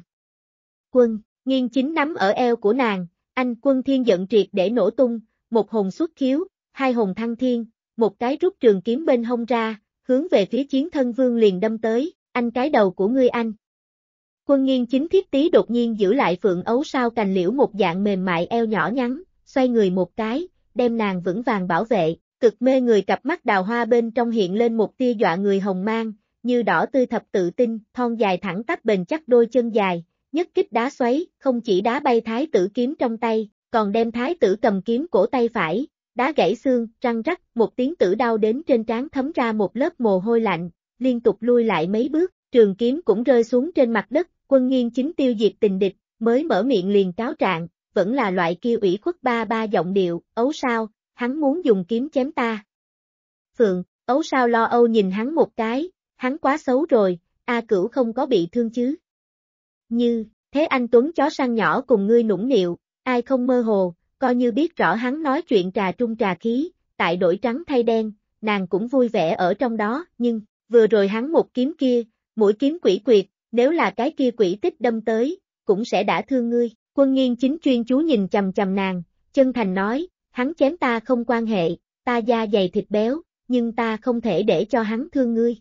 Quân, nghiên chính nắm ở eo của nàng, anh quân thiên giận triệt để nổ tung, một hồn xuất khiếu, hai hồn thăng thiên, một cái rút trường kiếm bên hông ra, hướng về phía chiến thân vương liền đâm tới, anh cái đầu của ngươi anh. Quân nghiên chính thiết tí đột nhiên giữ lại phượng ấu sao cành liễu một dạng mềm mại eo nhỏ nhắn, xoay người một cái, đem nàng vững vàng bảo vệ, cực mê người cặp mắt đào hoa bên trong hiện lên một tia dọa người hồng mang, như đỏ tươi thập tự tin, thon dài thẳng tắp bền chắc đôi chân dài, nhất kích đá xoáy, không chỉ đá bay thái tử kiếm trong tay, còn đem thái tử cầm kiếm cổ tay phải, đá gãy xương, răng rắc, một tiếng tử đau đến trên trán thấm ra một lớp mồ hôi lạnh, liên tục lui lại mấy bước, trường kiếm cũng rơi xuống trên mặt đất, quân nghiên chính tiêu diệt tình địch, mới mở miệng liền cáo trạng, vẫn là loại kia ủy khuất ba ba giọng điệu, ấu sao, hắn muốn dùng kiếm chém ta. Phượng, ấu sao lo âu nhìn hắn một cái, hắn quá xấu rồi, A cửu không có bị thương chứ. Như, thế anh Tuấn chó săn nhỏ cùng ngươi nũng nịu, ai không mơ hồ, coi như biết rõ hắn nói chuyện trà trung trà khí, tại đổi trắng thay đen, nàng cũng vui vẻ ở trong đó, nhưng, vừa rồi hắn một kiếm kia, mũi kiếm quỷ quyệt, nếu là cái kia quỷ tích đâm tới, cũng sẽ đã thương ngươi. Quân nghiên chính chuyên chú nhìn chầm chầm nàng, chân thành nói, hắn chém ta không quan hệ, ta da dày thịt béo, nhưng ta không thể để cho hắn thương ngươi.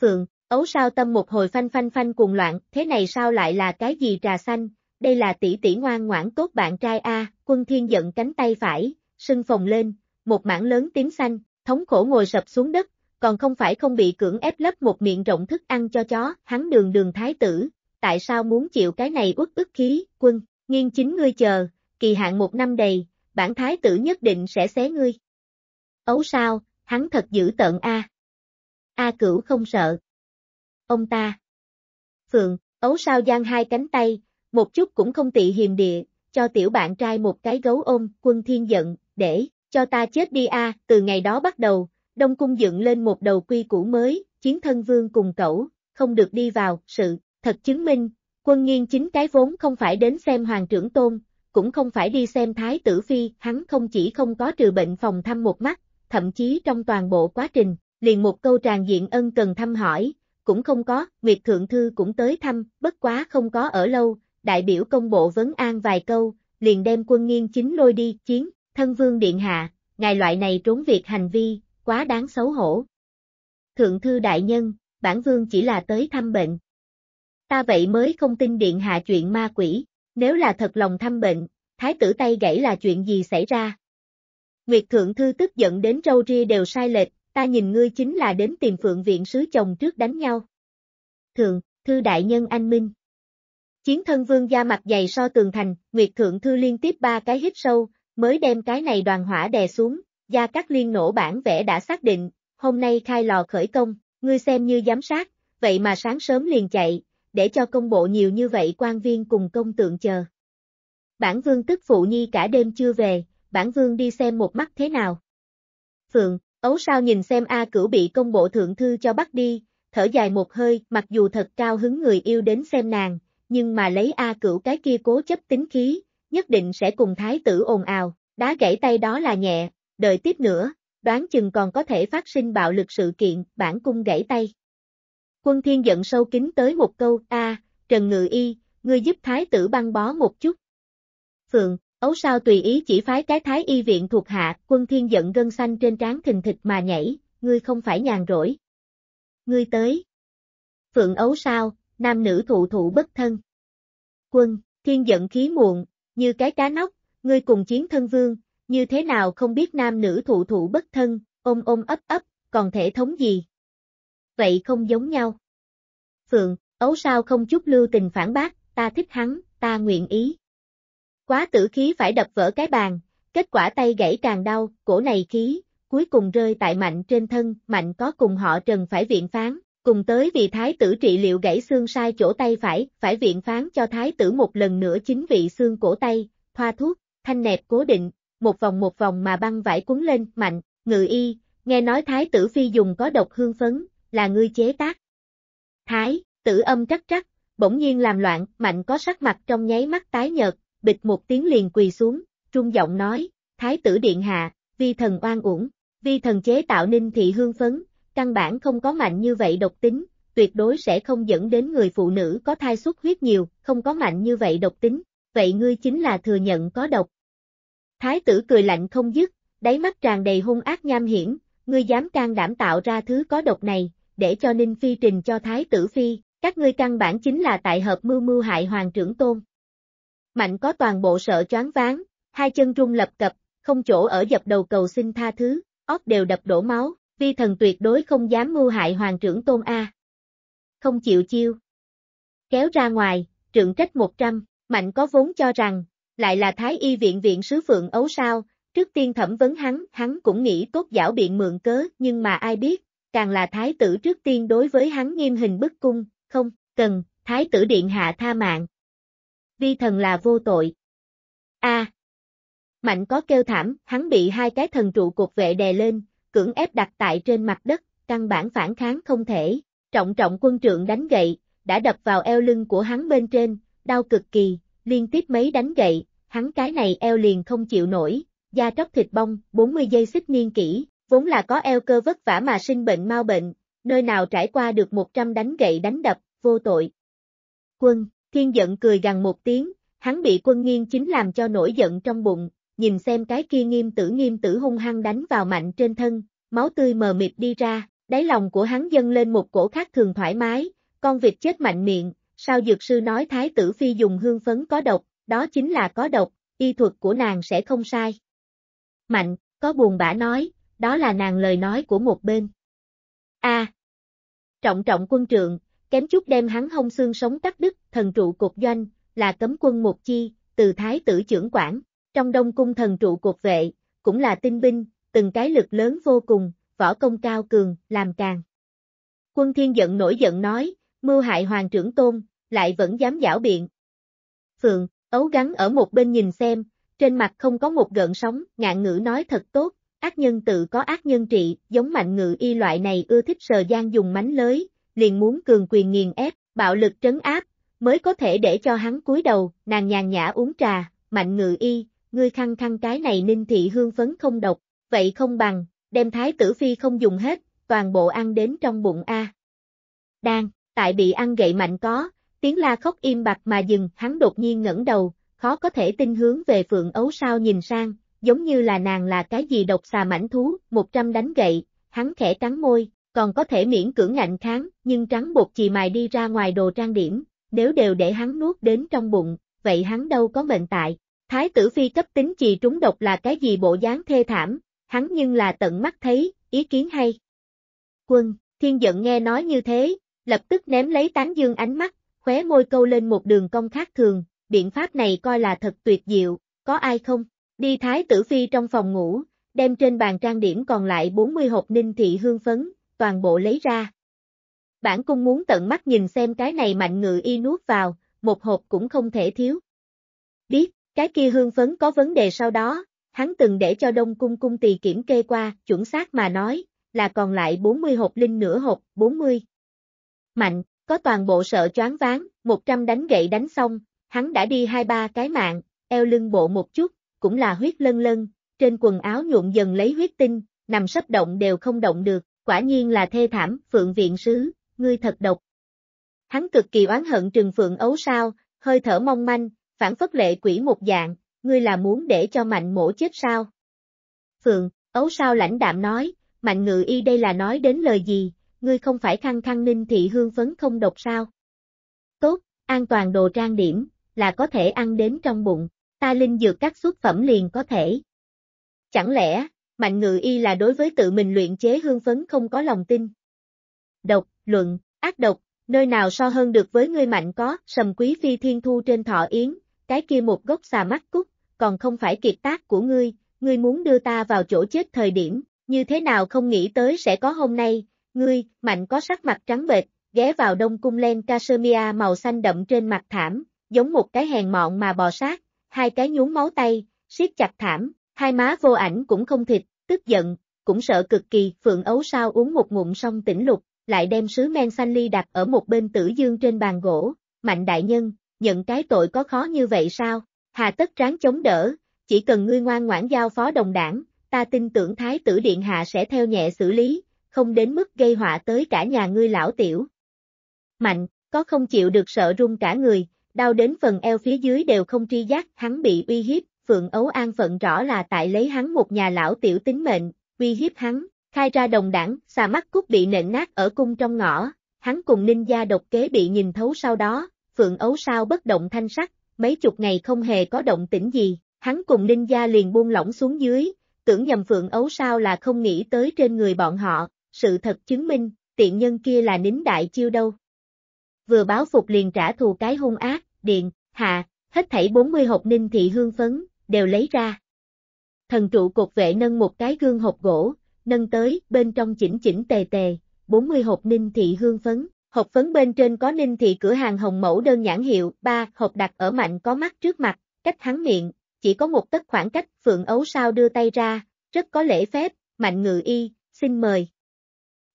Phượng, ấu sao tâm một hồi phanh phanh phanh cuồng loạn, thế này sao lại là cái gì trà xanh, đây là tỷ tỷ ngoan ngoãn tốt bạn trai A, quân thiên giận cánh tay phải, sưng phồng lên, một mảng lớn tím xanh, thống khổ ngồi sập xuống đất, còn không phải không bị cưỡng ép lấp một miệng rộng thức ăn cho chó, hắn đường đường thái tử, tại sao muốn chịu cái này uất ức khí, quân, nghiêng chính ngươi chờ, kỳ hạn một năm đầy, bản thái tử nhất định sẽ xé ngươi. Ấu sao, hắn thật dữ tận A. A cửu không sợ. Ông ta. Phượng, ấu sao giang hai cánh tay, một chút cũng không tị hiềm địa, cho tiểu bạn trai một cái gấu ôm, quân thiên giận, để, cho ta chết đi A, từ ngày đó bắt đầu, Đông Cung dựng lên một đầu quy củ mới, chiến thân vương cùng cẩu, không được đi vào, sự, thật chứng minh, quân nghiên chính cái vốn không phải đến xem hoàng trưởng tôn, cũng không phải đi xem thái tử phi, hắn không chỉ không có trừ bệnh phòng thăm một mắt, thậm chí trong toàn bộ quá trình, liền một câu tràn diện ân cần thăm hỏi, cũng không có, nguyệt thượng thư cũng tới thăm, bất quá không có ở lâu, đại biểu công bộ vấn an vài câu, liền đem quân nghiên chính lôi đi, chiến, thân vương điện hạ, ngài loại này trốn việc hành vi, quá đáng xấu hổ. Thượng thư đại nhân, bản vương chỉ là tới thăm bệnh. Ta vậy mới không tin điện hạ chuyện ma quỷ, nếu là thật lòng thăm bệnh, thái tử tay gãy là chuyện gì xảy ra? Nguyệt thượng thư tức giận đến râu ria đều sai lệch, ta nhìn ngươi chính là đến tìm phượng viện sứ chồng trước đánh nhau. Thượng, thư đại nhân anh minh. Chiến thân vương da mặt dày so tường thành, Nguyệt thượng thư liên tiếp ba cái hít sâu, mới đem cái này đoàn hỏa đè xuống, Gia Cát Liên nổ bản vẽ đã xác định, hôm nay khai lò khởi công, ngươi xem như giám sát, vậy mà sáng sớm liền chạy, để cho công bộ nhiều như vậy quan viên cùng công tượng chờ. Bản vương tức phụ nhi cả đêm chưa về, bản vương đi xem một mắt thế nào. Phượng, ấu sao nhìn xem A cửu bị công bộ thượng thư cho bắt đi, thở dài một hơi, mặc dù thật cao hứng người yêu đến xem nàng, nhưng mà lấy A cửu cái kia cố chấp tính khí, nhất định sẽ cùng thái tử ồn ào, đá gãy tay đó là nhẹ, đợi tiếp nữa, đoán chừng còn có thể phát sinh bạo lực sự kiện, bản cung gãy tay. Quân thiên giận sâu kính tới một câu, a Trần Ngự Y, ngươi giúp thái tử băng bó một chút. Phượng, ấu sao tùy ý chỉ phái cái thái y viện thuộc hạ, quân thiên giận gân xanh trên trán thình thịt mà nhảy, ngươi không phải nhàn rỗi. Ngươi tới. Phượng ấu sao, nam nữ thụ thụ bất thân. Quân, thiên giận khí muộn, như cái cá nóc, ngươi cùng chiến thân vương, như thế nào không biết nam nữ thụ thụ bất thân, ôm ôm ấp ấp, còn thể thống gì? Vậy không giống nhau. Phượng, ấu sao không chút lưu tình phản bác, ta thích hắn, ta nguyện ý. Quá tử khí phải đập vỡ cái bàn, kết quả tay gãy càng đau, cổ này khí, cuối cùng rơi tại mạnh trên thân, mạnh có cùng họ trần phải viện phán, cùng tới vì thái tử trị liệu gãy xương sai chỗ tay phải, phải viện phán cho thái tử một lần nữa chính vị xương cổ tay, thoa thuốc, thanh nẹp cố định, một vòng một vòng mà băng vải cuốn lên, mạnh, ngự y, nghe nói thái tử phi dùng có độc hương phấn, là ngươi chế tác. Thái, tử âm trắc trắc, bỗng nhiên làm loạn, mạnh có sắc mặt trong nháy mắt tái nhợt, bịch một tiếng liền quỳ xuống, trung giọng nói, thái tử điện hạ, vi thần oan uổng, vi thần chế tạo ninh thị hương phấn, căn bản không có mạnh như vậy độc tính, tuyệt đối sẽ không dẫn đến người phụ nữ có thai xuất huyết nhiều, không có mạnh như vậy độc tính, vậy ngươi chính là thừa nhận có độc, Thái tử cười lạnh không dứt, đáy mắt tràn đầy hung ác nham hiểm, ngươi dám can đảm tạo ra thứ có độc này, để cho Ninh Phi trình cho Thái tử Phi, các ngươi căn bản chính là tại hợp mưu mưu hại hoàng trưởng tôn. Mạnh có toàn bộ sợ choáng váng, hai chân rung lập cập, không chỗ ở dập đầu cầu xin tha thứ, óc đều đập đổ máu, vi thần tuyệt đối không dám mưu hại hoàng trưởng tôn A. Không chịu chiêu. Kéo ra ngoài, trưởng trách 100, Mạnh có vốn cho rằng, lại là Thái Y viện viện sứ Phượng Ấu sao, trước tiên thẩm vấn hắn, hắn cũng nghĩ tốt giảo biện mượn cớ, nhưng mà ai biết, càng là Thái tử trước tiên đối với hắn nghiêm hình bức cung, không, cần, Thái tử điện hạ tha mạng. Vi thần là vô tội. a Mạnh có kêu thảm, hắn bị hai cái thần trụ cột vệ đè lên, cưỡng ép đặt tại trên mặt đất, căn bản phản kháng không thể, trọng trọng quân trượng đánh gậy, đã đập vào eo lưng của hắn bên trên, đau cực kỳ, liên tiếp mấy đánh gậy, hắn cái này eo liền không chịu nổi, da tróc thịt bong, 40 giây xích niên kỹ, vốn là có eo cơ vất vả mà sinh bệnh mau bệnh, nơi nào trải qua được 100 đánh gậy đánh đập, vô tội. Quân, thiên giận cười gằn một tiếng, hắn bị quân nghiên chính làm cho nổi giận trong bụng, nhìn xem cái kia nghiêm tử nghiêm tử hung hăng đánh vào mạnh trên thân, máu tươi mờ mịt đi ra, đáy lòng của hắn dâng lên một cổ khác thường thoải mái, con vịt chết mạnh miệng, sao dược sư nói thái tử phi dùng hương phấn có độc, đó chính là có độc, y thuật của nàng sẽ không sai. Mạnh, có buồn bã nói, đó là nàng lời nói của một bên. A. trọng trọng quân trượng, kém chút đem hắn hông xương sống cắt đứt, thần trụ cột doanh, là cấm quân một chi, từ thái tử trưởng quản, trong đông cung thần trụ cột vệ, cũng là tinh binh, từng cái lực lớn vô cùng, võ công cao cường, làm càng. Quân thiên giận nổi giận nói, mưu hại hoàng trưởng tôn, lại vẫn dám giảo biện. Phượng, ấu gắn ở một bên nhìn xem, trên mặt không có một gợn sóng, ngạn ngữ nói thật tốt, ác nhân tự có ác nhân trị, giống mạnh ngự y loại này ưa thích sờ gian dùng mánh lới, liền muốn cường quyền nghiền ép, bạo lực trấn áp, mới có thể để cho hắn cúi đầu, nàng nhàn nhã uống trà, mạnh ngự y, ngươi khăng khăng cái này ninh thị hương phấn không độc, vậy không bằng, đem thái tử phi không dùng hết, toàn bộ ăn đến trong bụng a. Đang, tại bị ăn gậy mạnh có, Tiếng la khóc im bặt mà dừng, hắn đột nhiên ngẩng đầu, khó có thể tin hướng về Phượng Ấu Sao nhìn sang, giống như là nàng là cái gì độc xà mảnh thú, một trăm đánh gậy, hắn khẽ trắng môi, còn có thể miễn cưỡng ngạnh kháng, nhưng trắng bột chì mài đi ra ngoài đồ trang điểm, nếu đều để hắn nuốt đến trong bụng, vậy hắn đâu có mệnh tại. Thái tử phi cấp tính chì trúng độc là cái gì bộ dáng thê thảm, hắn nhưng là tận mắt thấy, ý kiến hay. Quân, thiên giận nghe nói như thế, lập tức ném lấy tán dương ánh mắt, khóe môi câu lên một đường cong khác thường, biện pháp này coi là thật tuyệt diệu, có ai không? Đi thái tử phi trong phòng ngủ, đem trên bàn trang điểm còn lại 40 hộp ninh thị hương phấn, toàn bộ lấy ra. Bản cung muốn tận mắt nhìn xem cái này mạnh ngự y nuốt vào, một hộp cũng không thể thiếu. Biết, cái kia hương phấn có vấn đề sau đó, hắn từng để cho đông cung cung tỳ kiểm kê qua, chuẩn xác mà nói, là còn lại 40 hộp linh nửa hộp, 40. Mạnh, có toàn bộ sợ choáng váng, 100 đánh gậy đánh xong, hắn đã đi hai ba cái mạng, eo lưng bộ một chút, cũng là huyết lân lân, trên quần áo nhuộm dần lấy huyết tinh, nằm sấp động đều không động được, quả nhiên là thê thảm, phượng viện sứ, ngươi thật độc. Hắn cực kỳ oán hận trừng phượng ấu sao, hơi thở mong manh, phản phất lệ quỷ một dạng, ngươi là muốn để cho mạnh mổ chết sao? Phượng, ấu sao lãnh đạm nói, mạnh ngự y đây là nói đến lời gì, ngươi không phải khăng khăng ninh thị hương phấn không độc sao? Tốt, an toàn đồ trang điểm, là có thể ăn đến trong bụng, ta linh dược các xuất phẩm liền có thể. Chẳng lẽ, mạnh ngự y là đối với tự mình luyện chế hương phấn không có lòng tin? Độc, luận, ác độc, nơi nào so hơn được với ngươi mạnh có, sầm quý phi thiên thu trên thọ yến, cái kia một gốc xà mắt cúc, còn không phải kiệt tác của ngươi, ngươi muốn đưa ta vào chỗ chết thời điểm, như thế nào không nghĩ tới sẽ có hôm nay, Ngươi, mạnh có sắc mặt trắng bệch, ghé vào đông cung len cashmere màu xanh đậm trên mặt thảm, giống một cái hèn mọn mà bò sát, hai cái nhún máu tay, siết chặt thảm, hai má vô ảnh cũng không thịt, tức giận, cũng sợ cực kỳ, phượng ấu sao uống một ngụm xong tỉnh lục, lại đem sứ men xanh ly đặt ở một bên tử dương trên bàn gỗ, mạnh đại nhân, nhận cái tội có khó như vậy sao, hà tất ráng chống đỡ, chỉ cần ngươi ngoan ngoãn giao phó đồng đảng, ta tin tưởng thái tử điện hạ sẽ theo nhẹ xử lý, không đến mức gây họa tới cả nhà ngươi lão tiểu. Mạnh, có không chịu được sợ run cả người, đau đến phần eo phía dưới đều không tri giác, hắn bị uy hiếp, Phượng Ấu An phận rõ là tại lấy hắn một nhà lão tiểu tính mệnh, uy hiếp hắn, khai ra đồng đảng, xà mắt cút bị nện nát ở cung trong ngõ, hắn cùng ninh gia độc kế bị nhìn thấu sau đó, Phượng Ấu sao bất động thanh sắc, mấy chục ngày không hề có động tĩnh gì, hắn cùng ninh gia liền buông lỏng xuống dưới, tưởng nhầm Phượng Ấu sao là không nghĩ tới trên người bọn họ, sự thật chứng minh, tiện nhân kia là nín đại chiêu đâu. Vừa báo phục liền trả thù cái hung ác, điện, hạ, hết thảy 40 hộp ninh thị hương phấn, đều lấy ra. Thần trụ cột vệ nâng một cái gương hộp gỗ, nâng tới, bên trong chỉnh chỉnh tề tề, 40 hộp ninh thị hương phấn, hộp phấn bên trên có ninh thị cửa hàng hồng mẫu đơn nhãn hiệu, ba hộp đặt ở mạnh có mắt trước mặt, cách hắn miệng, chỉ có một tấc khoảng cách, phượng ấu sao đưa tay ra, rất có lễ phép, mạnh ngự y, xin mời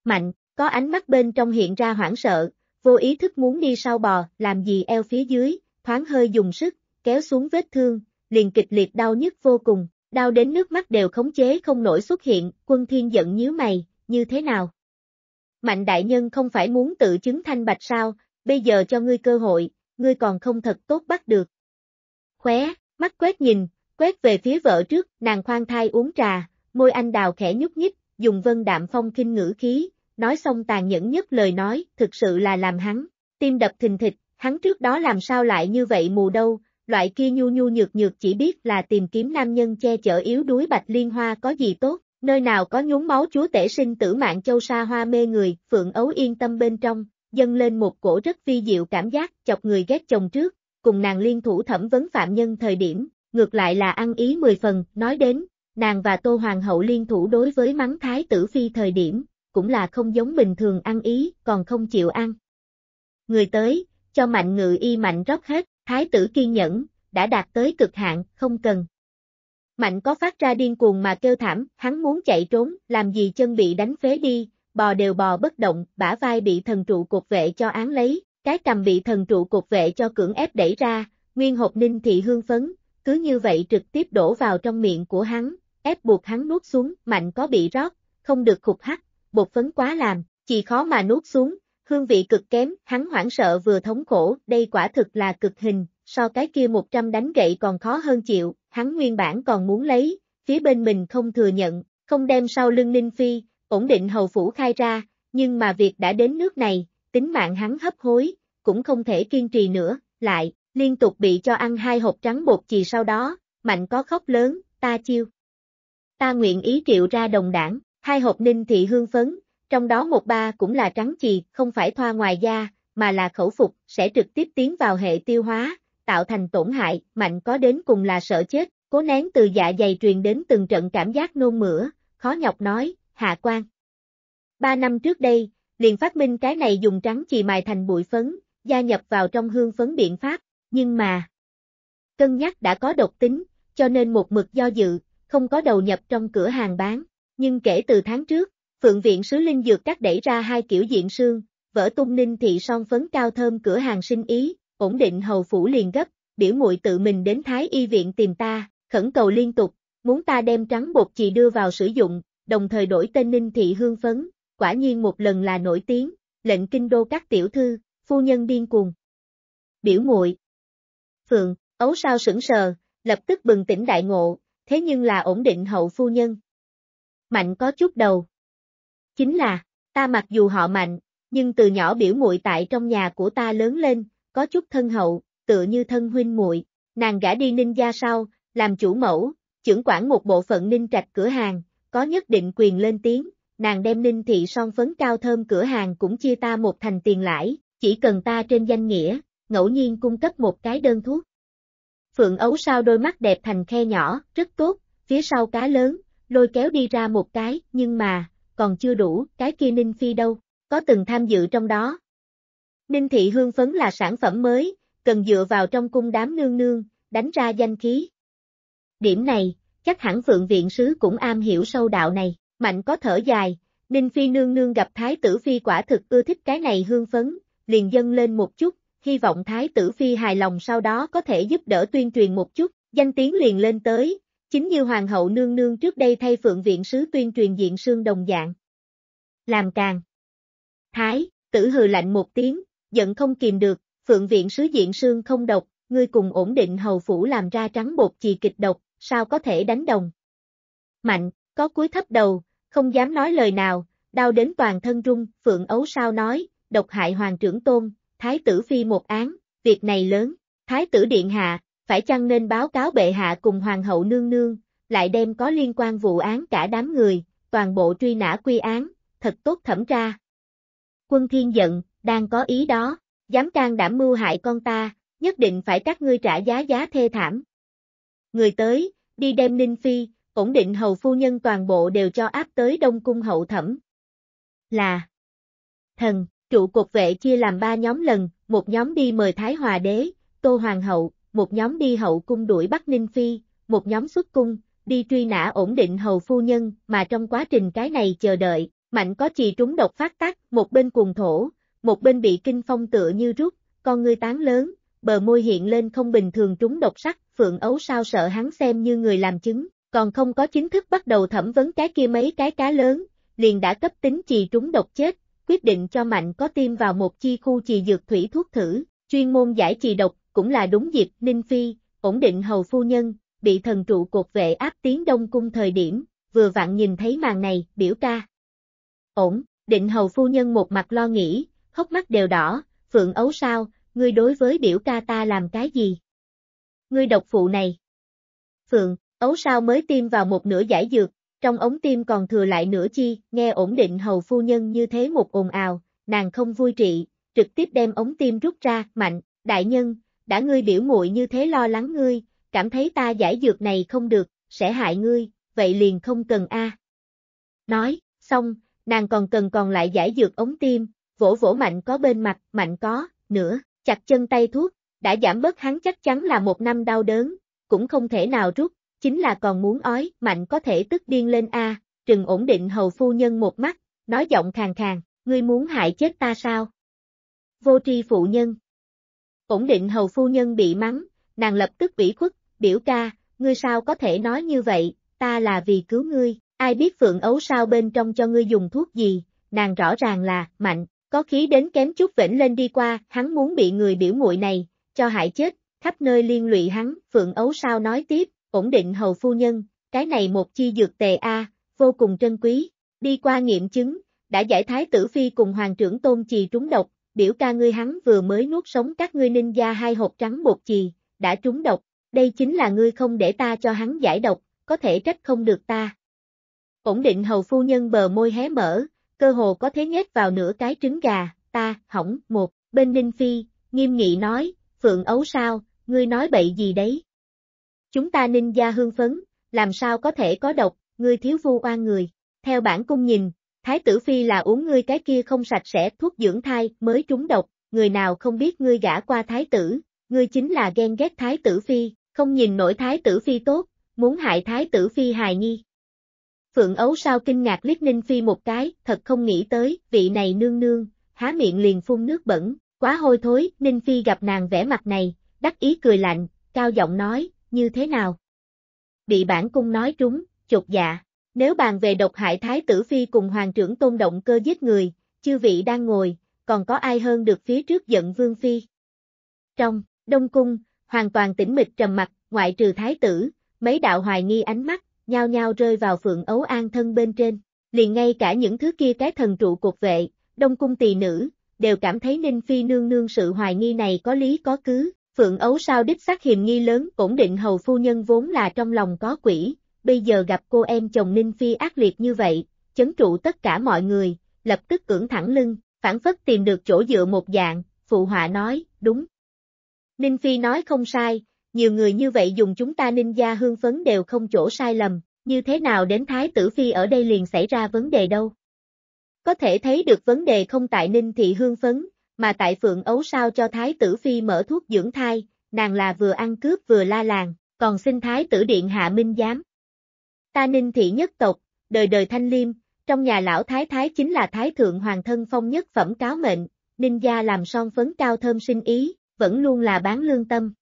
mạnh, có ánh mắt bên trong hiện ra hoảng sợ, vô ý thức muốn đi sau bò, làm gì eo phía dưới, thoáng hơi dùng sức, kéo xuống vết thương, liền kịch liệt đau nhức vô cùng, đau đến nước mắt đều khống chế không nổi xuất hiện, quân thiên giận nhíu mày, như thế nào? Mạnh đại nhân không phải muốn tự chứng thanh bạch sao, bây giờ cho ngươi cơ hội, ngươi còn không thật tốt bắt được. Khóe, mắt quét nhìn, quét về phía vợ trước, nàng khoan thai uống trà, môi anh đào khẽ nhúc nhích, dùng vân đạm phong kinh ngữ khí, nói xong tàn nhẫn nhất lời nói, thực sự là làm hắn, tim đập thình thịch, hắn trước đó làm sao lại như vậy mù đâu, loại kia nhu nhu nhược nhược chỉ biết là tìm kiếm nam nhân che chở yếu đuối bạch liên hoa có gì tốt, nơi nào có nhúng máu chúa tể sinh tử mạng châu sa hoa mê người, phượng ấu yên tâm bên trong, dâng lên một cổ rất vi diệu cảm giác chọc người ghét chồng trước, cùng nàng liên thủ thẩm vấn phạm nhân thời điểm, ngược lại là ăn ý mười phần, nói đến, nàng và Tô Hoàng hậu liên thủ đối với mắng Thái tử Phi thời điểm, cũng là không giống bình thường ăn ý, còn không chịu ăn. Người tới, cho mạnh ngự y mạnh rót hết, Thái tử kiên nhẫn, đã đạt tới cực hạn, không cần. Mạnh có phát ra điên cuồng mà kêu thảm, hắn muốn chạy trốn, làm gì chân bị đánh phế đi, bò đều bò bất động, bả vai bị thần trụ cột vệ cho án lấy, cái cầm bị thần trụ cột vệ cho cưỡng ép đẩy ra, nguyên hộp ninh thị hương phấn, cứ như vậy trực tiếp đổ vào trong miệng của hắn, ép buộc hắn nuốt xuống, mạnh có bị rót, không được khục hắt, bột phấn quá làm, chỉ khó mà nuốt xuống, hương vị cực kém, hắn hoảng sợ vừa thống khổ, đây quả thực là cực hình, so cái kia 100 đánh gậy còn khó hơn chịu, hắn nguyên bản còn muốn lấy, phía bên mình không thừa nhận, không đem sau lưng Linh Phi, ổn định hầu phủ khai ra, nhưng mà việc đã đến nước này, tính mạng hắn hấp hối, cũng không thể kiên trì nữa, lại, liên tục bị cho ăn hai hộp trắng bột chì sau đó, mạnh có khóc lớn, ta chiêu, ta nguyện ý triệu ra đồng đảng, hai hộp ninh thị hương phấn, trong đó một ba cũng là trắng chì, không phải thoa ngoài da, mà là khẩu phục, sẽ trực tiếp tiến vào hệ tiêu hóa, tạo thành tổn hại, mạnh có đến cùng là sợ chết, cố nén từ dạ dày truyền đến từng trận cảm giác nôn mửa, khó nhọc nói, hạ quan. Ba năm trước đây, liền phát minh cái này dùng trắng chì mài thành bụi phấn, gia nhập vào trong hương phấn biện pháp, nhưng mà cân nhắc đã có độc tính, cho nên một mực do dự, không có đầu nhập trong cửa hàng bán. Nhưng kể từ tháng trước, Phượng Viện Sứ Linh Dược các đẩy ra hai kiểu diện sương, vỡ tung ninh thị son phấn cao thơm cửa hàng sinh ý, ổn định hầu phủ liền gấp, biểu muội tự mình đến Thái Y Viện tìm ta, khẩn cầu liên tục, muốn ta đem trắng bột chì đưa vào sử dụng, đồng thời đổi tên ninh thị hương phấn, quả nhiên một lần là nổi tiếng, lệnh kinh đô các tiểu thư, phu nhân điên cuồng. Biểu muội Phượng, ấu sao sững sờ, lập tức bừng tỉnh đại ngộ, thế nhưng là ổn định hậu phu nhân. Mạnh có chút đầu. Chính là, ta mặc dù họ mạnh, nhưng từ nhỏ biểu muội tại trong nhà của ta lớn lên, có chút thân hậu, tựa như thân huynh muội, nàng gả đi ninh gia sau, làm chủ mẫu, trưởng quản một bộ phận ninh trạch cửa hàng, có nhất định quyền lên tiếng, nàng đem ninh thị son phấn cao thơm cửa hàng cũng chia ta một thành tiền lãi, chỉ cần ta trên danh nghĩa, ngẫu nhiên cung cấp một cái đơn thuốc. Phượng ấu sao đôi mắt đẹp thành khe nhỏ, rất tốt, phía sau cá lớn, lôi kéo đi ra một cái, nhưng mà, còn chưa đủ, cái kia Ninh Phi đâu, có từng tham dự trong đó. Ninh Thị Hương Phấn là sản phẩm mới, cần dựa vào trong cung đám nương nương, đánh ra danh khí. Điểm này, chắc hẳn Phượng Viện Sứ cũng am hiểu sâu đạo này, mạnh có thở dài, Ninh Phi nương nương gặp Thái tử Phi quả thực ưa thích cái này hương phấn, liền dâng lên một chút, hy vọng Thái tử Phi hài lòng sau đó có thể giúp đỡ tuyên truyền một chút, danh tiếng liền lên tới, chính như Hoàng hậu nương nương trước đây thay Phượng Viện Sứ tuyên truyền diện sương đồng dạng. Làm càng. Thái, tử hừ lạnh một tiếng, giận không kìm được, Phượng Viện Sứ diện sương không độc, ngươi cùng ổn định hầu phủ làm ra trắng bột chì kịch độc, sao có thể đánh đồng. Mạnh, có cúi thấp đầu, không dám nói lời nào, đau đến toàn thân rung, Phượng Ấu sao nói, độc hại hoàng trưởng tôn, Thái tử Phi một án, việc này lớn, Thái tử Điện Hạ, phải chăng nên báo cáo bệ hạ cùng Hoàng hậu Nương Nương, lại đem có liên quan vụ án cả đám người, toàn bộ truy nã quy án, thật tốt thẩm tra. Quân thiên giận, đang có ý đó, dám can đảm mưu hại con ta, nhất định phải các ngươi trả giá giá thê thảm. Người tới, đi đem Ninh Phi, ổn định hầu phu nhân toàn bộ đều cho áp tới Đông Cung hậu thẩm. Là Thần Trụ cột vệ chia làm ba nhóm lần, một nhóm đi mời Thái Hòa Đế, Tô Hoàng Hậu, một nhóm đi hậu cung đuổi bắt Ninh Phi, một nhóm xuất cung, đi truy nã ổn định hầu phu nhân, mà trong quá trình cái này chờ đợi, mạnh có chì trúng độc phát tác, một bên cuồng thổ, một bên bị kinh phong tựa như rút, con ngươi tán lớn, bờ môi hiện lên không bình thường trúng độc sắc, phượng ấu sao sợ hắn xem như người làm chứng, còn không có chính thức bắt đầu thẩm vấn cái kia mấy cái cá lớn, liền đã cấp tính trì trúng độc chết, quyết định cho Mạnh có tiêm vào một chi khu trì dược thủy thuốc thử, chuyên môn giải trì độc, cũng là đúng dịp Ninh Phi, ổn định hầu phu nhân, bị thần trụ cột vệ áp tiến đông cung thời điểm, vừa vặn nhìn thấy màn này, biểu ca. Ổn, định hầu phu nhân một mặt lo nghĩ, hốc mắt đều đỏ, phượng ấu sao, ngươi đối với biểu ca ta làm cái gì? Ngươi độc phụ này. Phượng, ấu sao mới tiêm vào một nửa giải dược, trong ống tim còn thừa lại nửa chi, nghe ổn định hầu phu nhân như thế một ồn ào, nàng không vui trị, trực tiếp đem ống tim rút ra, mạnh, đại nhân, đã ngươi biểu muội như thế lo lắng ngươi, cảm thấy ta giải dược này không được, sẽ hại ngươi, vậy liền không cần a. Nói, xong, nàng còn cần còn lại giải dược ống tim, vỗ vỗ mạnh có bên mặt, mạnh có, nữa, chặt chân tay thuốc, đã giảm bớt hắn chắc chắn là một năm đau đớn, cũng không thể nào rút, chính là còn muốn ói, mạnh có thể tức điên lên a, trừng ổn định hầu phu nhân một mắt, nói giọng khàn khàn, ngươi muốn hại chết ta sao? Vô tri phụ nhân. Ổn định hầu phu nhân bị mắng, nàng lập tức ủy khuất, biểu ca, ngươi sao có thể nói như vậy, ta là vì cứu ngươi, ai biết phượng ấu sao bên trong cho ngươi dùng thuốc gì, nàng rõ ràng là, mạnh, có khí đến kém chút vĩnh lên đi qua, hắn muốn bị người biểu muội này, cho hại chết, khắp nơi liên lụy hắn, phượng ấu sao nói tiếp, ổn định hầu phu nhân, cái này một chi dược tề A, vô cùng trân quý, đi qua nghiệm chứng, đã giải thái tử phi cùng hoàng trưởng tôn trì trúng độc, biểu ca ngươi hắn vừa mới nuốt sống các ngươi ninh gia hai hộp trắng bột trì đã trúng độc, đây chính là ngươi không để ta cho hắn giải độc, có thể trách không được ta. Ổn định hầu phu nhân bờ môi hé mở, cơ hồ có thế nhét vào nửa cái trứng gà, ta, hỏng, một, bên ninh phi, nghiêm nghị nói, phượng ấu sao, ngươi nói bậy gì đấy. Chúng ta ninh gia hương phấn, làm sao có thể có độc, ngươi thiếu vu oan người. Theo bản cung nhìn, Thái tử Phi là uống ngươi cái kia không sạch sẽ thuốc dưỡng thai mới trúng độc, người nào không biết ngươi gả qua Thái tử, ngươi chính là ghen ghét Thái tử Phi, không nhìn nổi Thái tử Phi tốt, muốn hại Thái tử Phi hài nhi. Phượng ấu sao kinh ngạc liếc Ninh Phi một cái, thật không nghĩ tới, vị này nương nương, há miệng liền phun nước bẩn, quá hôi thối, Ninh Phi gặp nàng vẻ mặt này, đắc ý cười lạnh, cao giọng nói, như thế nào? Bị bản cung nói trúng, chột dạ. Nếu bàn về độc hại Thái tử Phi cùng Hoàng trưởng Tôn Động Cơ giết người, chư vị đang ngồi, còn có ai hơn được phía trước giận Vương Phi? Trong, Đông Cung, hoàn toàn tĩnh mịch trầm mặt, ngoại trừ Thái tử, mấy đạo hoài nghi ánh mắt, nhao nhao rơi vào Phượng Ấu An thân bên trên. Liền ngay cả những thứ kia cái thần trụ cuộc vệ, Đông Cung tỳ nữ, đều cảm thấy Ninh Phi nương nương sự hoài nghi này có lý có cứ, Phượng Ấu sao đích xác hiềm nghi lớn ổn định hầu phu nhân vốn là trong lòng có quỷ, bây giờ gặp cô em chồng Ninh Phi ác liệt như vậy, chấn trụ tất cả mọi người, lập tức cưỡng thẳng lưng, phản phất tìm được chỗ dựa một dạng, phụ họa nói, đúng. Ninh Phi nói không sai, nhiều người như vậy dùng chúng ta ninh gia hương phấn đều không chỗ sai lầm, như thế nào đến Thái tử Phi ở đây liền xảy ra vấn đề đâu. Có thể thấy được vấn đề không tại ninh thị hương phấn, mà tại Phượng Ấu sao cho Thái tử Phi mở thuốc dưỡng thai, nàng là vừa ăn cướp vừa la làng, còn xin Thái tử Điện hạ minh giám. Ta ninh thị nhất tộc, đời đời thanh liêm, trong nhà lão Thái Thái chính là Thái Thượng Hoàng Thân Phong nhất phẩm cáo mệnh, ninh gia làm son phấn cao thơm sinh ý, vẫn luôn là bán lương tâm.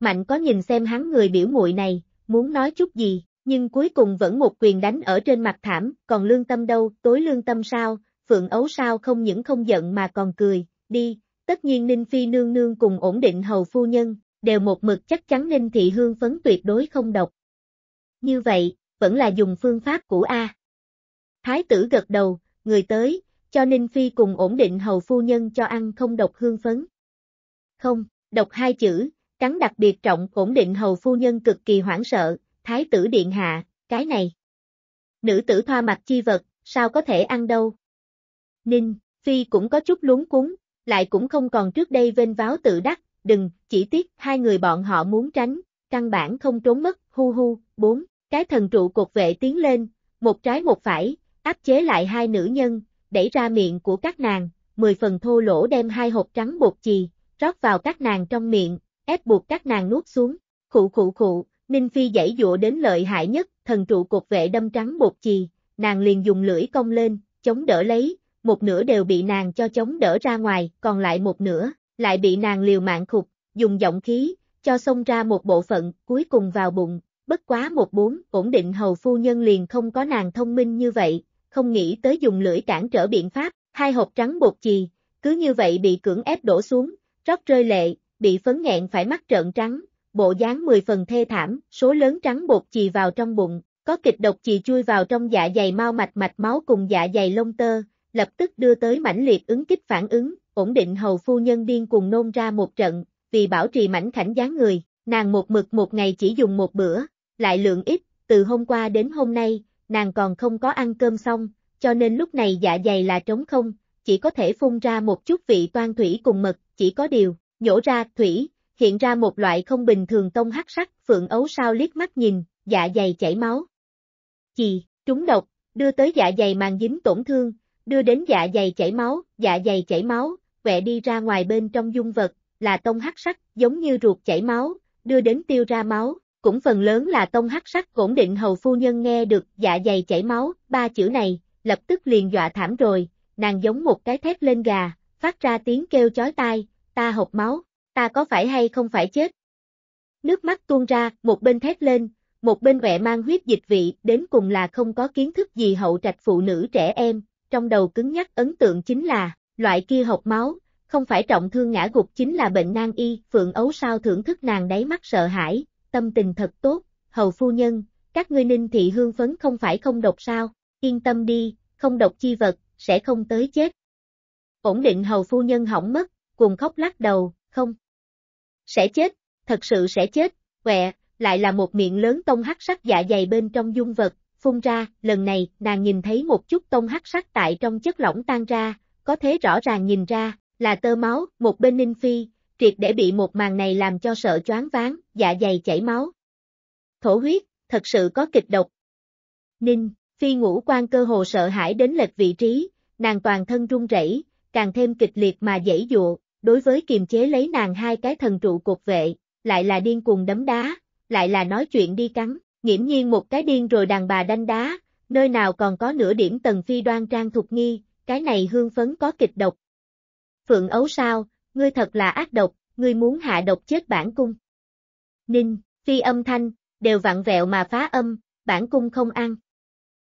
Mạnh có nhìn xem hắn người biểu muội này, muốn nói chút gì, nhưng cuối cùng vẫn một quyền đánh ở trên mặt thảm, còn lương tâm đâu, tối lương tâm sao, Phượng Ấu sao không những không giận mà còn cười, đi, tất nhiên Ninh Phi nương nương cùng ổn định hầu phu nhân, đều một mực chắc chắn Ninh Thị Hương phấn tuyệt đối không độc. Như vậy, vẫn là dùng phương pháp của A. Thái tử gật đầu, người tới, cho Ninh Phi cùng ổn định hầu phu nhân cho ăn không độc hương phấn. Không, độc hai chữ, cắn đặc biệt trọng ổn định hầu phu nhân cực kỳ hoảng sợ, thái tử điện hạ, cái này. Nữ tử thoa mặt chi vật, sao có thể ăn đâu. Ninh, Phi cũng có chút luống cuống, lại cũng không còn trước đây vênh váo tự đắc, đừng, chỉ tiếc hai người bọn họ muốn tránh, căn bản không trốn mất, hu hu, bốn, cái thần trụ cột vệ tiến lên, một trái một phải, áp chế lại hai nữ nhân, đẩy ra miệng của các nàng, mười phần thô lỗ đem hai hộp trắng bột chì, rót vào các nàng trong miệng, ép buộc các nàng nuốt xuống, khụ khụ khụ, Ninh Phi dãy dụa đến lợi hại nhất, thần trụ cột vệ đâm trắng bột chì, nàng liền dùng lưỡi cong lên, chống đỡ lấy, một nửa đều bị nàng cho chống đỡ ra ngoài, còn lại một nửa, lại bị nàng liều mạng khục, dùng giọng khí, cho xông ra một bộ phận, cuối cùng vào bụng, bất quá một bốn, ổn định hầu phu nhân liền không có nàng thông minh như vậy, không nghĩ tới dùng lưỡi cản trở biện pháp, hai hộp trắng bột chì, cứ như vậy bị cưỡng ép đổ xuống, rót rơi lệ, bị phấn nghẹn phải mắt trợn trắng, bộ dáng mười phần thê thảm, số lớn trắng bột chì vào trong bụng, có kịch độc chì chui vào trong dạ dày mau mạch mạch máu cùng dạ dày lông tơ, lập tức đưa tới mãnh liệt ứng kích phản ứng, ổn định hầu phu nhân điên cùng nôn ra một trận, vì bảo trì mảnh khảnh dáng người, nàng một mực một ngày chỉ dùng một bữa, lại lượng ít, từ hôm qua đến hôm nay, nàng còn không có ăn cơm xong, cho nên lúc này dạ dày là trống không, chỉ có thể phun ra một chút vị toan thủy cùng mật, chỉ có điều, nhổ ra thủy, hiện ra một loại không bình thường tông hắc sắc, phượng ấu sao liếc mắt nhìn, dạ dày chảy máu. Chì, trúng độc, đưa tới dạ dày màng dính tổn thương, đưa đến dạ dày chảy máu, dạ dày chảy máu, quẹ đi ra ngoài bên trong dung vật, là tông hắc sắc, giống như ruột chảy máu, đưa đến tiêu ra máu, cũng phần lớn là tông hắc sắc ổn định hầu phu nhân nghe được dạ dày chảy máu, ba chữ này, lập tức liền dọa thảm rồi, nàng giống một cái thét lên gà, phát ra tiếng kêu chói tai, ta hộp máu, ta có phải hay không phải chết. Nước mắt tuôn ra, một bên thét lên, một bên vẹ mang huyết dịch vị, đến cùng là không có kiến thức gì hậu trạch phụ nữ trẻ em, trong đầu cứng nhắc ấn tượng chính là, loại kia hộp máu, không phải trọng thương ngã gục chính là bệnh nan y, phượng ấu sao thưởng thức nàng đáy mắt sợ hãi, tâm tình thật tốt, hầu phu nhân, các ngươi ninh thị hương phấn không phải không độc sao, yên tâm đi, không độc chi vật, sẽ không tới chết. Ổn định hầu phu nhân hỏng mất, cùng khóc lắc đầu, không. Sẽ chết, thật sự sẽ chết, quẹ, lại là một miệng lớn tông hắc sắc dạ dày bên trong dung vật, phun ra, lần này, nàng nhìn thấy một chút tông hắc sắc tại trong chất lỏng tan ra, có thế rõ ràng nhìn ra, là tơ máu, một bên Ninh Phi, triệt để bị một màn này làm cho sợ choáng váng, dạ dày chảy máu. Thổ huyết, thật sự có kịch độc. Ninh, Phi ngũ quan cơ hồ sợ hãi đến lệch vị trí, nàng toàn thân run rẩy, càng thêm kịch liệt mà dễ dụa, đối với kiềm chế lấy nàng hai cái thần trụ cột vệ, lại là điên cuồng đấm đá, lại là nói chuyện đi cắn nghiễm nhiên một cái điên rồi đàn bà đanh đá, nơi nào còn có nửa điểm tần phi đoan trang thục nghi, cái này hương phấn có kịch độc. Phượng ấu sao, ngươi thật là ác độc, ngươi muốn hạ độc chết bản cung. Ninh, phi âm thanh, đều vặn vẹo mà phá âm, bản cung không ăn.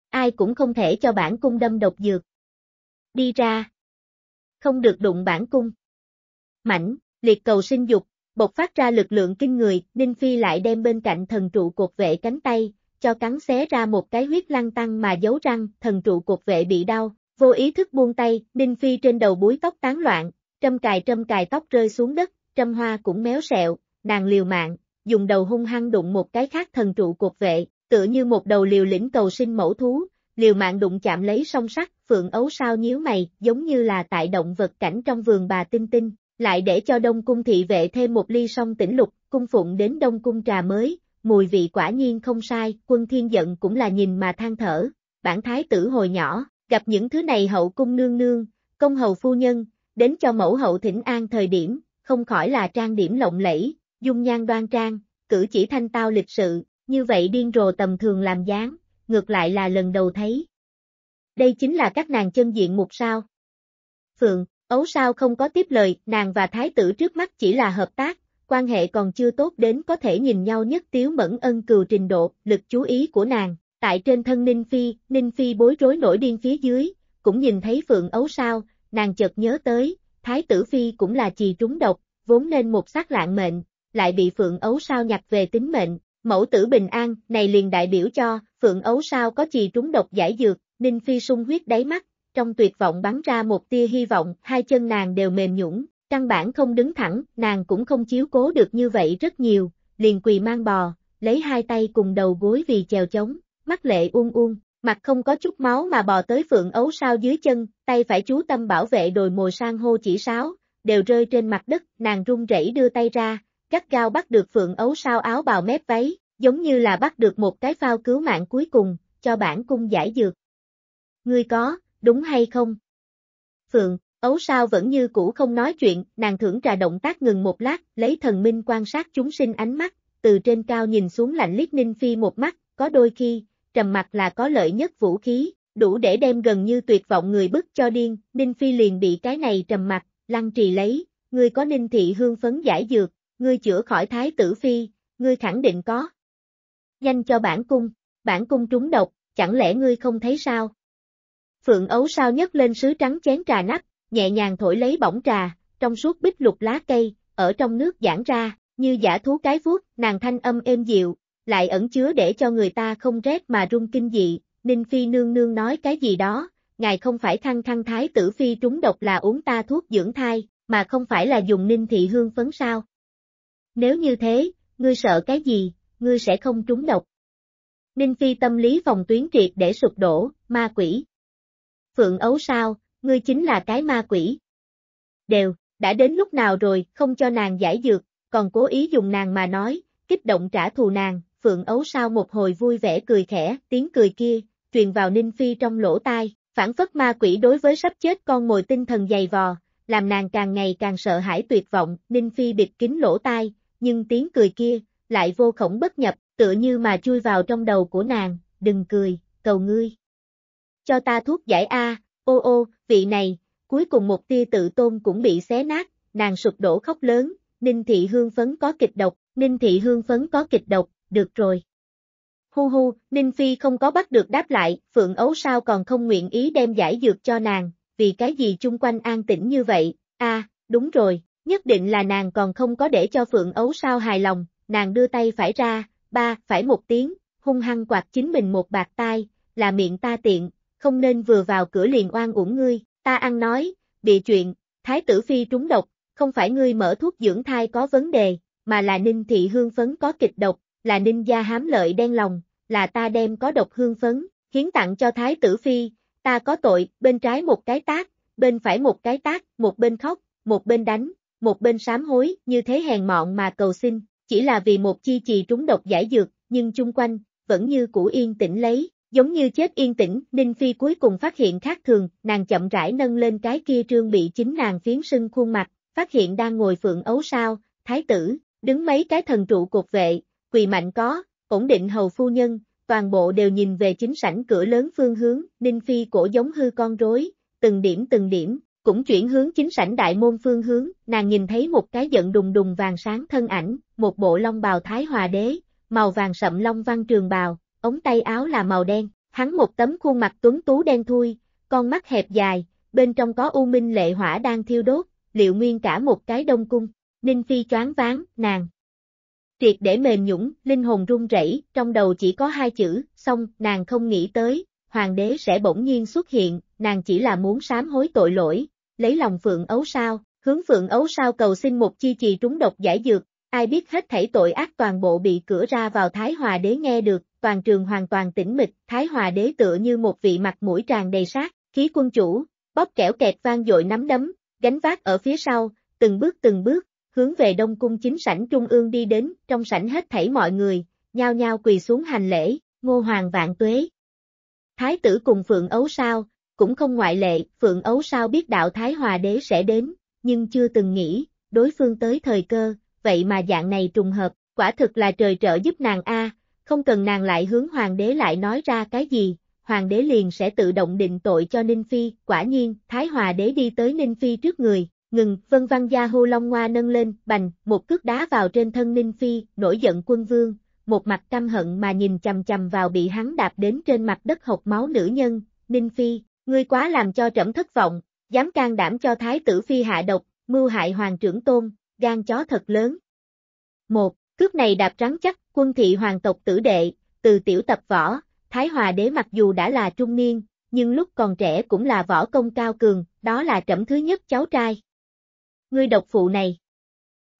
Ai cũng không thể cho bản cung đâm độc dược. Đi ra. Không được đụng bản cung. Mảnh, liệt cầu sinh dục, bộc phát ra lực lượng kinh người, Ninh Phi lại đem bên cạnh thần trụ cột vệ cánh tay, cho cắn xé ra một cái huyết lăng tăng mà giấu răng, thần trụ cột vệ bị đau, vô ý thức buông tay, Ninh Phi trên đầu búi tóc tán loạn, trâm cài trâm cài tóc rơi xuống đất, trâm hoa cũng méo sẹo, nàng liều mạng, dùng đầu hung hăng đụng một cái khác thần trụ cột vệ, tựa như một đầu liều lĩnh cầu sinh mẫu thú, liều mạng đụng chạm lấy song sắt, phượng ấu sao nhíu mày, giống như là tại động vật cảnh trong vườn bà Tinh Tinh, lại để cho Đông Cung thị vệ thêm một ly song tỉnh lục, cung phụng đến Đông Cung trà mới, mùi vị quả nhiên không sai, quân thiên giận cũng là nhìn mà than thở, bản thái tử hồi nhỏ, gặp những thứ này hậu cung nương nương, công hầu phu nhân, đến cho mẫu hậu thỉnh an thời điểm, không khỏi là trang điểm lộng lẫy, dung nhan đoan trang, cử chỉ thanh tao lịch sự, như vậy điên rồ tầm thường làm dáng, ngược lại là lần đầu thấy. Đây chính là các nàng chân diện mục sao. Phượng, Ấu sao không có tiếp lời, nàng và thái tử trước mắt chỉ là hợp tác, quan hệ còn chưa tốt đến có thể nhìn nhau nhất tiếu mẫn ân cừu trình độ, lực chú ý của nàng, tại trên thân Ninh Phi, Ninh Phi bối rối nổi điên phía dưới, cũng nhìn thấy phượng ấu sao, nàng chợt nhớ tới, thái tử Phi cũng là trì trúng độc, vốn nên một sát lạng mệnh, lại bị phượng ấu sao nhặt về tính mệnh, mẫu tử bình an, này liền đại biểu cho, phượng ấu sao có trì trúng độc giải dược, Ninh Phi sung huyết đáy mắt, trong tuyệt vọng bắn ra một tia hy vọng, hai chân nàng đều mềm nhũng, căn bản không đứng thẳng, nàng cũng không chiếu cố được như vậy rất nhiều, liền quỳ mang bò, lấy hai tay cùng đầu gối vì chèo chống, mắt lệ uông uông, mặt không có chút máu mà bò tới phượng ấu sao dưới chân, tay phải chú tâm bảo vệ đồi mồi sang hô chỉ sáo, đều rơi trên mặt đất, nàng run rẩy đưa tay ra, gắt gao bắt được phượng ấu sao áo bào mép váy, giống như là bắt được một cái phao cứu mạng cuối cùng, cho bản cung giải dược. Ngươi có, đúng hay không? Phượng, ấu sao vẫn như cũ không nói chuyện, nàng thưởng trà động tác ngừng một lát, lấy thần minh quan sát chúng sinh ánh mắt, từ trên cao nhìn xuống lạnh liếc Ninh Phi một mắt, có đôi khi, trầm mặt là có lợi nhất vũ khí, đủ để đem gần như tuyệt vọng người bức cho điên, Ninh Phi liền bị cái này trầm mặt, lăng trì lấy, ngươi có Ninh Thị hương phấn giải dược, ngươi chữa khỏi thái tử Phi, ngươi khẳng định có. Nhanh cho bản cung, bản cung trúng độc, chẳng lẽ ngươi không thấy sao? Phượng ấu sao nhấc lên sứ trắng chén trà nắp, nhẹ nhàng thổi lấy bỏng trà, trong suốt bích lục lá cây, ở trong nước giãn ra, như giả thú cái vuốt, nàng thanh âm êm dịu, lại ẩn chứa để cho người ta không rét mà run kinh dị, Ninh Phi nương nương nói cái gì đó, ngài không phải thăng thăng thái tử Phi trúng độc là uống ta thuốc dưỡng thai, mà không phải là dùng Ninh Thị Hương phấn sao. Nếu như thế, ngươi sợ cái gì, ngươi sẽ không trúng độc. Ninh Phi tâm lý phòng tuyến triệt để sụp đổ, ma quỷ, Phượng ấu sao, ngươi chính là cái ma quỷ. Đều, đã đến lúc nào rồi, không cho nàng giải dược, còn cố ý dùng nàng mà nói, kích động trả thù nàng, Phượng ấu sao một hồi vui vẻ cười khẽ, tiếng cười kia, truyền vào Ninh Phi trong lỗ tai, phản phất ma quỷ đối với sắp chết con mồi tinh thần dày vò, làm nàng càng ngày càng sợ hãi tuyệt vọng, Ninh Phi bịt kín lỗ tai, nhưng tiếng cười kia, lại vô khổng bất nhập, tựa như mà chui vào trong đầu của nàng, đừng cười, cầu ngươi, cho ta thuốc giải A, ô ô, vị này, cuối cùng một tia tự tôn cũng bị xé nát, nàng sụp đổ khóc lớn, Ninh Thị Hương phấn có kịch độc, Ninh Thị Hương phấn có kịch độc, được rồi. Hu hu, Ninh Phi không có bắt được đáp lại, Phượng Ấu sao còn không nguyện ý đem giải dược cho nàng, vì cái gì chung quanh an tĩnh như vậy, a đúng rồi, nhất định là nàng còn không có để cho Phượng Ấu sao hài lòng, nàng đưa tay phải ra, ba, phải một tiếng, hung hăng quạt chính mình một bạc tai, là miệng ta tiện, không nên vừa vào cửa liền oan uổng ngươi, ta ăn nói, bị chuyện, thái tử phi trúng độc, không phải ngươi mở thuốc dưỡng thai có vấn đề, mà là ninh thị hương phấn có kịch độc, là ninh gia hám lợi đen lòng, là ta đem có độc hương phấn, hiến tặng cho thái tử phi, ta có tội, bên trái một cái tác, bên phải một cái tác, một bên khóc, một bên đánh, một bên sám hối, như thế hèn mọn mà cầu xin, chỉ là vì một chi trì trúng độc giải dược, nhưng chung quanh, vẫn như cũ yên tĩnh lấy, Giống như chết yên tĩnh, Ninh Phi cuối cùng phát hiện khác thường, nàng chậm rãi nâng lên cái kia trương bị chính nàng phiến sưng khuôn mặt, phát hiện đang ngồi phượng ấu sao, thái tử, đứng mấy cái thần trụ cột vệ, quỳ mạnh có, ổn định hầu phu nhân, toàn bộ đều nhìn về chính sảnh cửa lớn phương hướng, Ninh Phi cổ giống hư con rối, từng điểm từng điểm, cũng chuyển hướng chính sảnh đại môn phương hướng, nàng nhìn thấy một cái giận đùng đùng vàng sáng thân ảnh, một bộ long bào thái hòa đế, màu vàng sậm long văn trường bào, ống tay áo là màu đen, hắn một tấm khuôn mặt tuấn tú đen thui, con mắt hẹp dài, bên trong có u minh lệ hỏa đang thiêu đốt, liệu nguyên cả một cái đông cung, Ninh Phi choáng váng, nàng. Triệt để mềm nhũng, linh hồn run rẩy, trong đầu chỉ có hai chữ, xong, nàng không nghĩ tới, hoàng đế sẽ bỗng nhiên xuất hiện, nàng chỉ là muốn sám hối tội lỗi, lấy lòng Phượng Ấu Sao, hướng Phượng Ấu Sao cầu xin một chi trì trúng độc giải dược, ai biết hết thảy tội ác toàn bộ bị cửa ra vào Thái Hòa đế nghe được, toàn trường hoàn toàn tĩnh mịch, Thái Hòa đế tựa như một vị mặt mũi tràn đầy sát, khí quân chủ, bóp kẻo kẹt vang dội nắm đấm, gánh vác ở phía sau, từng bước từng bước, hướng về đông cung chính sảnh trung ương đi đến, trong sảnh hết thảy mọi người, nhao nhao quỳ xuống hành lễ, ngô hoàng vạn tuế. Thái tử cùng Phượng Ấu Sao, cũng không ngoại lệ, Phượng Ấu Sao biết đạo Thái Hòa đế sẽ đến, nhưng chưa từng nghĩ, đối phương tới thời cơ, vậy mà dạng này trùng hợp, quả thực là trời trợ giúp nàng A, không cần nàng lại hướng hoàng đế lại nói ra cái gì, hoàng đế liền sẽ tự động định tội cho Ninh Phi, quả nhiên, Thái Hòa đế đi tới Ninh Phi trước người, ngừng, vân văn gia hô long hoa nâng lên, bành, một cước đá vào trên thân Ninh Phi, nổi giận quân vương, một mặt căm hận mà nhìn chầm chầm vào bị hắn đạp đến trên mặt đất hộc máu nữ nhân, Ninh Phi, ngươi quá làm cho trẫm thất vọng, dám can đảm cho Thái tử Phi hạ độc, mưu hại hoàng trưởng tôn, gan chó thật lớn. Một, Cước này đạp rắn chắc, quân thị hoàng tộc tử đệ, từ tiểu tập võ, Thái Hòa đế mặc dù đã là trung niên, nhưng lúc còn trẻ cũng là võ công cao cường, đó là trẫm thứ nhất cháu trai. Ngươi độc phụ này.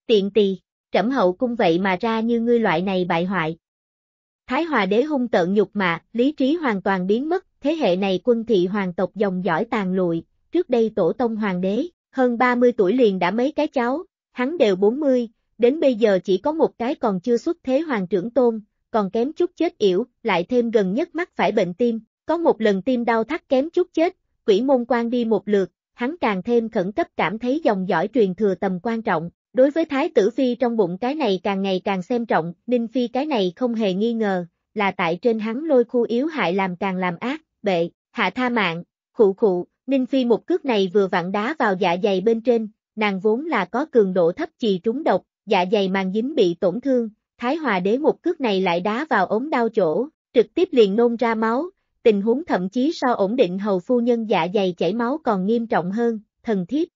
Tiện tì trẫm hậu cung vậy mà ra như ngươi loại này bại hoại. Thái Hòa đế hung tợn nhục mạ, lý trí hoàn toàn biến mất, thế hệ này quân thị hoàng tộc dòng dõi tàn lụi, trước đây tổ tông hoàng đế, hơn 30 tuổi liền đã mấy cái cháu, hắn đều 40, đến bây giờ chỉ có một cái còn chưa xuất thế hoàng trưởng tôn, còn kém chút chết yểu, lại thêm gần nhất mắc phải bệnh tim, có một lần tim đau thắt kém chút chết, quỷ môn quan đi một lượt, hắn càng thêm khẩn cấp cảm thấy dòng dõi truyền thừa tầm quan trọng, đối với thái tử phi trong bụng cái này càng ngày càng xem trọng, ninh phi cái này không hề nghi ngờ, là tại trên hắn lôi khu yếu hại làm càng làm ác, bệ, hạ tha mạng, khụ khụ, ninh phi một cước này vừa vặn đá vào dạ dày bên trên, nàng vốn là có cường độ thấp trì trúng độc, dạ dày màng dính bị tổn thương, Thái Hòa đế một cước này lại đá vào ống đau chỗ, trực tiếp liền nôn ra máu, tình huống thậm chí so ổn định hầu phu nhân dạ dày chảy máu còn nghiêm trọng hơn, thần thiếp.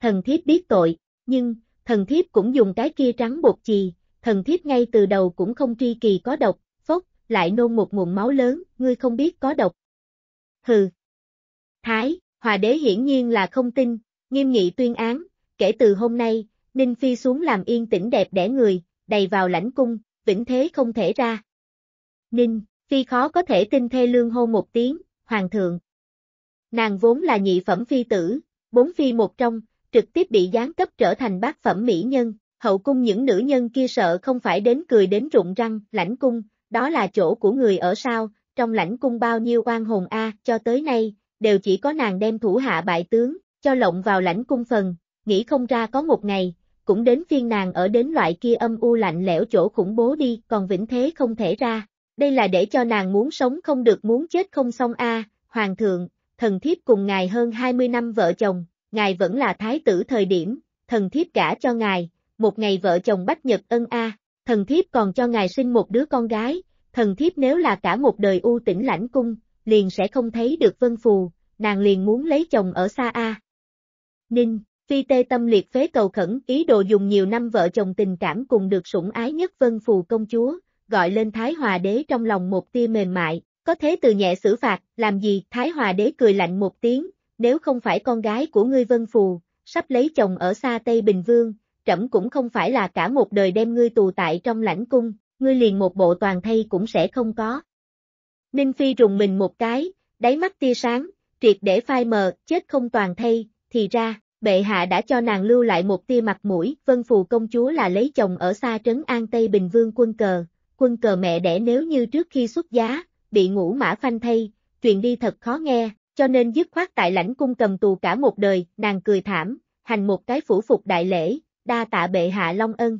Thần thiếp biết tội, nhưng, thần thiếp cũng dùng cái kia trắng bột chì, thần thiếp ngay từ đầu cũng không tri kỳ có độc, phốc, lại nôn một nguồn máu lớn, ngươi không biết có độc. Hừ. Thái, hòa đế hiển nhiên là không tin, nghiêm nghị tuyên án, kể từ hôm nay, Ninh Phi xuống làm yên tĩnh đẹp đẽ người, đầy vào lãnh cung, vĩnh thế không thể ra. Ninh, Phi khó có thể tin thê lương hô một tiếng, hoàng thượng. Nàng vốn là nhị phẩm phi tử, bốn phi một trong, trực tiếp bị giáng cấp trở thành bác phẩm mỹ nhân, hậu cung những nữ nhân kia sợ không phải đến cười đến rụng răng, lãnh cung, đó là chỗ của người ở sao, trong lãnh cung bao nhiêu oan hồn a, cho tới nay, đều chỉ có nàng đem thủ hạ bại tướng, cho lộng vào lãnh cung phần, nghĩ không ra có một ngày, cũng đến phiên nàng ở đến loại kia âm u lạnh lẽo chỗ khủng bố đi, còn vĩnh thế không thể ra. Đây là để cho nàng muốn sống không được muốn chết không xong a hoàng thượng, thần thiếp cùng ngài hơn 20 năm vợ chồng, ngài vẫn là thái tử thời điểm, thần thiếp cả cho ngài, một ngày vợ chồng bách nhật ân a thần thiếp còn cho ngài sinh một đứa con gái, thần thiếp nếu là cả một đời u tỉnh lãnh cung, liền sẽ không thấy được vân phù, nàng liền muốn lấy chồng ở xa a. À. Ninh Phi tê tâm liệt phế cầu khẩn ý đồ dùng nhiều năm vợ chồng tình cảm cùng được sủng ái nhất vân phù công chúa, gọi lên Thái Hòa đế trong lòng một tia mềm mại, có thế từ nhẹ xử phạt, làm gì Thái Hòa đế cười lạnh một tiếng, nếu không phải con gái của ngươi vân phù, sắp lấy chồng ở xa Tây Bình Vương, trẫm cũng không phải là cả một đời đem ngươi tù tại trong lãnh cung, ngươi liền một bộ toàn thay cũng sẽ không có. Ninh Phi rùng mình một cái, đáy mắt tia sáng, triệt để phai mờ, chết không toàn thay, thì ra bệ hạ đã cho nàng lưu lại một tia mặt mũi, vân phù công chúa là lấy chồng ở xa trấn An Tây Bình Vương quân cờ, quân cờ mẹ đẻ nếu như trước khi xuất giá, bị ngũ mã phanh thay, truyền đi thật khó nghe, cho nên dứt khoát tại lãnh cung cầm tù cả một đời, nàng cười thảm, hành một cái phủ phục đại lễ, đa tạ bệ hạ long ân.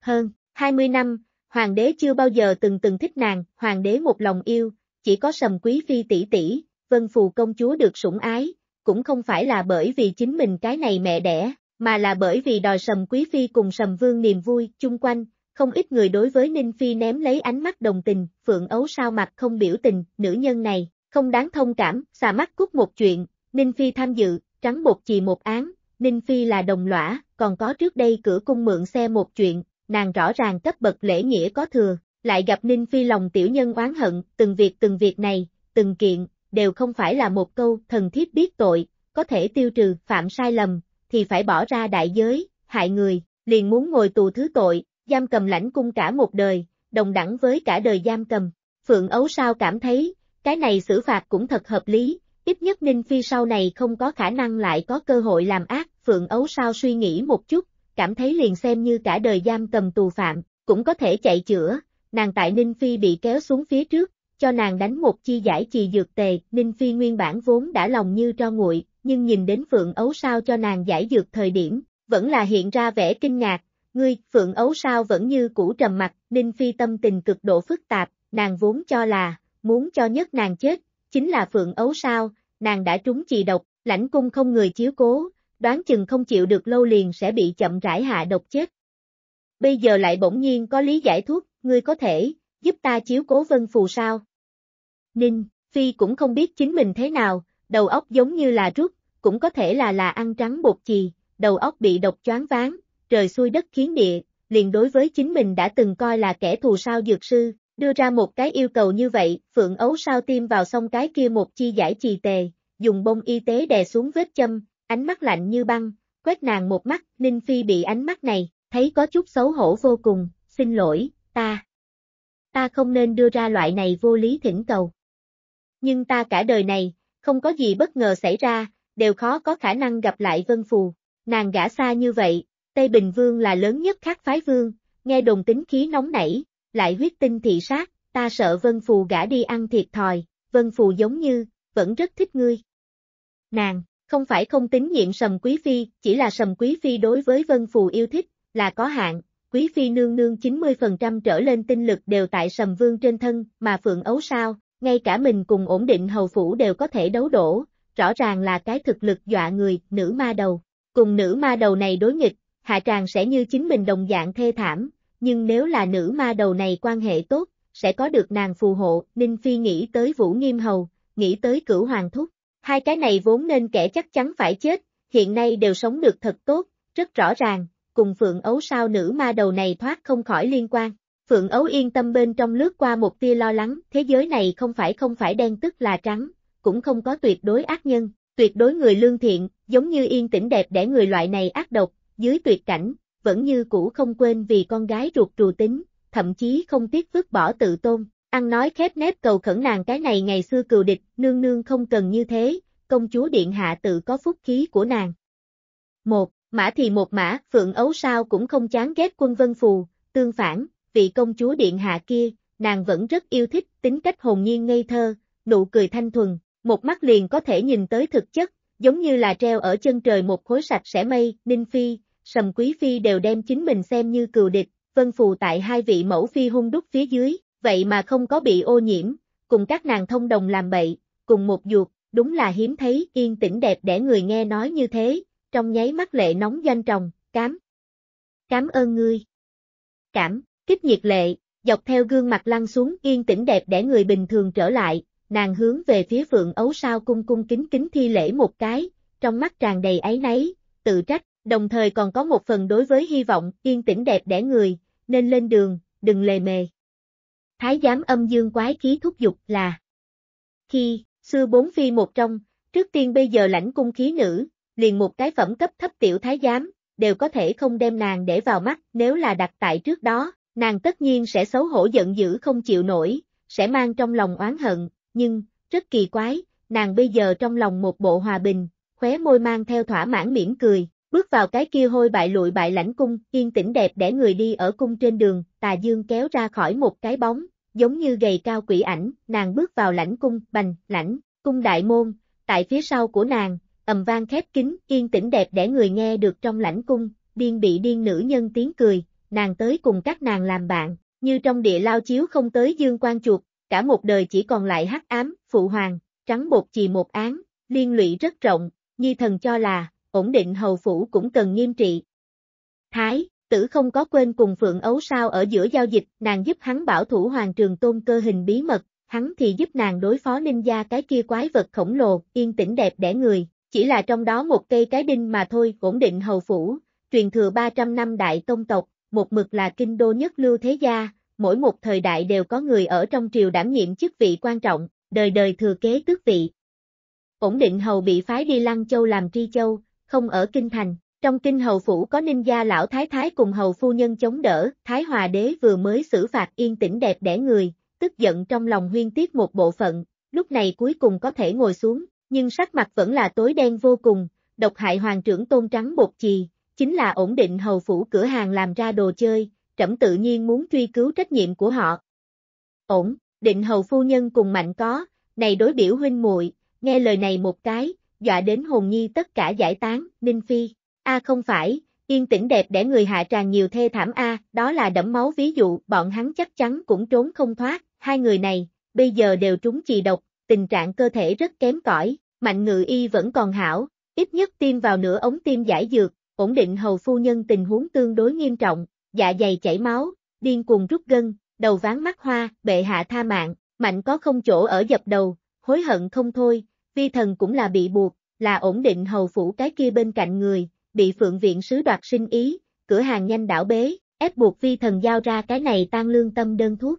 Hơn, 20 năm, hoàng đế chưa bao giờ từng từng thích nàng, hoàng đế một lòng yêu, chỉ có sầm quý phi tỷ tỷ, vân phù công chúa được sủng ái, cũng không phải là bởi vì chính mình cái này mẹ đẻ, mà là bởi vì đòi sầm quý phi cùng sầm vương niềm vui, chung quanh, không ít người đối với Ninh Phi ném lấy ánh mắt đồng tình, phượng ấu sao mặt không biểu tình, nữ nhân này, không đáng thông cảm, xà mắt cút một chuyện, Ninh Phi tham dự, trắng bột chì một án, Ninh Phi là đồng lõa, còn có trước đây cửa cung mượn xe một chuyện, nàng rõ ràng cấp bậc lễ nghĩa có thừa, lại gặp Ninh Phi lòng tiểu nhân oán hận, từng việc từng việc này, từng kiện, đều không phải là một câu thần thiếp biết tội, có thể tiêu trừ phạm sai lầm, thì phải bỏ ra đại giới, hại người, liền muốn ngồi tù thứ tội, giam cầm lãnh cung cả một đời, đồng đẳng với cả đời giam cầm. Phượng Ấu sao cảm thấy, cái này xử phạt cũng thật hợp lý, ít nhất Ninh Phi sau này không có khả năng lại có cơ hội làm ác, Phượng Ấu sao suy nghĩ một chút, cảm thấy liền xem như cả đời giam cầm tù phạm, cũng có thể chạy chữa, nàng tại Ninh Phi bị kéo xuống phía trước, cho nàng đánh một chi giải trì dược tề, Ninh Phi nguyên bản vốn đã lòng như cho nguội, nhưng nhìn đến Phượng Ấu Sao cho nàng giải dược thời điểm, vẫn là hiện ra vẻ kinh ngạc, ngươi, Phượng Ấu Sao vẫn như cũ trầm mặt, Ninh Phi tâm tình cực độ phức tạp, nàng vốn cho là, muốn cho nhất nàng chết, chính là Phượng Ấu Sao, nàng đã trúng trì độc, lãnh cung không người chiếu cố, đoán chừng không chịu được lâu liền sẽ bị chậm rãi hạ độc chết. Bây giờ lại bỗng nhiên có lý giải thuốc, ngươi có thể, giúp ta chiếu cố vân phù sao? Ninh, Phi cũng không biết chính mình thế nào, đầu óc giống như là rút, cũng có thể là là ăn trắng bột chì, đầu óc bị độc choáng váng, trời xuôi đất khiến địa, liền đối với chính mình đã từng coi là kẻ thù sao dược sư, đưa ra một cái yêu cầu như vậy, phượng ấu sao tiêm vào xong cái kia một chi giải trì tề, dùng bông y tế đè xuống vết châm, ánh mắt lạnh như băng, quét nàng một mắt, Ninh Phi bị ánh mắt này, thấy có chút xấu hổ vô cùng, xin lỗi, ta. Ta không nên đưa ra loại này vô lý thỉnh cầu nhưng ta cả đời này, không có gì bất ngờ xảy ra, đều khó có khả năng gặp lại Vân Phù. Nàng gã xa như vậy, Tây Bình Vương là lớn nhất khác phái vương, nghe đồn tính khí nóng nảy, lại huyết tinh thị sát, ta sợ Vân Phù gã đi ăn thiệt thòi, Vân Phù giống như, vẫn rất thích ngươi. Nàng, không phải không tính nhiệm Sầm Quý Phi, chỉ là Sầm Quý Phi đối với Vân Phù yêu thích, là có hạn, Quý Phi nương nương 90% trở lên tinh lực đều tại Sầm Vương trên thân, mà Phượng Ấu sao, ngay cả mình cùng ổn định hầu phủ đều có thể đấu đổ, rõ ràng là cái thực lực dọa người, nữ ma đầu. Cùng nữ ma đầu này đối nghịch, hạ tràng sẽ như chính mình đồng dạng thê thảm, nhưng nếu là nữ ma đầu này quan hệ tốt, sẽ có được nàng phù hộ, Ninh Phi nghĩ tới Vũ Nghiêm Hầu, nghĩ tới cửu hoàng thúc. Hai cái này vốn nên kẻ chắc chắn phải chết, hiện nay đều sống được thật tốt, rất rõ ràng, cùng phượng ấu sao nữ ma đầu này thoát không khỏi liên quan. Phượng Ấu yên tâm bên trong lướt qua một tia lo lắng, thế giới này không phải không phải đen tức là trắng, cũng không có tuyệt đối ác nhân, tuyệt đối người lương thiện, giống như yên tĩnh đẹp để người loại này ác độc, dưới tuyệt cảnh, vẫn như cũ không quên vì con gái ruột trù tính, thậm chí không tiếc vứt bỏ tự tôn, ăn nói khép nếp cầu khẩn nàng cái này ngày xưa cừu địch, nương nương không cần như thế, công chúa điện hạ tự có phúc khí của nàng. Một, mã thì một mã, phượng ấu sao cũng không chán ghét quân vân phù, tương phản, vị công chúa điện hạ kia, nàng vẫn rất yêu thích tính cách hồn nhiên ngây thơ, nụ cười thanh thuần, một mắt liền có thể nhìn tới thực chất, giống như là treo ở chân trời một khối sạch sẽ mây, Ninh Phi, Sầm Quý Phi đều đem chính mình xem như cừu địch, vân phù tại hai vị mẫu phi hung đúc phía dưới, vậy mà không có bị ô nhiễm, cùng các nàng thông đồng làm bậy, cùng một ruột, đúng là hiếm thấy yên tĩnh đẹp để người nghe nói như thế, trong nháy mắt lệ nóng doanh tròng, cám. Cám ơn ngươi. Cảm kích nhiệt lệ, dọc theo gương mặt lăn xuống yên tĩnh đẹp để người bình thường trở lại, nàng hướng về phía phượng ấu sao cung cung kính kính thi lễ một cái, trong mắt tràn đầy áy náy, tự trách, đồng thời còn có một phần đối với hy vọng yên tĩnh đẹp để người, nên lên đường, đừng lề mề. Thái giám âm dương quái khí thúc giục là Khi, xưa bốn phi một trong, trước tiên bây giờ lãnh cung khí nữ, liền một cái phẩm cấp thấp tiểu thái giám, đều có thể không đem nàng để vào mắt nếu là đặt tại trước đó, nàng tất nhiên sẽ xấu hổ giận dữ không chịu nổi, sẽ mang trong lòng oán hận, nhưng, rất kỳ quái, nàng bây giờ trong lòng một bộ hòa bình, khóe môi mang theo thỏa mãn mỉm cười, bước vào cái kia hôi bại lụi bại lãnh cung, yên tĩnh đẹp để người đi ở cung trên đường, tà dương kéo ra khỏi một cái bóng, giống như gầy cao quỷ ảnh, nàng bước vào lãnh cung, bành, lãnh, cung đại môn, tại phía sau của nàng, ầm vang khép kín, yên tĩnh đẹp để người nghe được trong lãnh cung, điên bị điên nữ nhân tiếng cười, nàng tới cùng các nàng làm bạn, như trong địa lao chiếu không tới dương quan chuột, cả một đời chỉ còn lại hắc ám, phụ hoàng, trắng bột chì một án, liên lụy rất rộng, như thần cho là, ổn định hầu phủ cũng cần nghiêm trị. Thái, tử không có quên cùng Phượng Ấu sao ở giữa giao dịch, nàng giúp hắn bảo thủ hoàng trường tôn cơ hình bí mật, hắn thì giúp nàng đối phó ninh gia cái kia quái vật khổng lồ, yên tĩnh đẹp đẽ người, chỉ là trong đó một cây cái đinh mà thôi, ổn định hầu phủ, truyền thừa 300 năm đại tông tộc, một mực là kinh đô nhất lưu thế gia, mỗi một thời đại đều có người ở trong triều đảm nhiệm chức vị quan trọng, đời đời thừa kế tước vị. Ổn định hầu bị phái đi Lăng Châu làm tri châu, không ở kinh thành, trong kinh hầu phủ có ninh gia lão thái thái cùng hầu phu nhân chống đỡ, thái hòa đế vừa mới xử phạt yên tĩnh đẹp đẽ người, tức giận trong lòng huyên tiết một bộ phận, lúc này cuối cùng có thể ngồi xuống, nhưng sắc mặt vẫn là tối đen vô cùng, độc hại hoàng trưởng tôn trắng bột chì, chính là ổn định hầu phủ cửa hàng làm ra đồ chơi, trẫm tự nhiên muốn truy cứu trách nhiệm của họ. Ổn, định hầu phu nhân cùng mạnh có, này đối biểu huynh muội, nghe lời này một cái, dọa đến hồn nhi tất cả giải tán, Ninh Phi, a không phải, yên tĩnh đẹp để người hạ tràn nhiều thê thảm a, đó là đẫm máu ví dụ, bọn hắn chắc chắn cũng trốn không thoát, hai người này, bây giờ đều trúng trì độc, tình trạng cơ thể rất kém cỏi, mạnh ngự y vẫn còn hảo, ít nhất tiêm vào nửa ống tiêm giải dược, ổn định hầu phu nhân tình huống tương đối nghiêm trọng, dạ dày chảy máu, điên cuồng rút gân, đầu ván mắt hoa, bệ hạ tha mạng, mạnh có không chỗ ở dập đầu, hối hận không thôi, vi thần cũng là bị buộc, là ổn định hầu phủ cái kia bên cạnh người, bị phượng viện sứ đoạt sinh ý, cửa hàng nhanh đảo bế, ép buộc vi thần giao ra cái này tan lương tâm đơn thuốc.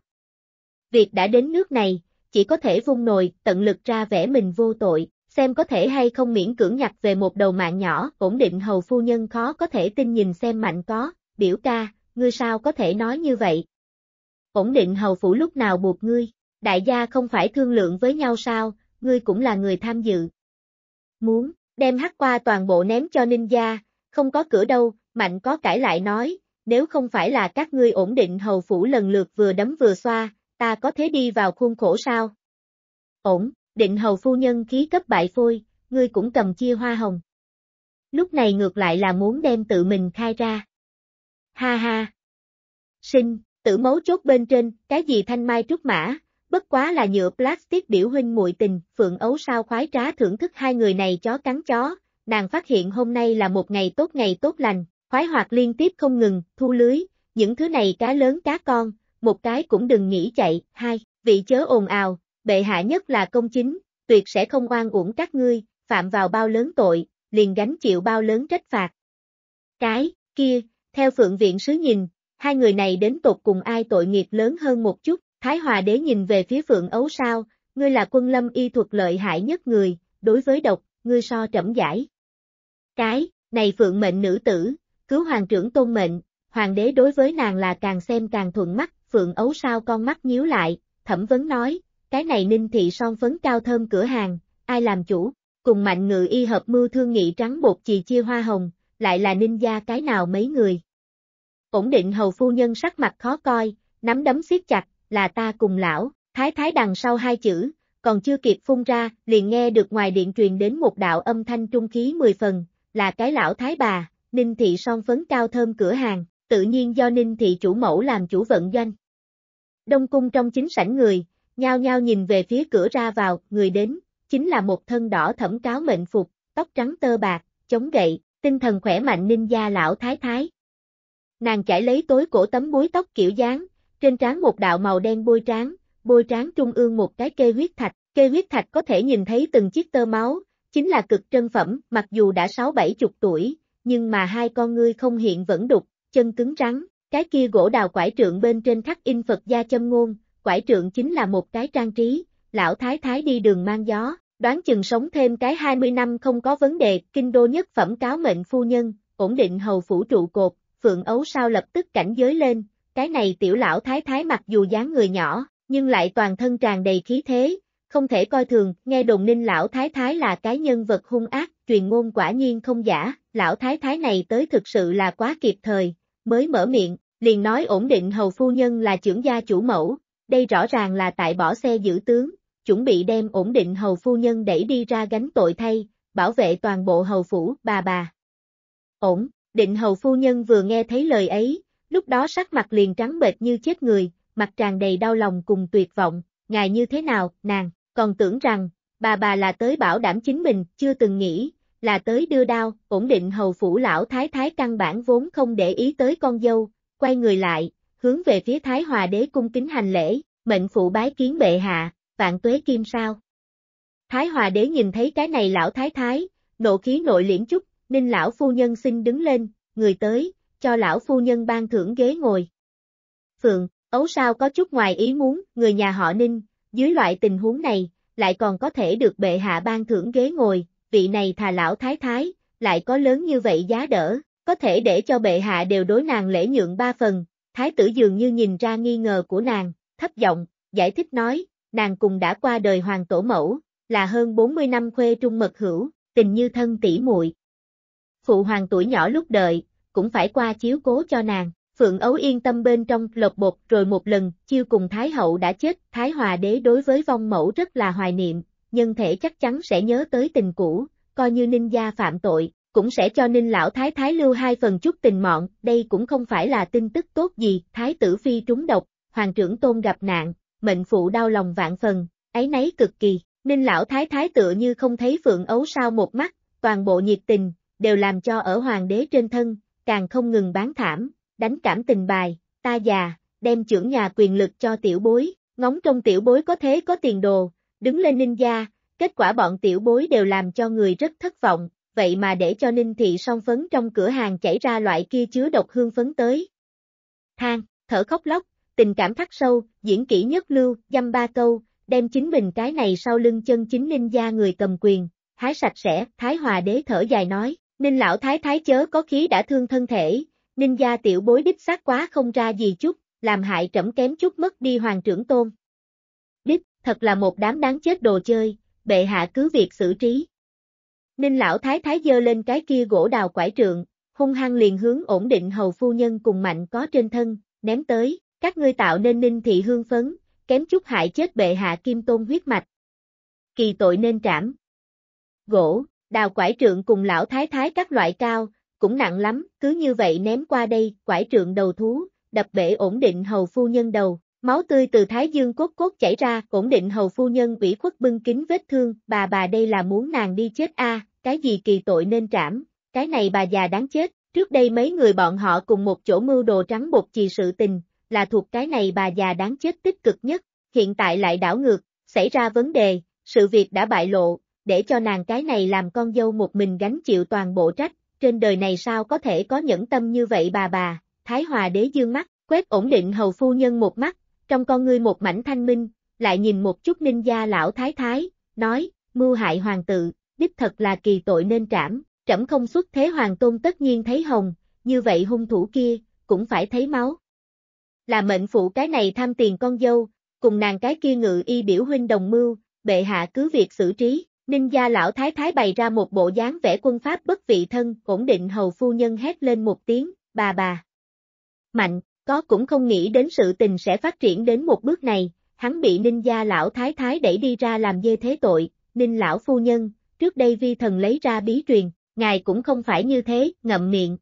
Việc đã đến nước này, chỉ có thể vung nồi, tận lực ra vẻ mình vô tội, xem có thể hay không miễn cưỡng nhặt về một đầu mạng nhỏ, ổn định hầu phu nhân khó có thể tin nhìn xem mạnh có, biểu ca, ngươi sao có thể nói như vậy? Ổn định hầu phủ lúc nào buộc ngươi, đại gia không phải thương lượng với nhau sao, ngươi cũng là người tham dự. Muốn, đem hắc qua toàn bộ ném cho ninh gia, không có cửa đâu, mạnh có cãi lại nói, nếu không phải là các ngươi ổn định hầu phủ lần lượt vừa đấm vừa xoa, ta có thế đi vào khuôn khổ sao? Ổn, định hầu phu nhân khí cấp bại phôi, ngươi cũng cầm chia hoa hồng. Lúc này ngược lại là muốn đem tự mình khai ra. Ha ha! Sinh, tử mấu chốt bên trên, cái gì thanh mai trúc mã, bất quá là nhựa plastic biểu huynh muội tình, phượng ấu sao khoái trá thưởng thức hai người này chó cắn chó, nàng phát hiện hôm nay là một ngày tốt ngày tốt lành, khoái hoạt liên tiếp không ngừng, thu lưới, những thứ này cá lớn cá con, một cái cũng đừng nghĩ chạy, hai, vị chớ ồn ào, bệ hạ nhất là công chính, tuyệt sẽ không oan uổng các ngươi, phạm vào bao lớn tội, liền gánh chịu bao lớn trách phạt. Cái, kia, theo phượng viện sứ nhìn, hai người này đến tột cùng ai tội nghiệp lớn hơn một chút, Thái Hòa đế nhìn về phía phượng ấu sao, ngươi là quân lâm y thuật lợi hại nhất người, đối với độc, ngươi so trẫm giải. Cái, này phượng mệnh nữ tử, cứu hoàng trưởng tôn mệnh, hoàng đế đối với nàng là càng xem càng thuận mắt, phượng ấu sao con mắt nhíu lại, thẩm vấn nói, cái này ninh thị son phấn cao thơm cửa hàng, ai làm chủ, cùng mạnh ngự y hợp mưu thương nghị trắng bột chì chia hoa hồng, lại là ninh gia cái nào mấy người. Ổn định hầu phu nhân sắc mặt khó coi, nắm đấm siết chặt, là ta cùng lão, thái thái đằng sau hai chữ, còn chưa kịp phun ra, liền nghe được ngoài điện truyền đến một đạo âm thanh trung khí mười phần, là cái lão thái bà, ninh thị son phấn cao thơm cửa hàng, tự nhiên do ninh thị chủ mẫu làm chủ vận doanh. Đông cung trong chính sảnh người, nhao nhao nhìn về phía cửa ra vào, người đến, chính là một thân đỏ thẩm cáo mệnh phục, tóc trắng tơ bạc, chống gậy, tinh thần khỏe mạnh ninh gia lão thái thái. Nàng chải lấy tối cổ tấm búi tóc kiểu dáng, trên trán một đạo màu đen bôi trán, bôi trán trung ương một cái kê huyết thạch, kê huyết thạch có thể nhìn thấy từng chiếc tơ máu, chính là cực trân phẩm, mặc dù đã sáu bảy chục tuổi, nhưng mà hai con ngươi không hiện vẫn đục, chân cứng rắn, cái kia gỗ đào quải trượng bên trên khắc in Phật gia châm ngôn, quải trượng chính là một cái trang trí, lão thái thái đi đường mang gió, đoán chừng sống thêm cái 20 năm không có vấn đề, kinh đô nhất phẩm cáo mệnh phu nhân, ổn định hầu phủ trụ cột, phượng ấu sao lập tức cảnh giới lên, cái này tiểu lão thái thái mặc dù dáng người nhỏ, nhưng lại toàn thân tràn đầy khí thế, không thể coi thường, nghe đồn ninh lão thái thái là cái nhân vật hung ác, truyền ngôn quả nhiên không giả, lão thái thái này tới thực sự là quá kịp thời, mới mở miệng, liền nói ổn định hầu phu nhân là trưởng gia chủ mẫu, đây rõ ràng là tại bỏ xe giữ tướng, chuẩn bị đem ổn định hầu phu nhân đẩy đi ra gánh tội thay, bảo vệ toàn bộ hầu phủ, bà bà. Ổn, định hầu phu nhân vừa nghe thấy lời ấy, lúc đó sắc mặt liền trắng bệch như chết người, mặt tràn đầy đau lòng cùng tuyệt vọng, ngài như thế nào, nàng, còn tưởng rằng, bà bà là tới bảo đảm chính mình, chưa từng nghĩ, là tới đưa đao, ổn định hầu phủ lão thái thái căn bản vốn không để ý tới con dâu, quay người lại, hướng về phía Thái Hòa đế cung kính hành lễ, mệnh phụ bái kiến bệ hạ, vạn tuế kim sao. Thái Hòa đế nhìn thấy cái này lão thái thái, nộ khí nội liễn chút, nên lão phu nhân xin đứng lên, người tới, cho lão phu nhân ban thưởng ghế ngồi. Phượng, ấu sao có chút ngoài ý muốn, người nhà họ ninh, dưới loại tình huống này, lại còn có thể được bệ hạ ban thưởng ghế ngồi, vị này thà lão thái thái, lại có lớn như vậy giá đỡ, có thể để cho bệ hạ đều đối nàng lễ nhượng ba phần, Thái tử dường như nhìn ra nghi ngờ của nàng, thấp giọng, giải thích nói, nàng cùng đã qua đời hoàng tổ mẫu, là hơn 40 năm khuê trung mật hữu, tình như thân tỷ muội. Phụ hoàng tuổi nhỏ lúc đời cũng phải qua chiếu cố cho nàng, Phượng Ấu yên tâm bên trong lột bột rồi một lần, chiêu cùng Thái hậu đã chết, Thái hòa đế đối với vong mẫu rất là hoài niệm, nhân thể chắc chắn sẽ nhớ tới tình cũ, coi như ninh gia phạm tội, cũng sẽ cho Ninh lão thái thái lưu hai phần chút tình mọn, đây cũng không phải là tin tức tốt gì, thái tử phi trúng độc, hoàng trưởng tôn gặp nạn, mệnh phụ đau lòng vạn phần, ấy nấy cực kỳ, Ninh lão thái thái tựa như không thấy phượng ấu sao một mắt, toàn bộ nhiệt tình, đều làm cho ở hoàng đế trên thân, càng không ngừng bán thảm, đánh cảm tình bài, ta già, đem trưởng nhà quyền lực cho tiểu bối, ngóng trong tiểu bối có thế có tiền đồ, đứng lên ninh gia, kết quả bọn tiểu bối đều làm cho người rất thất vọng, vậy mà để cho Ninh Thị song phấn trong cửa hàng chảy ra loại kia chứa độc hương phấn tới. Thang, thở khóc lóc, tình cảm thắt sâu, diễn kỹ nhất lưu, dăm ba câu, đem chính mình cái này sau lưng chân chính ninh gia người cầm quyền, hái sạch sẽ, thái hòa đế thở dài nói, ninh lão thái thái chớ có khí đã thương thân thể, ninh gia tiểu bối đích xác quá không ra gì chút, làm hại trẫm kém chút mất đi hoàng trưởng tôn. Đích, thật là một đám đáng chết đồ chơi, bệ hạ cứ việc xử trí nên lão thái thái dơ lên cái kia gỗ đào quải trượng, hung hăng liền hướng ổn định hầu phu nhân cùng mạnh có trên thân, ném tới, các ngươi tạo nên ninh thị hương phấn, kém chút hại chết bệ hạ kim tôn huyết mạch. Kỳ tội nên trảm. Gỗ, đào quải trượng cùng lão thái thái các loại cao, cũng nặng lắm, cứ như vậy ném qua đây, quải trượng đầu thú, đập bể ổn định hầu phu nhân đầu, Máu tươi từ thái dương cốt cốt chảy ra, ổn định hầu phu nhân ủy khuất bưng kính vết thương, bà bà đây là muốn nàng đi chết a, cái gì kỳ tội nên trảm, cái này bà già đáng chết, trước đây mấy người bọn họ cùng một chỗ mưu đồ trắng bột chì sự tình, là thuộc cái này bà già đáng chết tích cực nhất, hiện tại lại đảo ngược, xảy ra vấn đề, sự việc đã bại lộ, để cho nàng cái này làm con dâu một mình gánh chịu toàn bộ trách, trên đời này sao có thể có nhẫn tâm như vậy bà bà, Thái Hòa đế dương mắt, quét ổn định hầu phu nhân một mắt, trong con ngươi một mảnh thanh minh, lại nhìn một chút ninh gia lão thái thái, nói, mưu hại hoàng tự, đích thật là kỳ tội nên trảm, trẫm không xuất thế hoàng tôn tất nhiên thấy hồng, như vậy hung thủ kia, cũng phải thấy máu. Là mệnh phụ cái này tham tiền con dâu, cùng nàng cái kia ngự y biểu huynh đồng mưu, bệ hạ cứ việc xử trí, ninh gia lão thái thái bày ra một bộ dáng vẽ quân pháp bất vị thân, ổn định hầu phu nhân hét lên một tiếng, bà bà. Mạnh. Có cũng không nghĩ đến sự tình sẽ phát triển đến một bước này, hắn bị ninh gia lão thái thái đẩy đi ra làm dê thế tội, ninh lão phu nhân, trước đây vi thần lấy ra bí truyền, ngài cũng không phải như thế, ngậm miệng.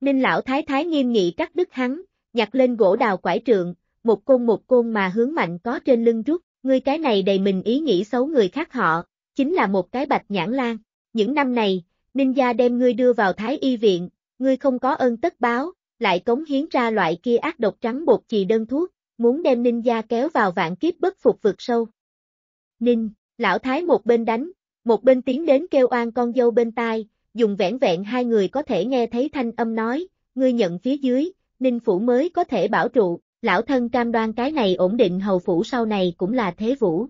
Ninh lão thái thái nghiêm nghị cắt đứt hắn, nhặt lên gỗ đào quải trượng, một côn một côn mà hướng mạnh có trên lưng rút, ngươi cái này đầy mình ý nghĩ xấu người khác họ, chính là một cái bạch nhãn lan. Những năm này, Ninh gia đem ngươi đưa vào thái y viện, ngươi không có ơn tất báo, lại cống hiến ra loại kia ác độc trắng bột chì đơn thuốc, muốn đem ninh gia kéo vào vạn kiếp bất phục vực sâu. Ninh, lão thái một bên đánh, một bên tiến đến kêu oan con dâu bên tai, dùng vẻn vẹn hai người có thể nghe thấy thanh âm nói, ngươi nhận phía dưới, ninh phủ mới có thể bảo trụ, lão thân cam đoan cái này ổn định hầu phủ sau này cũng là thế vũ.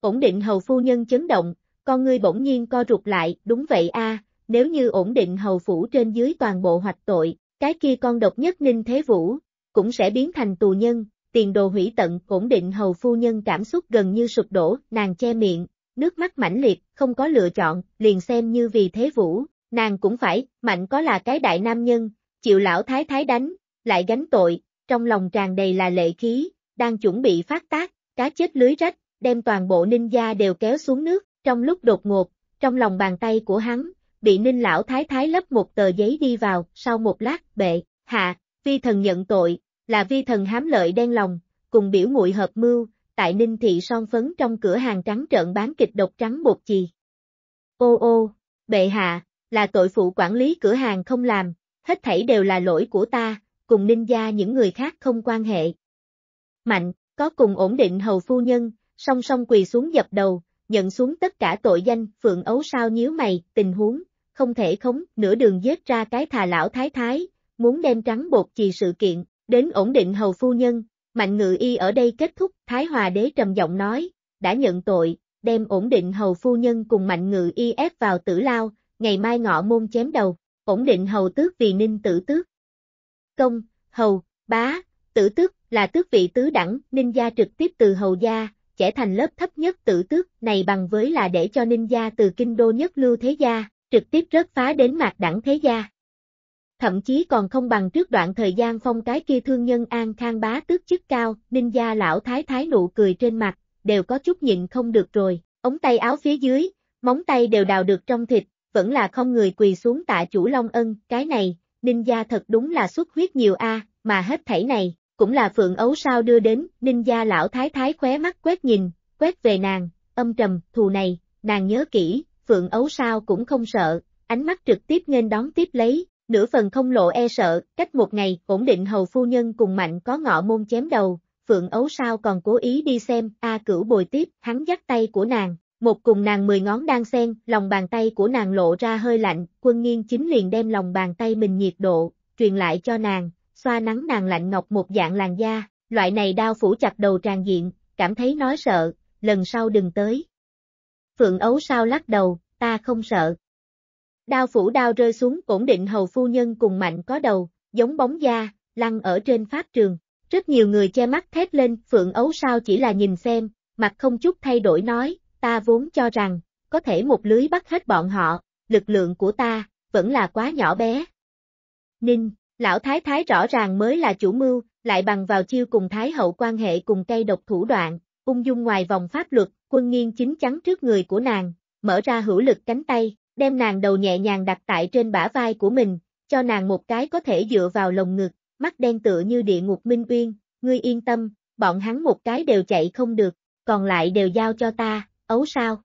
Ổn định hầu phu nhân chấn động, con ngươi bỗng nhiên co rụt lại, đúng vậy a nếu như ổn định hầu phủ trên dưới toàn bộ hoạch tội, cái kia con độc nhất Ninh Thế Vũ, cũng sẽ biến thành tù nhân, tiền đồ hủy tận, ổn định hầu phu nhân cảm xúc gần như sụp đổ, nàng che miệng, nước mắt mãnh liệt, không có lựa chọn, liền xem như vì Thế Vũ, nàng cũng phải, mạnh có là cái đại nam nhân, chịu lão thái thái đánh, lại gánh tội, trong lòng tràn đầy là lệ khí, đang chuẩn bị phát tác, cá chết lưới rách, đem toàn bộ ninh gia đều kéo xuống nước, trong lúc đột ngột, trong lòng bàn tay của hắn, bị ninh lão thái thái lấp một tờ giấy đi vào, sau một lát, bệ, hạ, vi thần nhận tội, là vi thần hám lợi đen lòng, cùng biểu muội hợp mưu, tại ninh thị son phấn trong cửa hàng trắng trợn bán kịch độc trắng bột chì. Ô ô, bệ hạ, là tội phụ quản lý cửa hàng không làm, hết thảy đều là lỗi của ta, cùng ninh gia những người khác không quan hệ. Mạnh, có cùng ổn định hầu phu nhân, song song quỳ xuống dập đầu, nhận xuống tất cả tội danh, phượng ấu sao nhíu mày, tình huống, không thể khống, nửa đường giết ra cái thà lão thái thái, muốn đem trắng bột chì sự kiện, đến ổn định hầu phu nhân, mạnh ngự y ở đây kết thúc, thái hòa đế trầm giọng nói, đã nhận tội, đem ổn định hầu phu nhân cùng mạnh ngự y ép vào tử lao, ngày mai ngọ môn chém đầu, ổn định hầu tước vì ninh tử tước. Công, hầu, bá, tử tước, là tước vị tứ đẳng, ninh gia trực tiếp từ hầu gia, trẻ thành lớp thấp nhất tử tước, này bằng với là để cho ninh gia từ kinh đô nhất lưu thế gia, trực tiếp rớt phá đến mạc đẳng thế gia. Thậm chí còn không bằng trước đoạn thời gian phong cái kia thương nhân an khang bá tước chức cao, ninh gia lão thái thái nụ cười trên mặt, đều có chút nhịn không được rồi, ống tay áo phía dưới, móng tay đều đào được trong thịt, vẫn là không người quỳ xuống tạ chủ Long Ân, cái này, ninh gia thật đúng là xuất huyết nhiều a, mà hết thảy này, cũng là phượng ấu sao đưa đến, ninh gia lão thái thái khóe mắt quét nhìn, quét về nàng, âm trầm, thù này, nàng nhớ kỹ, Phượng ấu sao cũng không sợ, ánh mắt trực tiếp nghênh đón tiếp lấy, nửa phần không lộ e sợ, cách một ngày ổn định hầu phu nhân cùng mạnh có ngọ môn chém đầu, Phượng ấu sao còn cố ý đi xem, A cửu bồi tiếp, hắn dắt tay của nàng, một cùng nàng mười ngón đang xen, lòng bàn tay của nàng lộ ra hơi lạnh, quân nghiên chính liền đem lòng bàn tay mình nhiệt độ, truyền lại cho nàng, xoa nắng nàng lạnh ngọc một dạng làn da, loại này đau phủ chặt đầu tràn diện, cảm thấy nói sợ, lần sau đừng tới. Phượng ấu sao lắc đầu, ta không sợ. Đao phủ đao rơi xuống ổn định hầu phu nhân cùng mạnh có đầu, giống bóng da, lăn ở trên pháp trường. Rất nhiều người che mắt thét lên, Phượng ấu sao chỉ là nhìn xem, mặt không chút thay đổi nói, ta vốn cho rằng, có thể một lưới bắt hết bọn họ, lực lượng của ta, vẫn là quá nhỏ bé. Ninh, lão thái thái rõ ràng mới là chủ mưu, lại bằng vào chiêu cùng thái hậu quan hệ cùng cây độc thủ đoạn, ung dung ngoài vòng pháp luật, quân nghiêng chính chắn trước người của nàng, mở ra hữu lực cánh tay, đem nàng đầu nhẹ nhàng đặt tại trên bả vai của mình, cho nàng một cái có thể dựa vào lồng ngực, mắt đen tựa như địa ngục minh uyên, ngươi yên tâm, bọn hắn một cái đều chạy không được, còn lại đều giao cho ta, ấu sao.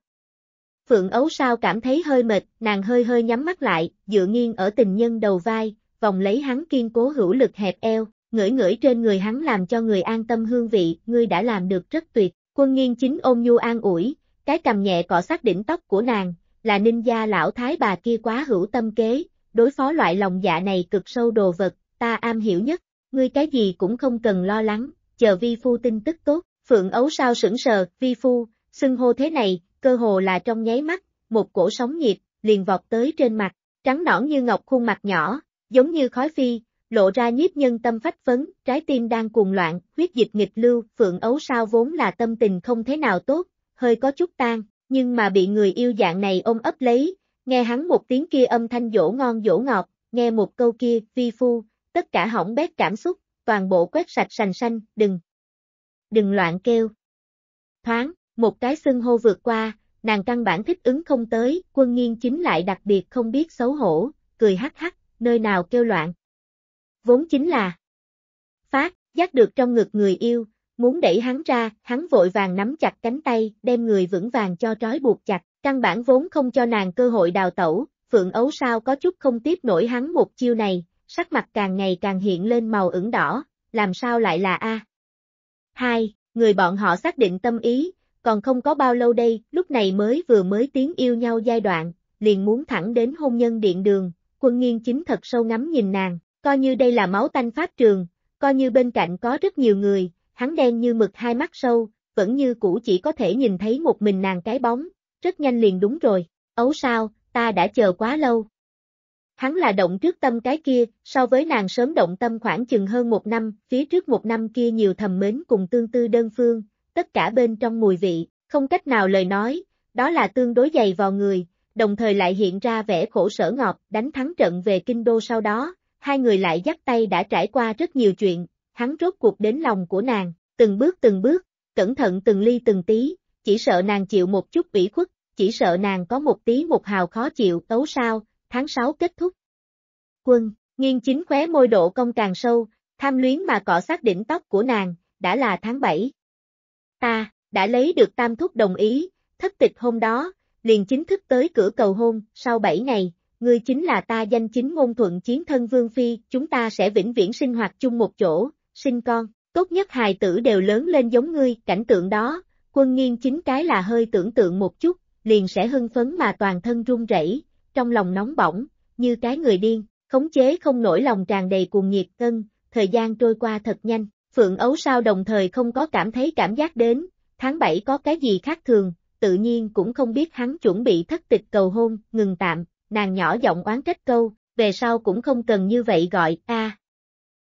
Phượng ấu sao cảm thấy hơi mệt, nàng hơi hơi nhắm mắt lại, dựa nghiêng ở tình nhân đầu vai, vòng lấy hắn kiên cố hữu lực hẹp eo, ngửi ngửi trên người hắn làm cho người an tâm hương vị, ngươi đã làm được rất tuyệt. Quân nghiên chính ôm nhu an ủi, cái cầm nhẹ cọ sát đỉnh tóc của nàng, là ninh gia lão thái bà kia quá hữu tâm kế, đối phó loại lòng dạ này cực sâu đồ vật, ta am hiểu nhất, ngươi cái gì cũng không cần lo lắng, chờ vi phu tin tức tốt, phượng ấu sao sững sờ, vi phu, xưng hô thế này, cơ hồ là trong nháy mắt, một cổ sóng nhiệt, liền vọt tới trên mặt, trắng nõn như ngọc khuôn mặt nhỏ, giống như khói phi, lộ ra nhiếp nhân tâm phách phấn, trái tim đang cuồng loạn, huyết dịch nghịch lưu, phượng ấu sao vốn là tâm tình không thế nào tốt, hơi có chút tan, nhưng mà bị người yêu dạng này ôm ấp lấy, nghe hắn một tiếng kia âm thanh dỗ ngon dỗ ngọt, nghe một câu kia, vi phu, tất cả hỏng bét cảm xúc, toàn bộ quét sạch sành xanh, đừng, đừng loạn kêu. Thoáng, một cái xưng hô vượt qua, nàng căn bản thích ứng không tới, quân nghiên chính lại đặc biệt không biết xấu hổ, cười hắc hắc, nơi nào kêu loạn vốn chính là phát, dắt được trong ngực người yêu, muốn đẩy hắn ra, hắn vội vàng nắm chặt cánh tay, đem người vững vàng cho trói buộc chặt, căn bản vốn không cho nàng cơ hội đào tẩu, phượng ấu sao có chút không tiếp nổi hắn một chiêu này, sắc mặt càng ngày càng hiện lên màu ửng đỏ, làm sao lại là A. Hai, người bọn họ xác định tâm ý, còn không có bao lâu đây, lúc này mới vừa mới tiếng yêu nhau giai đoạn, liền muốn thẳng đến hôn nhân điện đường, quân nghiên chính thật sâu ngắm nhìn nàng, coi như đây là máu tanh pháp trường, coi như bên cạnh có rất nhiều người, hắn đen như mực hai mắt sâu, vẫn như cũ chỉ có thể nhìn thấy một mình nàng cái bóng, rất nhanh liền đúng rồi, ấu sao, ta đã chờ quá lâu. Hắn là động trước tâm cái kia, so với nàng sớm động tâm khoảng chừng hơn một năm, phía trước một năm kia nhiều thầm mến cùng tương tư đơn phương, tất cả bên trong mùi vị, không cách nào lời nói, đó là tương đối dày vào người, đồng thời lại hiện ra vẻ khổ sở ngọt, đánh thắng trận về kinh đô sau đó, hai người lại dắt tay đã trải qua rất nhiều chuyện, hắn rốt cuộc đến lòng của nàng, từng bước từng bước, cẩn thận từng ly từng tí, chỉ sợ nàng chịu một chút ủy khuất, chỉ sợ nàng có một tí một hào khó chịu, tấu sao, tháng 6 kết thúc. Quân, nghiêng chính khóe môi độ công càng sâu, tham luyến mà cọ sát đỉnh tóc của nàng, đã là tháng 7. Ta, đã lấy được tam thúc đồng ý, thất tịch hôm đó, liền chính thức tới cửa cầu hôn, sau 7 ngày, ngươi chính là ta danh chính ngôn thuận chiến thân Vương Phi, chúng ta sẽ vĩnh viễn sinh hoạt chung một chỗ, sinh con, tốt nhất hài tử đều lớn lên giống ngươi, cảnh tượng đó, quân nghiên chính cái là hơi tưởng tượng một chút, liền sẽ hưng phấn mà toàn thân run rẩy, trong lòng nóng bỏng, như cái người điên, khống chế không nổi lòng tràn đầy cuồng nhiệt cân, thời gian trôi qua thật nhanh, Phượng Ấu sao đồng thời không có cảm thấy cảm giác đến, tháng 7 có cái gì khác thường, tự nhiên cũng không biết hắn chuẩn bị thất tịch cầu hôn, ngừng tạm, nàng nhỏ giọng oán trách câu, về sau cũng không cần như vậy gọi, a.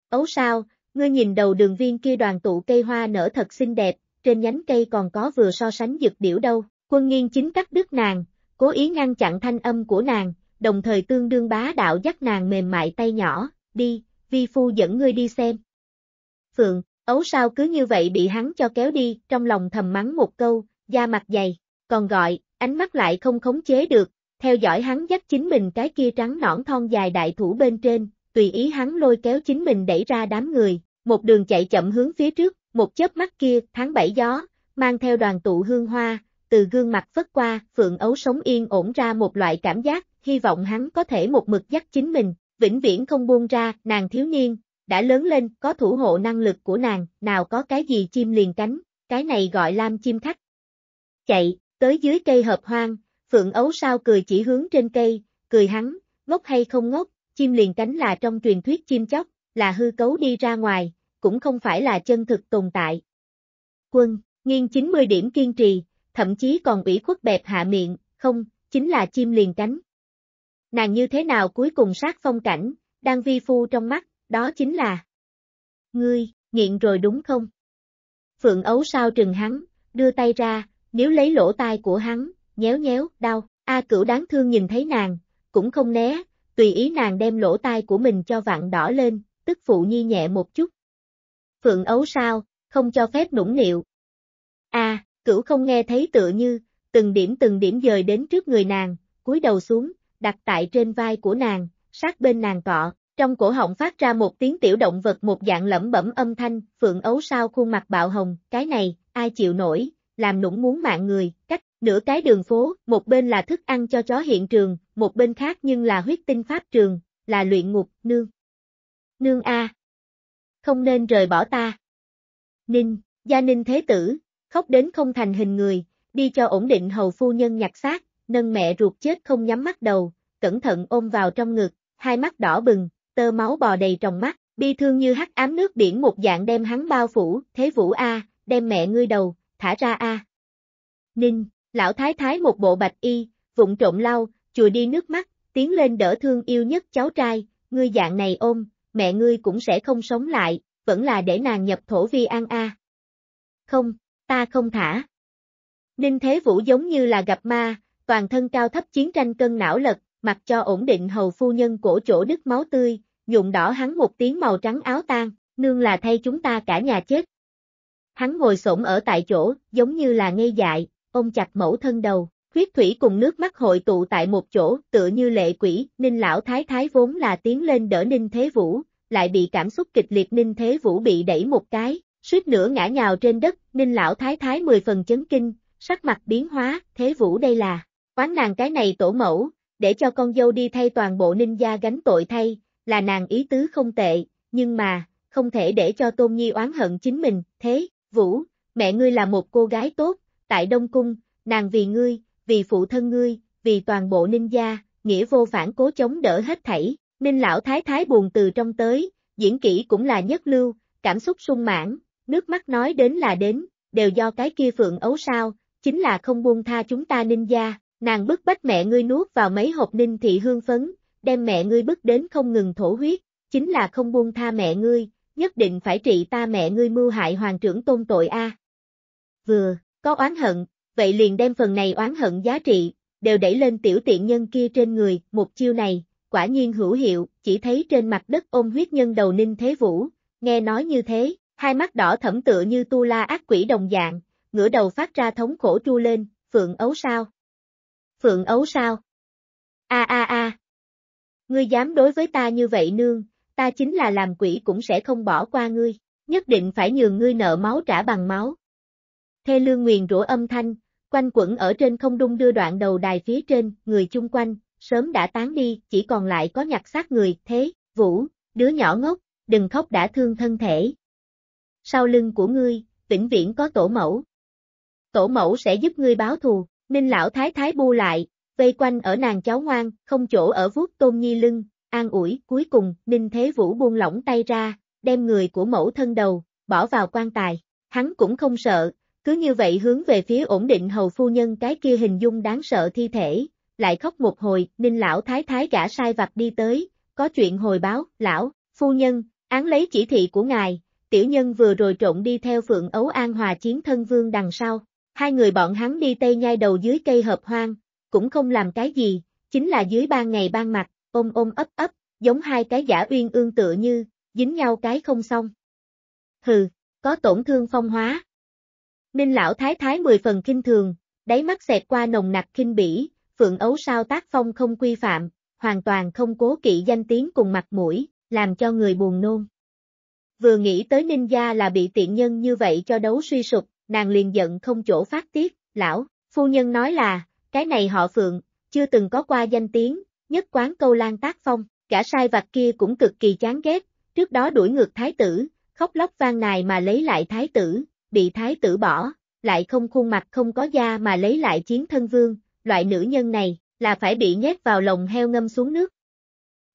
Ấu sao, ngươi nhìn đầu đường viên kia đoàn tụ cây hoa nở thật xinh đẹp, trên nhánh cây còn có vừa so sánh dực điểu đâu, quân nghiên chính cắt đứt nàng, cố ý ngăn chặn thanh âm của nàng, đồng thời tương đương bá đạo dắt nàng mềm mại tay nhỏ, đi, vi phu dẫn ngươi đi xem. Phượng, ấu sao cứ như vậy bị hắn cho kéo đi, trong lòng thầm mắng một câu, da mặt dày, còn gọi, ánh mắt lại không khống chế được, theo dõi hắn dắt chính mình cái kia trắng nõn thon dài đại thủ bên trên, tùy ý hắn lôi kéo chính mình đẩy ra đám người, một đường chạy chậm hướng phía trước, một chớp mắt kia, tháng bảy gió, mang theo đoàn tụ hương hoa, từ gương mặt vất qua, phượng ấu sống yên ổn ra một loại cảm giác, hy vọng hắn có thể một mực dắt chính mình, vĩnh viễn không buông ra, nàng thiếu niên, đã lớn lên, có thủ hộ năng lực của nàng, nào có cái gì chim liền cánh, cái này gọi lam chim khách. Chạy, tới dưới cây hợp hoang, Phượng ấu sao cười chỉ hướng trên cây, cười hắn, ngốc hay không ngốc, chim liền cánh là trong truyền thuyết chim chóc, là hư cấu đi ra ngoài, cũng không phải là chân thực tồn tại. Quân, nghiêng 90 điểm kiên trì, thậm chí còn ủy khuất bẹp hạ miệng, không, chính là chim liền cánh. Nàng như thế nào cuối cùng sát phong cảnh, đang vi phu trong mắt, đó chính là Ngươi, nghiện rồi đúng không? Phượng ấu sao trừng hắn, đưa tay ra, nếu lấy lỗ tai của hắn, nhéo nhéo, đau, A cửu đáng thương nhìn thấy nàng, cũng không né, tùy ý nàng đem lỗ tai của mình cho vặn đỏ lên, tức phụ nhi nhẹ một chút. Phượng ấu sao, không cho phép nũng nịu. A, cửu không nghe thấy tựa như, từng điểm từng điểm dời đến trước người nàng, cúi đầu xuống, đặt tại trên vai của nàng, sát bên nàng cọ, trong cổ họng phát ra một tiếng tiểu động vật một dạng lẩm bẩm âm thanh, phượng ấu sao khuôn mặt bạo hồng, cái này, ai chịu nổi, làm nũng muốn mạng người, cách Nửa cái đường phố, một bên là thức ăn cho chó hiện trường, một bên khác nhưng là huyết tinh pháp trường, là luyện ngục, nương. Nương A. Không nên rời bỏ ta. Ninh, gia ninh thế tử, khóc đến không thành hình người, đi cho ổn định hầu phu nhân nhặt xác, nâng mẹ ruột chết không nhắm mắt đầu, cẩn thận ôm vào trong ngực, hai mắt đỏ bừng, tơ máu bò đầy trong mắt, bi thương như hắc ám nước biển một dạng đem hắn bao phủ, thế vũ A, đem mẹ ngươi đầu, thả ra A. Ninh, Lão thái thái một bộ bạch y, vụng trộm lau, chùi đi nước mắt, tiến lên đỡ thương yêu nhất cháu trai, ngươi dạng này ôm, mẹ ngươi cũng sẽ không sống lại, vẫn là để nàng nhập thổ vi an a. Không, ta không thả. Ninh Thế Vũ giống như là gặp ma, toàn thân cao thấp chiến tranh cân não lật, mặc cho ổn định hầu phu nhân cổ chỗ đứt máu tươi, nhuộm đỏ hắn một tiếng màu trắng áo tan, nương là thay chúng ta cả nhà chết. Hắn ngồi xổm ở tại chỗ, giống như là ngây dại, ông chặt mẫu thân đầu, huyết thủy cùng nước mắt hội tụ tại một chỗ, tựa như lệ quỷ, Ninh lão thái thái vốn là tiến lên đỡ Ninh Thế Vũ, lại bị cảm xúc kịch liệt Ninh Thế Vũ bị đẩy một cái, suýt nữa ngã nhào trên đất, Ninh lão thái thái mười phần chấn kinh, sắc mặt biến hóa, Thế Vũ đây là, quán nàng cái này tổ mẫu, để cho con dâu đi thay toàn bộ Ninh gia gánh tội thay, là nàng ý tứ không tệ, nhưng mà, không thể để cho Tôn Nhi oán hận chính mình, thế, Vũ, mẹ ngươi là một cô gái tốt, tại Đông Cung, nàng vì ngươi, vì phụ thân ngươi, vì toàn bộ ninh gia, nghĩa vô phản cố chống đỡ hết thảy, ninh lão thái thái buồn từ trong tới, diễn kỹ cũng là nhất lưu, cảm xúc sung mãn, nước mắt nói đến là đến, đều do cái kia phượng ấu sao, chính là không buông tha chúng ta ninh gia, nàng bức bách mẹ ngươi nuốt vào mấy hộp ninh thị hương phấn, đem mẹ ngươi bức đến không ngừng thổ huyết, chính là không buông tha mẹ ngươi, nhất định phải trị ta mẹ ngươi mưu hại hoàng trưởng tôn tội a. Vừa có oán hận, vậy liền đem phần này oán hận giá trị, đều đẩy lên tiểu tiện nhân kia trên người, một chiêu này, quả nhiên hữu hiệu, chỉ thấy trên mặt đất ôm huyết nhân đầu ninh thế vũ, nghe nói như thế, hai mắt đỏ thẫm tựa như tu la ác quỷ đồng dạng, ngửa đầu phát ra thống khổ tru lên, phượng ấu sao? Phượng ấu sao? A a a! Ngươi dám đối với ta như vậy nương, ta chính là làm quỷ cũng sẽ không bỏ qua ngươi, nhất định phải nhường ngươi nợ máu trả bằng máu, thê lương nguyền rủa âm thanh, quanh quẩn ở trên không đung đưa đoạn đầu đài phía trên, người chung quanh, sớm đã tán đi, chỉ còn lại có nhặt xác người, thế, vũ, đứa nhỏ ngốc, đừng khóc đã thương thân thể. Sau lưng của ngươi, vĩnh viễn có tổ mẫu. Tổ mẫu sẽ giúp ngươi báo thù, ninh lão thái thái bu lại, vây quanh ở nàng cháu ngoan, không chỗ ở vuốt tôn nhi lưng, an ủi, cuối cùng, ninh thế vũ buông lỏng tay ra, đem người của mẫu thân đầu, bỏ vào quan tài. Hắn cũng không sợ, cứ như vậy hướng về phía ổn định hầu phu nhân cái kia hình dung đáng sợ thi thể, lại khóc một hồi, ninh lão thái thái gã sai vặt đi tới, có chuyện hồi báo, lão, phu nhân, án lấy chỉ thị của ngài, tiểu nhân vừa rồi trộn đi theo phượng ấu an hòa chiến thân vương đằng sau, hai người bọn hắn đi tây nhai đầu dưới cây hợp hoang, cũng không làm cái gì, chính là dưới ban ngày ban mặt, ôm ôm ấp ấp, giống hai cái giả uyên ương tựa như, dính nhau cái không xong. Hừ, có tổn thương phong hóa, Ninh lão thái thái mười phần kinh thường, đáy mắt xẹt qua nồng nặc kinh bỉ, phượng ấu sao tác phong không quy phạm, hoàn toàn không cố kỵ danh tiếng cùng mặt mũi, làm cho người buồn nôn. Vừa nghĩ tới ninh gia là bị tiện nhân như vậy cho đấu suy sụp, nàng liền giận không chỗ phát tiết, lão, phu nhân nói là, cái này họ phượng, chưa từng có qua danh tiếng, nhất quán câu lan tác phong, cả sai vặt kia cũng cực kỳ chán ghét, trước đó đuổi ngược thái tử, khóc lóc vang nài mà lấy lại thái tử, bị thái tử bỏ, lại không khuôn mặt không có da mà lấy lại chiến thân vương, loại nữ nhân này, là phải bị nhét vào lồng heo ngâm xuống nước.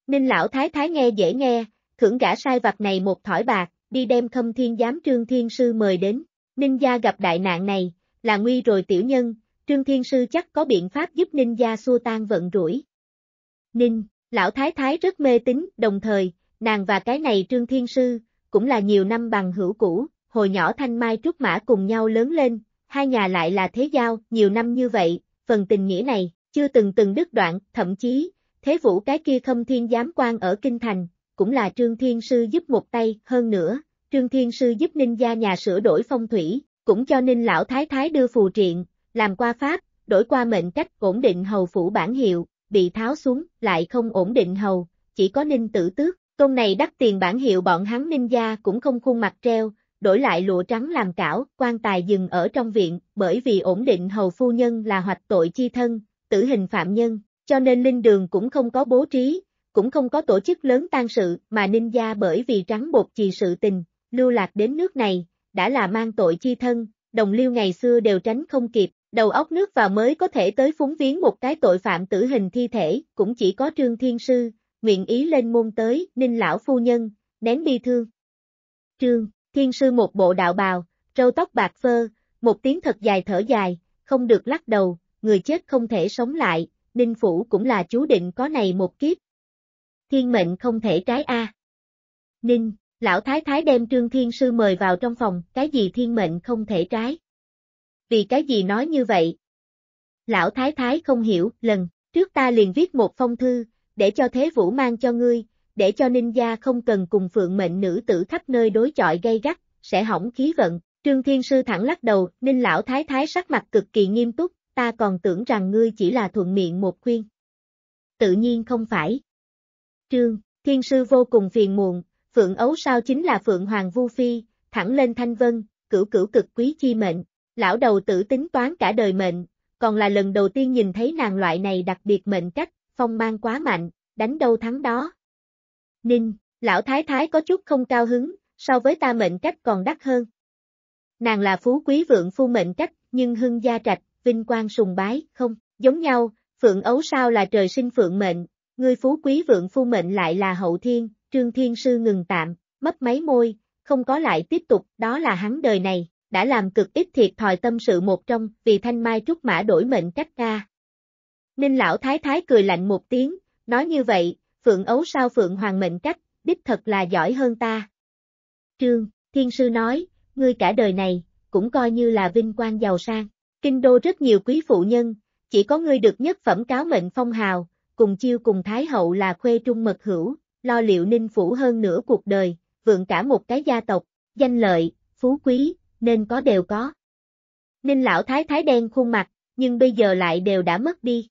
Ninh lão thái thái nghe dễ nghe, thưởng gã sai vặt này một thỏi bạc, đi đem khâm thiên giám trương thiên sư mời đến, ninh gia gặp đại nạn này, là nguy rồi tiểu nhân, trương thiên sư chắc có biện pháp giúp ninh gia xua tan vận rủi. Ninh, lão thái thái rất mê tín, đồng thời, nàng và cái này trương thiên sư, cũng là nhiều năm bằng hữu cũ, hồi nhỏ Thanh Mai Trúc Mã cùng nhau lớn lên, hai nhà lại là thế giao, nhiều năm như vậy, phần tình nghĩa này, chưa từng từng đứt đoạn, thậm chí, thế vũ cái kia khâm thiên giám quan ở Kinh Thành, cũng là Trương Thiên Sư giúp một tay, hơn nữa, Trương Thiên Sư giúp Ninh gia nhà sửa đổi phong thủy, cũng cho Ninh Lão Thái Thái đưa phù triện, làm qua pháp, đổi qua mệnh cách ổn định hầu phủ bản hiệu, bị tháo xuống, lại không ổn định hầu, chỉ có Ninh tử tước, tôn này đắt tiền bản hiệu bọn hắn Ninh gia cũng không khuôn mặt treo, đổi lại lụa trắng làm cảo, quan tài dừng ở trong viện, bởi vì ổn định hầu phu nhân là hoạch tội chi thân, tử hình phạm nhân, cho nên linh đường cũng không có bố trí, cũng không có tổ chức lớn tan sự, mà ninh gia bởi vì trắng bột trì sự tình, lưu lạc đến nước này, đã là mang tội chi thân, đồng liêu ngày xưa đều tránh không kịp, đầu óc nước vào mới có thể tới phúng viếng một cái tội phạm tử hình thi thể, cũng chỉ có Trương Thiên Sư, nguyện ý lên môn tới, ninh lão phu nhân, nén bi thương. Trương Thiên sư một bộ đạo bào, râu tóc bạc phơ, một tiếng thật dài thở dài, không được lắc đầu, người chết không thể sống lại, Ninh Phủ cũng là chú định có này một kiếp. Thiên mệnh không thể trái A. Ninh, lão thái thái đem trương thiên sư mời vào trong phòng, cái gì thiên mệnh không thể trái. Vì cái gì nói như vậy? Lão thái thái không hiểu, lần, trước ta liền viết một phong thư, để cho thế vũ mang cho ngươi, để cho ninh gia không cần cùng phượng mệnh nữ tử khắp nơi đối chọi gây gắt, sẽ hỏng khí vận. Trương Thiên Sư thẳng lắc đầu, ninh lão thái thái sắc mặt cực kỳ nghiêm túc, ta còn tưởng rằng ngươi chỉ là thuận miệng một khuyên. Tự nhiên không phải. Trương, Thiên Sư vô cùng phiền muộn, Phượng Ấu sao chính là Phượng Hoàng Vu Phi, thẳng lên Thanh Vân, cửu cửu cực quý chi mệnh, lão đầu tử tính toán cả đời mệnh, còn là lần đầu tiên nhìn thấy nàng loại này đặc biệt mệnh cách, phong mang quá mạnh, đánh đâu thắng đó, Ninh, lão thái thái có chút không cao hứng, so với ta mệnh cách còn đắt hơn. Nàng là phú quý vượng phu mệnh cách, nhưng hưng gia trạch, vinh quang sùng bái, không, giống nhau, phượng ấu sao là trời sinh phượng mệnh, người phú quý vượng phu mệnh lại là hậu thiên, trương thiên sư ngừng tạm, mất mấy môi, không có lại tiếp tục, đó là hắn đời này, đã làm cực ít thiệt thòi tâm sự một trong, vì thanh mai trúc mã đổi mệnh cách ra. Ninh lão thái thái cười lạnh một tiếng, nói như vậy, Phượng ấu sao Phượng Hoàng mệnh cách, đích thật là giỏi hơn ta. Trương, thiên sư nói, ngươi cả đời này, cũng coi như là vinh quang giàu sang. Kinh đô rất nhiều quý phụ nhân, chỉ có ngươi được nhất phẩm cáo mệnh phong hào, cùng chiêu cùng Thái hậu là khuê trung mật hữu, lo liệu ninh phủ hơn nửa cuộc đời, vượng cả một cái gia tộc, danh lợi, phú quý, nên có đều có. Ninh lão thái thái đen khuôn mặt, nhưng bây giờ lại đều đã mất đi.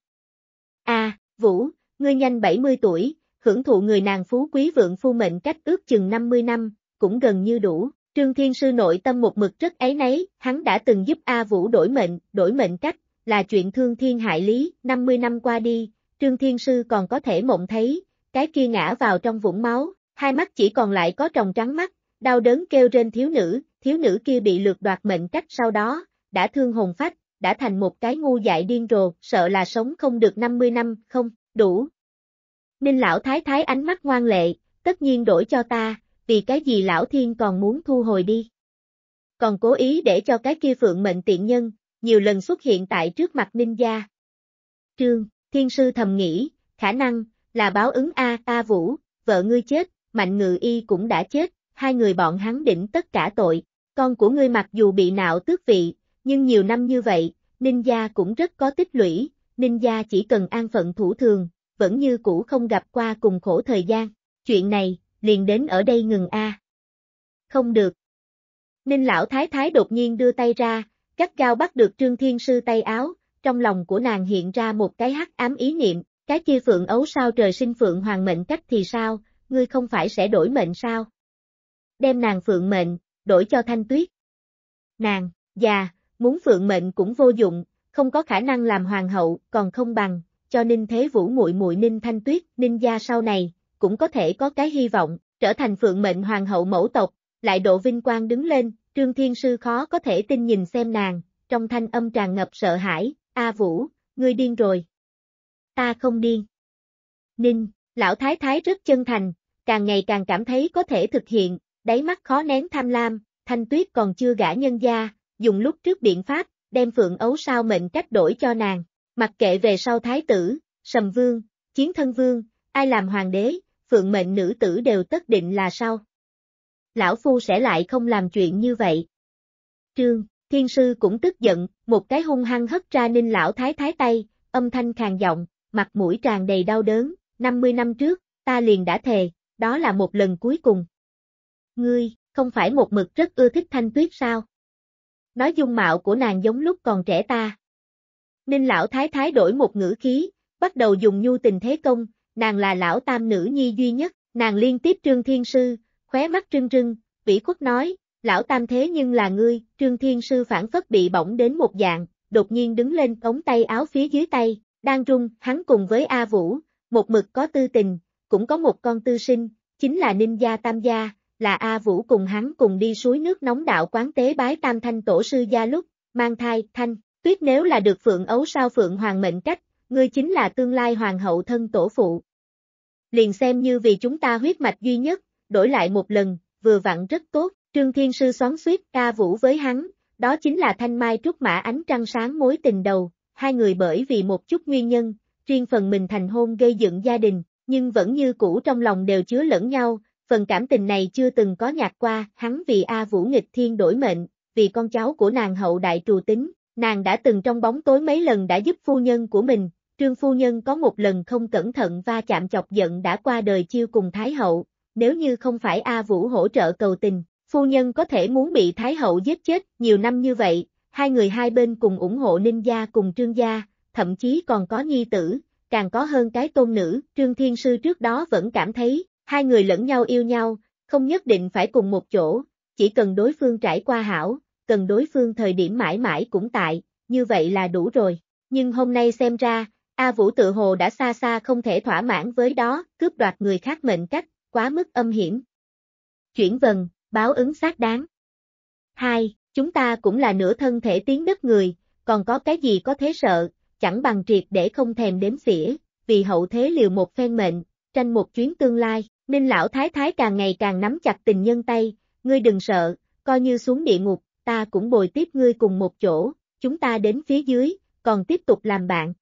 a à, Vũ, ngươi nhanh 70 tuổi, hưởng thụ người nàng phú quý vượng phu mệnh cách ước chừng 50 năm, cũng gần như đủ. Trương Thiên Sư nội tâm một mực rất ấy nấy, hắn đã từng giúp A Vũ đổi mệnh, đổi mệnh cách, là chuyện thương thiên hại lý, 50 năm qua đi, Trương Thiên Sư còn có thể mộng thấy, cái kia ngã vào trong vũng máu, hai mắt chỉ còn lại có tròng trắng mắt, đau đớn kêu trên thiếu nữ, thiếu nữ kia bị lượt đoạt mệnh cách sau đó, đã thương hồn phách, đã thành một cái ngu dại điên rồ, sợ là sống không được 50 năm, không, đủ, Ninh lão thái thái ánh mắt ngoan lệ, tất nhiên đổi cho ta, vì cái gì lão thiên còn muốn thu hồi đi. Còn cố ý để cho cái kia phượng mệnh tiện nhân, nhiều lần xuất hiện tại trước mặt Ninh gia. Trương, thiên sư thầm nghĩ, khả năng, là báo ứng A ta vũ, vợ ngươi chết, mạnh ngự y cũng đã chết, hai người bọn hắn đỉnh tất cả tội, con của ngươi mặc dù bị nạo tước vị, nhưng nhiều năm như vậy, Ninh gia cũng rất có tích lũy, Ninh gia chỉ cần an phận thủ thường, vẫn như cũ không gặp qua cùng khổ thời gian, chuyện này, liền đến ở đây ngừng a. Không được. Ninh lão thái thái đột nhiên đưa tay ra, cắt gao bắt được Trương Thiên Sư tay áo, trong lòng của nàng hiện ra một cái hắc ám ý niệm, cái kia phượng ấu sao trời sinh phượng hoàng mệnh cách thì sao, ngươi không phải sẽ đổi mệnh sao? Đem nàng phượng mệnh, đổi cho thanh tuyết. Nàng, già, muốn phượng mệnh cũng vô dụng, không có khả năng làm hoàng hậu, còn không bằng, cho Ninh Thế Vũ muội muội Ninh Thanh Tuyết, Ninh gia sau này cũng có thể có cái hy vọng trở thành phượng mệnh hoàng hậu mẫu tộc, lại độ vinh quang đứng lên, Trương Thiên Sư khó có thể tin nhìn xem nàng, trong thanh âm tràn ngập sợ hãi, A Vũ, ngươi điên rồi. Ta không điên. Ninh, lão thái thái rất chân thành, càng ngày càng cảm thấy có thể thực hiện, đáy mắt khó nén tham lam, thanh tuyết còn chưa gả nhân gia, dùng lúc trước biện pháp, đem phượng ấu sao mệnh cách đổi cho nàng. Mặc kệ về sau thái tử, sầm vương, chiến thân vương, ai làm hoàng đế, phượng mệnh nữ tử đều tất định là sao. Lão Phu sẽ lại không làm chuyện như vậy. Trương, thiên sư cũng tức giận, một cái hung hăng hất ra ninh lão thái thái tay, âm thanh khàn giọng, mặt mũi tràn đầy đau đớn, 50 năm trước, ta liền đã thề, đó là một lần cuối cùng. Ngươi, không phải một mực rất ưa thích thanh tuyết sao? Nói dung mạo của nàng giống lúc còn trẻ ta. Ninh lão thái thái đổi một ngữ khí, bắt đầu dùng nhu tình thế công, nàng là lão tam nữ nhi duy nhất, nàng liên tiếp Trương Thiên Sư, khóe mắt trưng trưng, vĩ quốc nói, lão tam thế nhưng là ngươi, Trương Thiên Sư phản phất bị bỏng đến một dạng, đột nhiên đứng lên cống tay áo phía dưới tay, đang trung, hắn cùng với A Vũ, một mực có tư tình, cũng có một con tư sinh, chính là Ninh Gia Tam Gia, là A Vũ cùng hắn cùng đi suối nước nóng đạo quán tế bái tam thanh tổ sư gia lúc, mang thai, thanh, Tuyết nếu là được Phượng Ấu sao Phượng Hoàng mệnh cách, ngươi chính là tương lai Hoàng hậu thân tổ phụ. Liền xem như vì chúng ta huyết mạch duy nhất, đổi lại một lần, vừa vặn rất tốt, Trương Thiên Sư xoắn suýt ca vũ với hắn, đó chính là thanh mai trúc mã ánh trăng sáng mối tình đầu, hai người bởi vì một chút nguyên nhân, riêng phần mình thành hôn gây dựng gia đình, nhưng vẫn như cũ trong lòng đều chứa lẫn nhau, phần cảm tình này chưa từng có nhạt qua, hắn vì A Vũ nghịch thiên đổi mệnh, vì con cháu của nàng hậu đại trù tính, Nàng đã từng trong bóng tối mấy lần đã giúp phu nhân của mình, trương phu nhân có một lần không cẩn thận va chạm chọc giận đã qua đời chiêu cùng Thái Hậu, nếu như không phải A Vũ hỗ trợ cầu tình, phu nhân có thể muốn bị Thái Hậu giết chết nhiều năm như vậy, hai người hai bên cùng ủng hộ Ninh Gia cùng Trương Gia, thậm chí còn có nhi tử, càng có hơn cái tôn nữ, Trương Thiên Sư trước đó vẫn cảm thấy, hai người lẫn nhau yêu nhau, không nhất định phải cùng một chỗ, chỉ cần đối phương trải qua hảo, cần đối phương thời điểm mãi mãi cũng tại, như vậy là đủ rồi. Nhưng hôm nay xem ra, A Vũ tự hồ đã xa xa không thể thỏa mãn với đó, cướp đoạt người khác mệnh cách, quá mức âm hiểm. Chuyển vần, báo ứng xác đáng. 2. Chúng ta cũng là nửa thân thể tiến đất người, còn có cái gì có thế sợ, chẳng bằng triệt để không thèm đếm xỉa, vì hậu thế liều một phen mệnh, tranh một chuyến tương lai, nên lão thái thái càng ngày càng nắm chặt tình nhân tay, ngươi đừng sợ, coi như xuống địa ngục, ta cũng bồi tiếp ngươi cùng một chỗ, chúng ta đến phía dưới, còn tiếp tục làm bạn.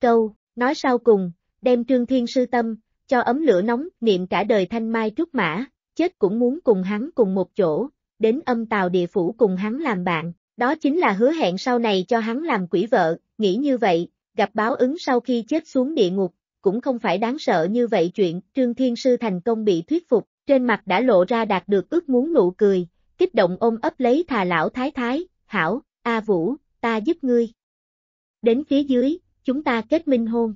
Câu, nói sau cùng, đem trương thiên sư tâm, cho ấm lửa nóng, niệm cả đời thanh mai trúc mã, chết cũng muốn cùng hắn cùng một chỗ, đến âm tàu địa phủ cùng hắn làm bạn, đó chính là hứa hẹn sau này cho hắn làm quỷ vợ, nghĩ như vậy, gặp báo ứng sau khi chết xuống địa ngục, cũng không phải đáng sợ như vậy chuyện, Trương Thiên Sư thành công bị thuyết phục, trên mặt đã lộ ra đạt được ước muốn nụ cười, kích động ôm ấp lấy thà lão thái thái, hảo, A Vũ, ta giúp ngươi. Đến phía dưới, chúng ta kết minh hôn.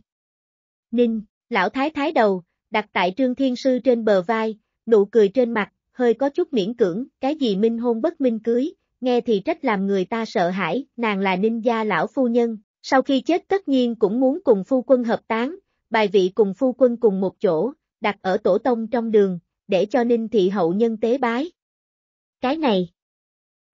Ninh, lão thái thái đầu, đặt tại trương thiên sư trên bờ vai, nụ cười trên mặt, hơi có chút miễn cưỡng, cái gì minh hôn bất minh cưới, nghe thì trách làm người ta sợ hãi, nàng là ninh gia lão phu nhân, sau khi chết tất nhiên cũng muốn cùng phu quân hợp tán, bài vị cùng phu quân cùng một chỗ, đặt ở tổ tông trong đường, để cho ninh thị hậu nhân tế bái cái này.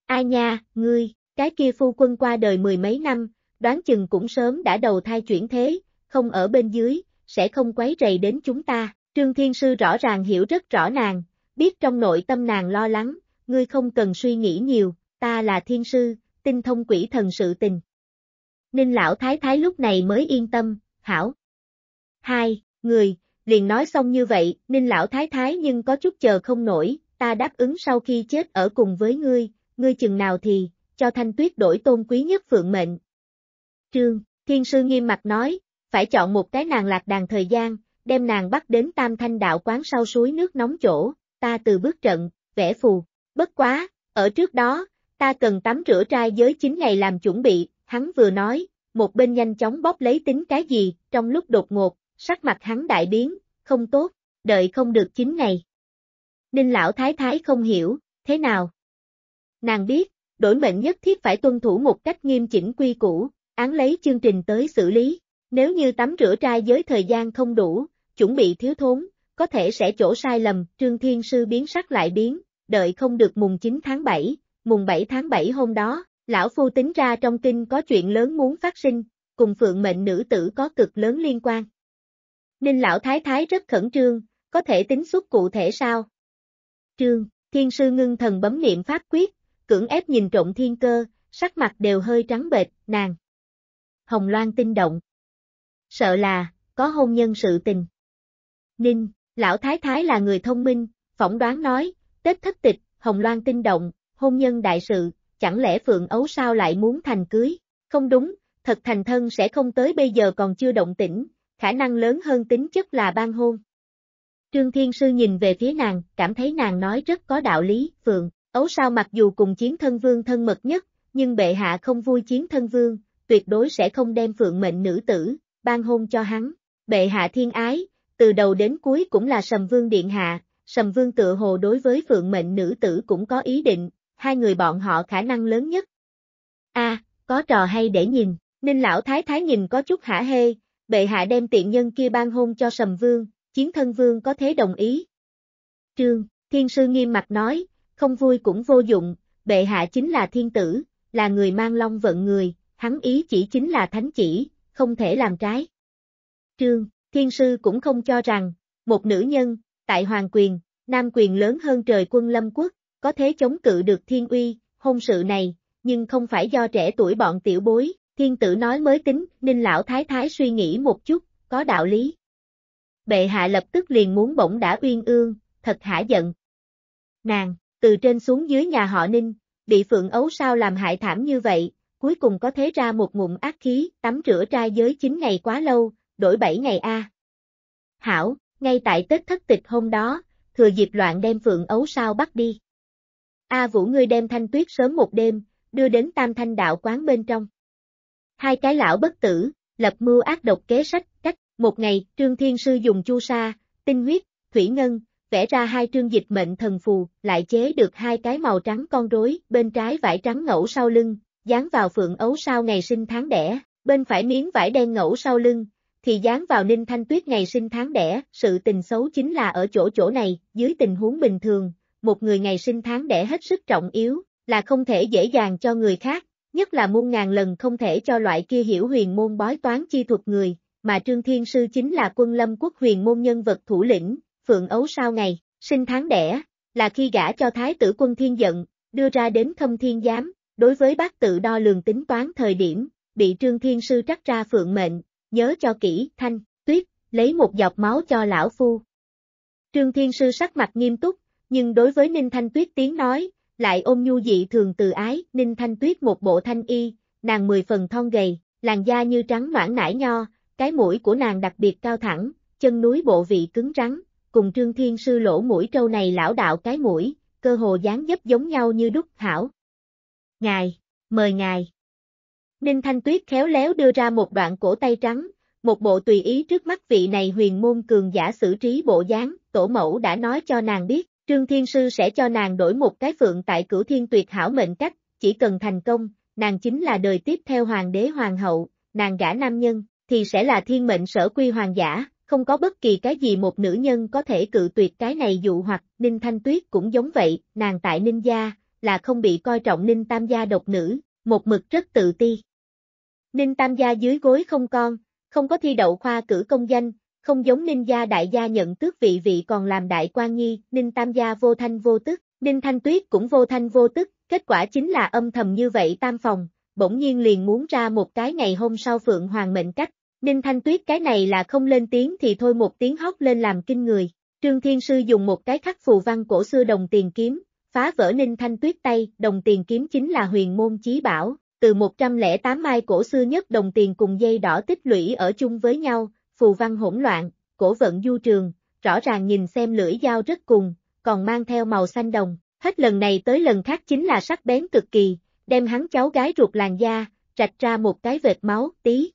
ai nha, ngươi, cái kia phu quân qua đời mười mấy năm, đoán chừng cũng sớm đã đầu thai chuyển thế, không ở bên dưới, sẽ không quấy rầy đến chúng ta. Trương Thiên Sư rõ ràng hiểu rất rõ nàng, biết trong nội tâm nàng lo lắng, ngươi không cần suy nghĩ nhiều, ta là Thiên Sư, tinh thông quỷ thần sự tình. Ninh Lão Thái Thái lúc này mới yên tâm, hảo. Hai, người, liền nói xong như vậy, Ninh Lão Thái Thái nhưng có chút chờ không nổi, ta đáp ứng sau khi chết ở cùng với ngươi, ngươi chừng nào thì, cho thanh tuyết đổi tôn quý nhất phượng mệnh. Trương, thiên sư nghiêm mặt nói, phải chọn một cái nàng lạc đàn thời gian, đem nàng bắt đến tam thanh đạo quán sau suối nước nóng chỗ, ta từ bước trận, vẽ phù, bất quá, ở trước đó, ta cần tắm rửa trai giới 9 ngày làm chuẩn bị, hắn vừa nói, một bên nhanh chóng bóp lấy tính cái gì, trong lúc đột ngột, sắc mặt hắn đại biến, không tốt, đợi không được 9 ngày, Ninh lão thái thái không hiểu, thế nào? Nàng biết, đổi mệnh nhất thiết phải tuân thủ một cách nghiêm chỉnh quy củ, án lấy chương trình tới xử lý. Nếu như tắm rửa trai giới thời gian không đủ, chuẩn bị thiếu thốn, có thể sẽ chỗ sai lầm, Trương Thiên Sư biến sắc lại biến, đợi không được mùng 9 tháng 7, mùng 7 tháng 7 hôm đó, lão phu tính ra trong kinh có chuyện lớn muốn phát sinh, cùng phượng mệnh nữ tử có cực lớn liên quan. Ninh lão thái thái rất khẩn trương, có thể tính suốt cụ thể sao, trương, thiên sư ngưng thần bấm niệm pháp quyết, cưỡng ép nhìn trộm thiên cơ, sắc mặt đều hơi trắng bệch, nàng. Hồng Loan tinh động. Sợ là, có hôn nhân sự tình. Ninh, lão thái thái là người thông minh, phỏng đoán nói, Tết thất tịch, Hồng Loan tinh động, hôn nhân đại sự, chẳng lẽ Phượng Ấu sao lại muốn thành cưới? Không đúng, thật thành thân sẽ không tới bây giờ còn chưa động tĩnh, khả năng lớn hơn tính chất là ban hôn. Trương Thiên Sư nhìn về phía nàng, cảm thấy nàng nói rất có đạo lý, Phượng, ấu sao mặc dù cùng chiến thân vương thân mật nhất, nhưng bệ hạ không vui chiến thân vương, tuyệt đối sẽ không đem Phượng mệnh nữ tử, ban hôn cho hắn. Bệ hạ thiên ái, từ đầu đến cuối cũng là sầm vương điện hạ, sầm vương tự hồ đối với Phượng mệnh nữ tử cũng có ý định, hai người bọn họ khả năng lớn nhất. a à, có trò hay để nhìn, Ninh Lão Thái Thái nhìn có chút hả hê, bệ hạ đem tiện nhân kia ban hôn cho sầm vương, chiến thân vương có thế đồng ý. Trương, thiên sư nghiêm mặt nói, không vui cũng vô dụng, bệ hạ chính là thiên tử, là người mang long vận người, hắn ý chỉ chính là thánh chỉ, không thể làm trái. Trương, thiên sư cũng không cho rằng, một nữ nhân, tại hoàng quyền, nam quyền lớn hơn trời quân lâm quốc, có thế chống cự được thiên uy, hôn sự này, nhưng không phải do trẻ tuổi bọn tiểu bối, thiên tử nói mới tính, ninh lão thái thái suy nghĩ một chút, có đạo lý bệ hạ lập tức liền muốn bỗng đã uyên ương, thật hả giận. Nàng, từ trên xuống dưới nhà họ Ninh, bị phượng ấu sao làm hại thảm như vậy, cuối cùng có thế ra một ngụm ác khí, tắm rửa trai giới 9 ngày quá lâu, đổi 7 ngày a. Hảo, ngay tại Tết thất tịch hôm đó, thừa dịp loạn đem phượng ấu sao bắt đi. A Vũ ngươi đem thanh tuyết sớm một đêm, đưa đến tam thanh đạo quán bên trong. Hai cái lão bất tử, lập mưu ác độc kế sách một ngày, Trương Thiên Sư dùng chu sa, tinh huyết, thủy ngân, vẽ ra hai trương dịch mệnh thần phù, lại chế được hai cái màu trắng con rối, bên trái vải trắng ngẫu sau lưng, dán vào phượng ấu sao ngày sinh tháng đẻ, bên phải miếng vải đen ngẫu sau lưng, thì dán vào ninh thanh tuyết ngày sinh tháng đẻ, sự tình xấu chính là ở chỗ chỗ này, dưới tình huống bình thường, một người ngày sinh tháng đẻ hết sức trọng yếu, là không thể dễ dàng cho người khác, nhất là muôn ngàn lần không thể cho loại kia hiểu huyền môn bói toán chi thuật người, mà Trương Thiên Sư chính là quân lâm quốc huyền môn nhân vật thủ lĩnh, phượng ấu sao ngày, sinh tháng đẻ, là khi gả cho Thái tử quân thiên giận, đưa ra đến khâm thiên giám, đối với bác tự đo lường tính toán thời điểm, bị Trương Thiên Sư trắc ra phượng mệnh, nhớ cho kỹ, thanh, tuyết, lấy một giọt máu cho lão phu. Trương Thiên Sư sắc mặt nghiêm túc, nhưng đối với Ninh Thanh Tuyết tiếng nói, lại ôm nhu dị thường từ ái, Ninh Thanh Tuyết một bộ thanh y, nàng mười phần thon gầy, làn da như trắng noãn nải nho, cái mũi của nàng đặc biệt cao thẳng, chân núi bộ vị cứng rắn, cùng trương thiên sư lỗ mũi trâu này lão đạo cái mũi, cơ hồ dáng dấp giống nhau như đúc hảo. Ngài, mời ngài. Ninh Thanh Tuyết khéo léo đưa ra một đoạn cổ tay trắng, một bộ tùy ý trước mắt vị này huyền môn cường giả xử trí bộ dáng, tổ mẫu đã nói cho nàng biết, Trương Thiên Sư sẽ cho nàng đổi một cái phượng tại cửu thiên tuyệt hảo mệnh cách, chỉ cần thành công, nàng chính là đời tiếp theo hoàng đế hoàng hậu, nàng gả nam nhân thì sẽ là thiên mệnh sở quy hoàng giả, không có bất kỳ cái gì một nữ nhân có thể cự tuyệt cái này dụ hoặc, Ninh Thanh Tuyết cũng giống vậy, nàng tại Ninh Gia, là không bị coi trọng Ninh Tam Gia độc nữ, một mực rất tự ti. Ninh Tam Gia dưới gối không con, không có thi đậu khoa cử công danh, không giống Ninh Gia đại gia nhận tước vị vị còn làm đại quan nhi, Ninh Tam Gia vô thanh vô tức, Ninh Thanh Tuyết cũng vô thanh vô tức, kết quả chính là âm thầm như vậy tam phòng, bỗng nhiên liền muốn ra một cái ngày hôm sau Phượng Hoàng mệnh cách, Ninh Thanh Tuyết cái này là không lên tiếng thì thôi một tiếng hót lên làm kinh người. Trương Thiên Sư dùng một cái khắc phù văn cổ xưa đồng tiền kiếm, phá vỡ Ninh Thanh Tuyết tay, đồng tiền kiếm chính là huyền môn chí bảo, từ 108 mai cổ xưa nhất đồng tiền cùng dây đỏ tích lũy ở chung với nhau, phù văn hỗn loạn, cổ vận du trường, rõ ràng nhìn xem lưỡi dao rất cùng, còn mang theo màu xanh đồng, hết lần này tới lần khác chính là sắc bén cực kỳ, đem hắn cháu gái ruột làn da, rạch ra một cái vệt máu, tí,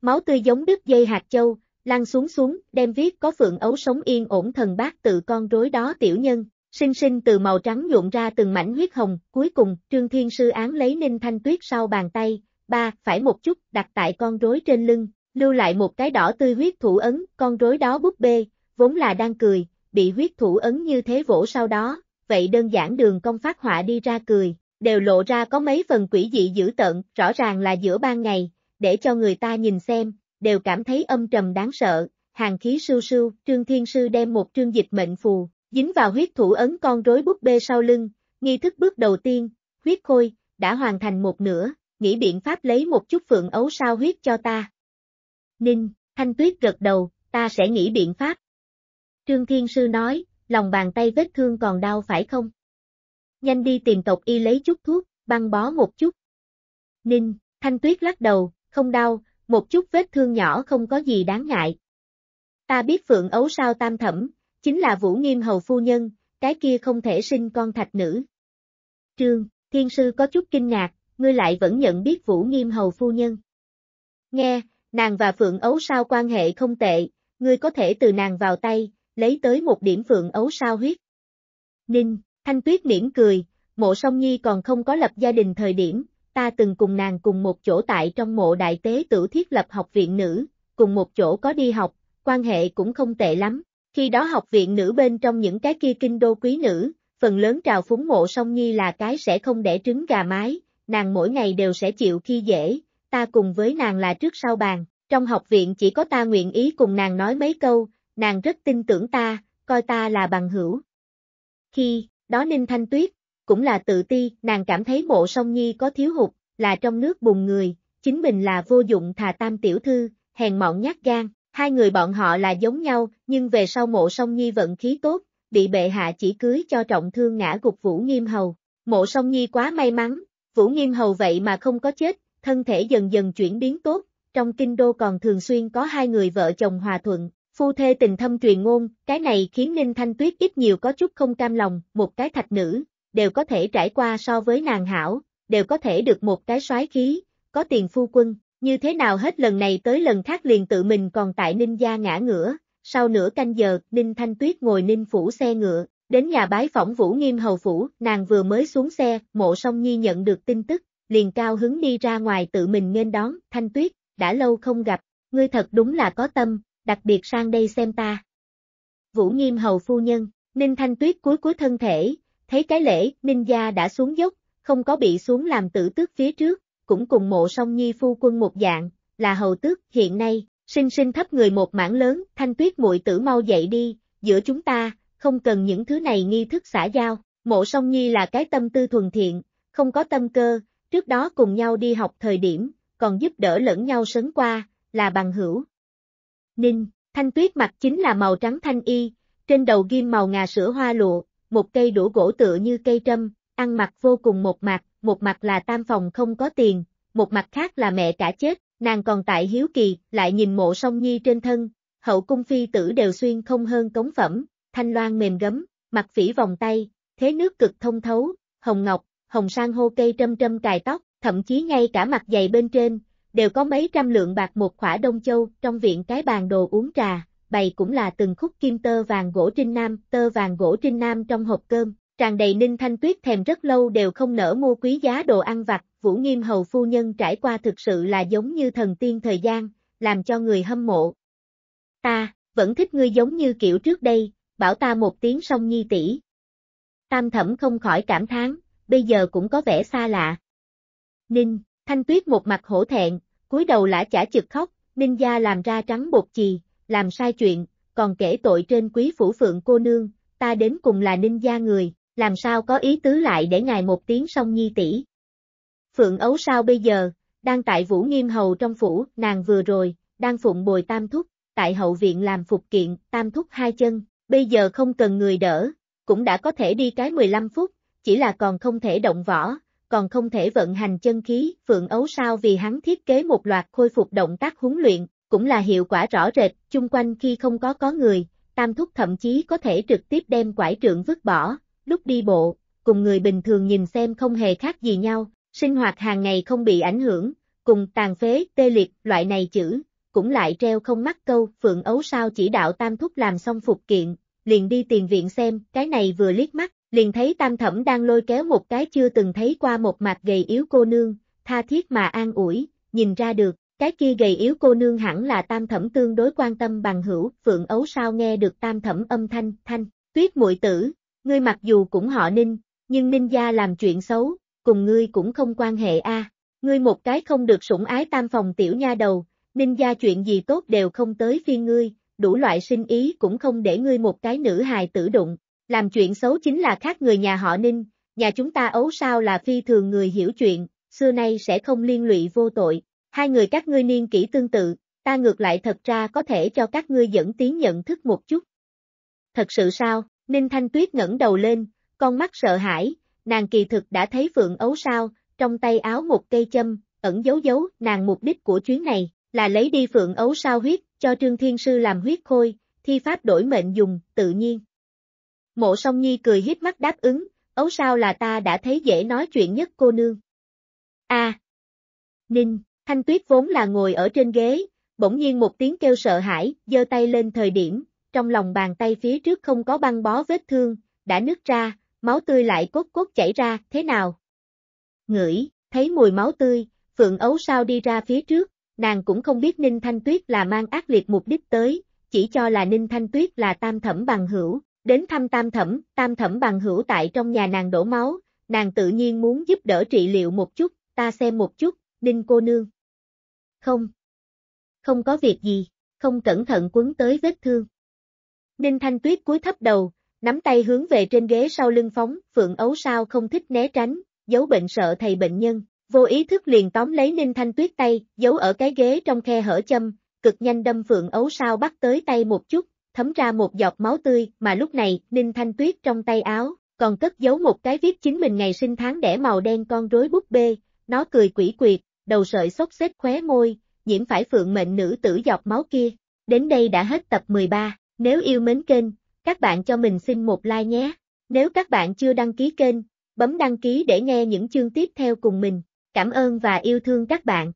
máu tươi giống đứt dây hạt châu, lăn xuống xuống, đem viết có phượng ấu sống yên ổn thần bác tự con rối đó tiểu nhân, sinh sinh từ màu trắng nhuộm ra từng mảnh huyết hồng, cuối cùng, Trương Thiên Sư án lấy Ninh Thanh Tuyết sau bàn tay, ba, phải một chút, đặt tại con rối trên lưng, lưu lại một cái đỏ tươi huyết thủ ấn, con rối đó búp bê, vốn là đang cười, bị huyết thủ ấn như thế vỗ sau đó, vậy đơn giản đường công phát họa đi ra cười, đều lộ ra có mấy phần quỷ dị dữ tợn, rõ ràng là giữa ban ngày, để cho người ta nhìn xem, đều cảm thấy âm trầm đáng sợ, hàng khí sưu sưu, Trương Thiên Sư đem một trương dịch mệnh phù, dính vào huyết thủ ấn con rối búp bê sau lưng, nghi thức bước đầu tiên, huyết khôi, đã hoàn thành một nửa, nghĩ biện pháp lấy một chút phượng ấu sao huyết cho ta. Ninh, Thanh Tuyết gật đầu, ta sẽ nghĩ biện pháp. Trương Thiên Sư nói, lòng bàn tay vết thương còn đau phải không? Nhanh đi tìm tộc y lấy chút thuốc, băng bó một chút. Ninh, Thanh Tuyết lắc đầu, không đau, một chút vết thương nhỏ không có gì đáng ngại. Ta biết phượng ấu sao tam thẩm, chính là vũ nghiêm hầu phu nhân, cái kia không thể sinh con thạch nữ. Trương, thiên sư có chút kinh ngạc, ngươi lại vẫn nhận biết vũ nghiêm hầu phu nhân. Nghe, nàng và phượng ấu sao quan hệ không tệ, ngươi có thể từ nàng vào tay, lấy tới một điểm phượng ấu sao huyết. Ninh, thanh tuyết miễn cười, mộ song nhi còn không có lập gia đình thời điểm, ta từng cùng nàng cùng một chỗ tại trong mộ đại tế tử thiết lập học viện nữ, cùng một chỗ có đi học, quan hệ cũng không tệ lắm. Khi đó học viện nữ bên trong những cái kia kinh đô quý nữ, phần lớn trào phúng mộ song nhi là cái sẽ không để trứng gà mái, nàng mỗi ngày đều sẽ chịu khi dễ, ta cùng với nàng là trước sau bàn, trong học viện chỉ có ta nguyện ý cùng nàng nói mấy câu, nàng rất tin tưởng ta, coi ta là bằng hữu. Khi, đó Ninh Thanh Tuyết, cũng là tự ti, nàng cảm thấy mộ song nhi có thiếu hụt, là trong nước bùng người, chính mình là vô dụng thà tam tiểu thư, hèn mọn nhát gan, hai người bọn họ là giống nhau, nhưng về sau mộ song nhi vận khí tốt, bị bệ hạ chỉ cưới cho trọng thương ngã gục Vũ Nghiêm Hầu. Mộ song nhi quá may mắn, Vũ Nghiêm Hầu vậy mà không có chết, thân thể dần dần chuyển biến tốt, trong kinh đô còn thường xuyên có hai người vợ chồng hòa thuận, phu thê tình thâm truyền ngôn, cái này khiến Ninh Thanh Tuyết ít nhiều có chút không cam lòng, một cái thạch nữ, đều có thể trải qua so với nàng hảo, đều có thể được một cái soái khí, có tiền phu quân, như thế nào hết lần này tới lần khác liền tự mình còn tại Ninh gia ngã ngửa, sau nửa canh giờ, Ninh Thanh Tuyết ngồi Ninh phủ xe ngựa, đến nhà bái phỏng Vũ Nghiêm hầu phủ, nàng vừa mới xuống xe, Mộ Song Nhi nhận được tin tức, liền cao hứng đi ra ngoài tự mình nên đón, Thanh Tuyết, đã lâu không gặp, ngươi thật đúng là có tâm, đặc biệt sang đây xem ta. Vũ Nghiêm hầu phu nhân, Ninh Thanh Tuyết cuối cuối thân thể, thấy cái lễ, ninh gia đã xuống dốc, không có bị xuống làm tử tước phía trước, cũng cùng mộ song nhi phu quân một dạng, là hầu tước, hiện nay, sinh sinh thấp người một mảng lớn, thanh tuyết muội tử mau dậy đi, giữa chúng ta, không cần những thứ này nghi thức xã giao, mộ song nhi là cái tâm tư thuần thiện, không có tâm cơ, trước đó cùng nhau đi học thời điểm, còn giúp đỡ lẫn nhau sấn qua, là bằng hữu. Ninh, thanh tuyết mặt chính là màu trắng thanh y, trên đầu ghim màu ngà sữa hoa lụa, một cây đũa gỗ tựa như cây trâm, ăn mặc vô cùng một mặt, một mặt là tam phòng không có tiền, một mặt khác là mẹ cả chết, nàng còn tại hiếu kỳ, lại nhìn mộ song nhi trên thân, hậu cung phi tử đều xuyên không hơn cống phẩm, thanh loan mềm gấm, mặt phỉ vòng tay, thế nước cực thông thấu, hồng ngọc, hồng sang hô cây trâm trâm cài tóc, thậm chí ngay cả mặt dày bên trên, đều có mấy trăm lượng bạc một khỏa đông châu, trong viện cái bàn đồ uống trà, bày cũng là từng khúc kim tơ vàng gỗ trinh nam, tơ vàng gỗ trinh nam trong hộp cơm, tràn đầy ninh thanh tuyết thèm rất lâu đều không nỡ mua quý giá đồ ăn vặt, Vũ Nghiêm Hầu Phu Nhân trải qua thực sự là giống như thần tiên thời gian, làm cho người hâm mộ. Ta, vẫn thích ngươi giống như kiểu trước đây, bảo ta một tiếng song nhi tỷ. Tam thẩm không khỏi cảm thán, bây giờ cũng có vẻ xa lạ. Ninh, Thanh Tuyết một mặt hổ thẹn, cúi đầu lã chả chực khóc, Ninh gia làm ra trắng bột chì, làm sai chuyện, còn kể tội trên quý phủ phượng cô nương, ta đến cùng là ninh gia người, làm sao có ý tứ lại để ngài một tiếng song nhi tỷ. Phượng ấu sao bây giờ, đang tại vũ nghiêm hầu trong phủ, nàng vừa rồi, đang phụng bồi tam thúc, tại hậu viện làm phục kiện, tam thúc hai chân, bây giờ không cần người đỡ, cũng đã có thể đi cái 15 phút, chỉ là còn không thể động võ, còn không thể vận hành chân khí, phượng ấu sao vì hắn thiết kế một loạt khôi phục động tác huấn luyện, cũng là hiệu quả rõ rệt, chung quanh khi không có có người, tam thúc thậm chí có thể trực tiếp đem quải trượng vứt bỏ, lúc đi bộ, cùng người bình thường nhìn xem không hề khác gì nhau, sinh hoạt hàng ngày không bị ảnh hưởng, cùng tàn phế, tê liệt, loại này chữ, cũng lại treo không mắc câu, phượng ấu sao chỉ đạo tam thúc làm xong phục kiện, liền đi tiền viện xem, cái này vừa liếc mắt, liền thấy tam thẩm đang lôi kéo một cái chưa từng thấy qua một mặt gầy yếu cô nương, tha thiết mà an ủi, nhìn ra được, cái kia gầy yếu cô nương hẳn là tam thẩm tương đối quan tâm bằng hữu, phượng ấu sao nghe được tam thẩm âm thanh, thanh, tuyết muội tử, ngươi mặc dù cũng họ ninh, nhưng ninh gia làm chuyện xấu, cùng ngươi cũng không quan hệ a ngươi một cái không được sủng ái tam phòng tiểu nha đầu, ninh gia chuyện gì tốt đều không tới phiên ngươi, đủ loại sinh ý cũng không để ngươi một cái nữ hài tử đụng, làm chuyện xấu chính là khác người nhà họ ninh, nhà chúng ta ấu sao là phi thường người hiểu chuyện, xưa nay sẽ không liên lụy vô tội, Hai người các ngươi niên kỹ tương tự, ta ngược lại thật ra có thể cho các ngươi dẫn tiếng nhận thức một chút. Thật sự sao? Ninh Thanh Tuyết ngẩng đầu lên, con mắt sợ hãi, nàng kỳ thực đã thấy Phượng Ấu sao, trong tay áo một cây châm, ẩn dấu dấu, nàng mục đích của chuyến này là lấy đi Phượng Ấu sao huyết, cho Trương Thiên Sư làm huyết khôi, thi pháp đổi mệnh dùng, tự nhiên. Mộ song nhi cười hiếp mắt đáp ứng, Ấu sao là ta đã thấy dễ nói chuyện nhất cô nương. a Ninh, Thanh Tuyết vốn là ngồi ở trên ghế, bỗng nhiên một tiếng kêu sợ hãi, giơ tay lên thời điểm, trong lòng bàn tay phía trước không có băng bó vết thương, đã nứt ra, máu tươi lại cốt cốt chảy ra, thế nào? Ngửi, thấy mùi máu tươi, Phượng Ấu sao đi ra phía trước, nàng cũng không biết Ninh Thanh Tuyết là mang ác liệt mục đích tới, chỉ cho là Ninh Thanh Tuyết là tam thẩm bằng hữu, đến thăm tam thẩm, tam thẩm bằng hữu tại trong nhà nàng đổ máu, nàng tự nhiên muốn giúp đỡ trị liệu một chút, ta xem một chút, Ninh cô nương không. Không có việc gì, không cẩn thận quấn tới vết thương. Ninh Thanh Tuyết cúi thấp đầu, nắm tay hướng về trên ghế sau lưng phóng, Phượng Ấu sao không thích né tránh, giấu bệnh sợ thầy bệnh nhân, vô ý thức liền tóm lấy Ninh Thanh Tuyết tay, giấu ở cái ghế trong khe hở châm, cực nhanh đâm Phượng Ấu sao bắt tới tay một chút, thấm ra một giọt máu tươi, mà lúc này, Ninh Thanh Tuyết trong tay áo, còn cất giấu một cái viết chính mình ngày sinh tháng đẻ màu đen con rối búp bê, nó cười quỷ quyệt, đầu sợi xốc xếp khóe môi, nhiễm phải phượng mệnh nữ tử dọc máu kia. Đến đây đã hết tập 13, nếu yêu mến kênh, các bạn cho mình xin một like nhé. Nếu các bạn chưa đăng ký kênh, bấm đăng ký để nghe những chương tiếp theo cùng mình. Cảm ơn và yêu thương các bạn.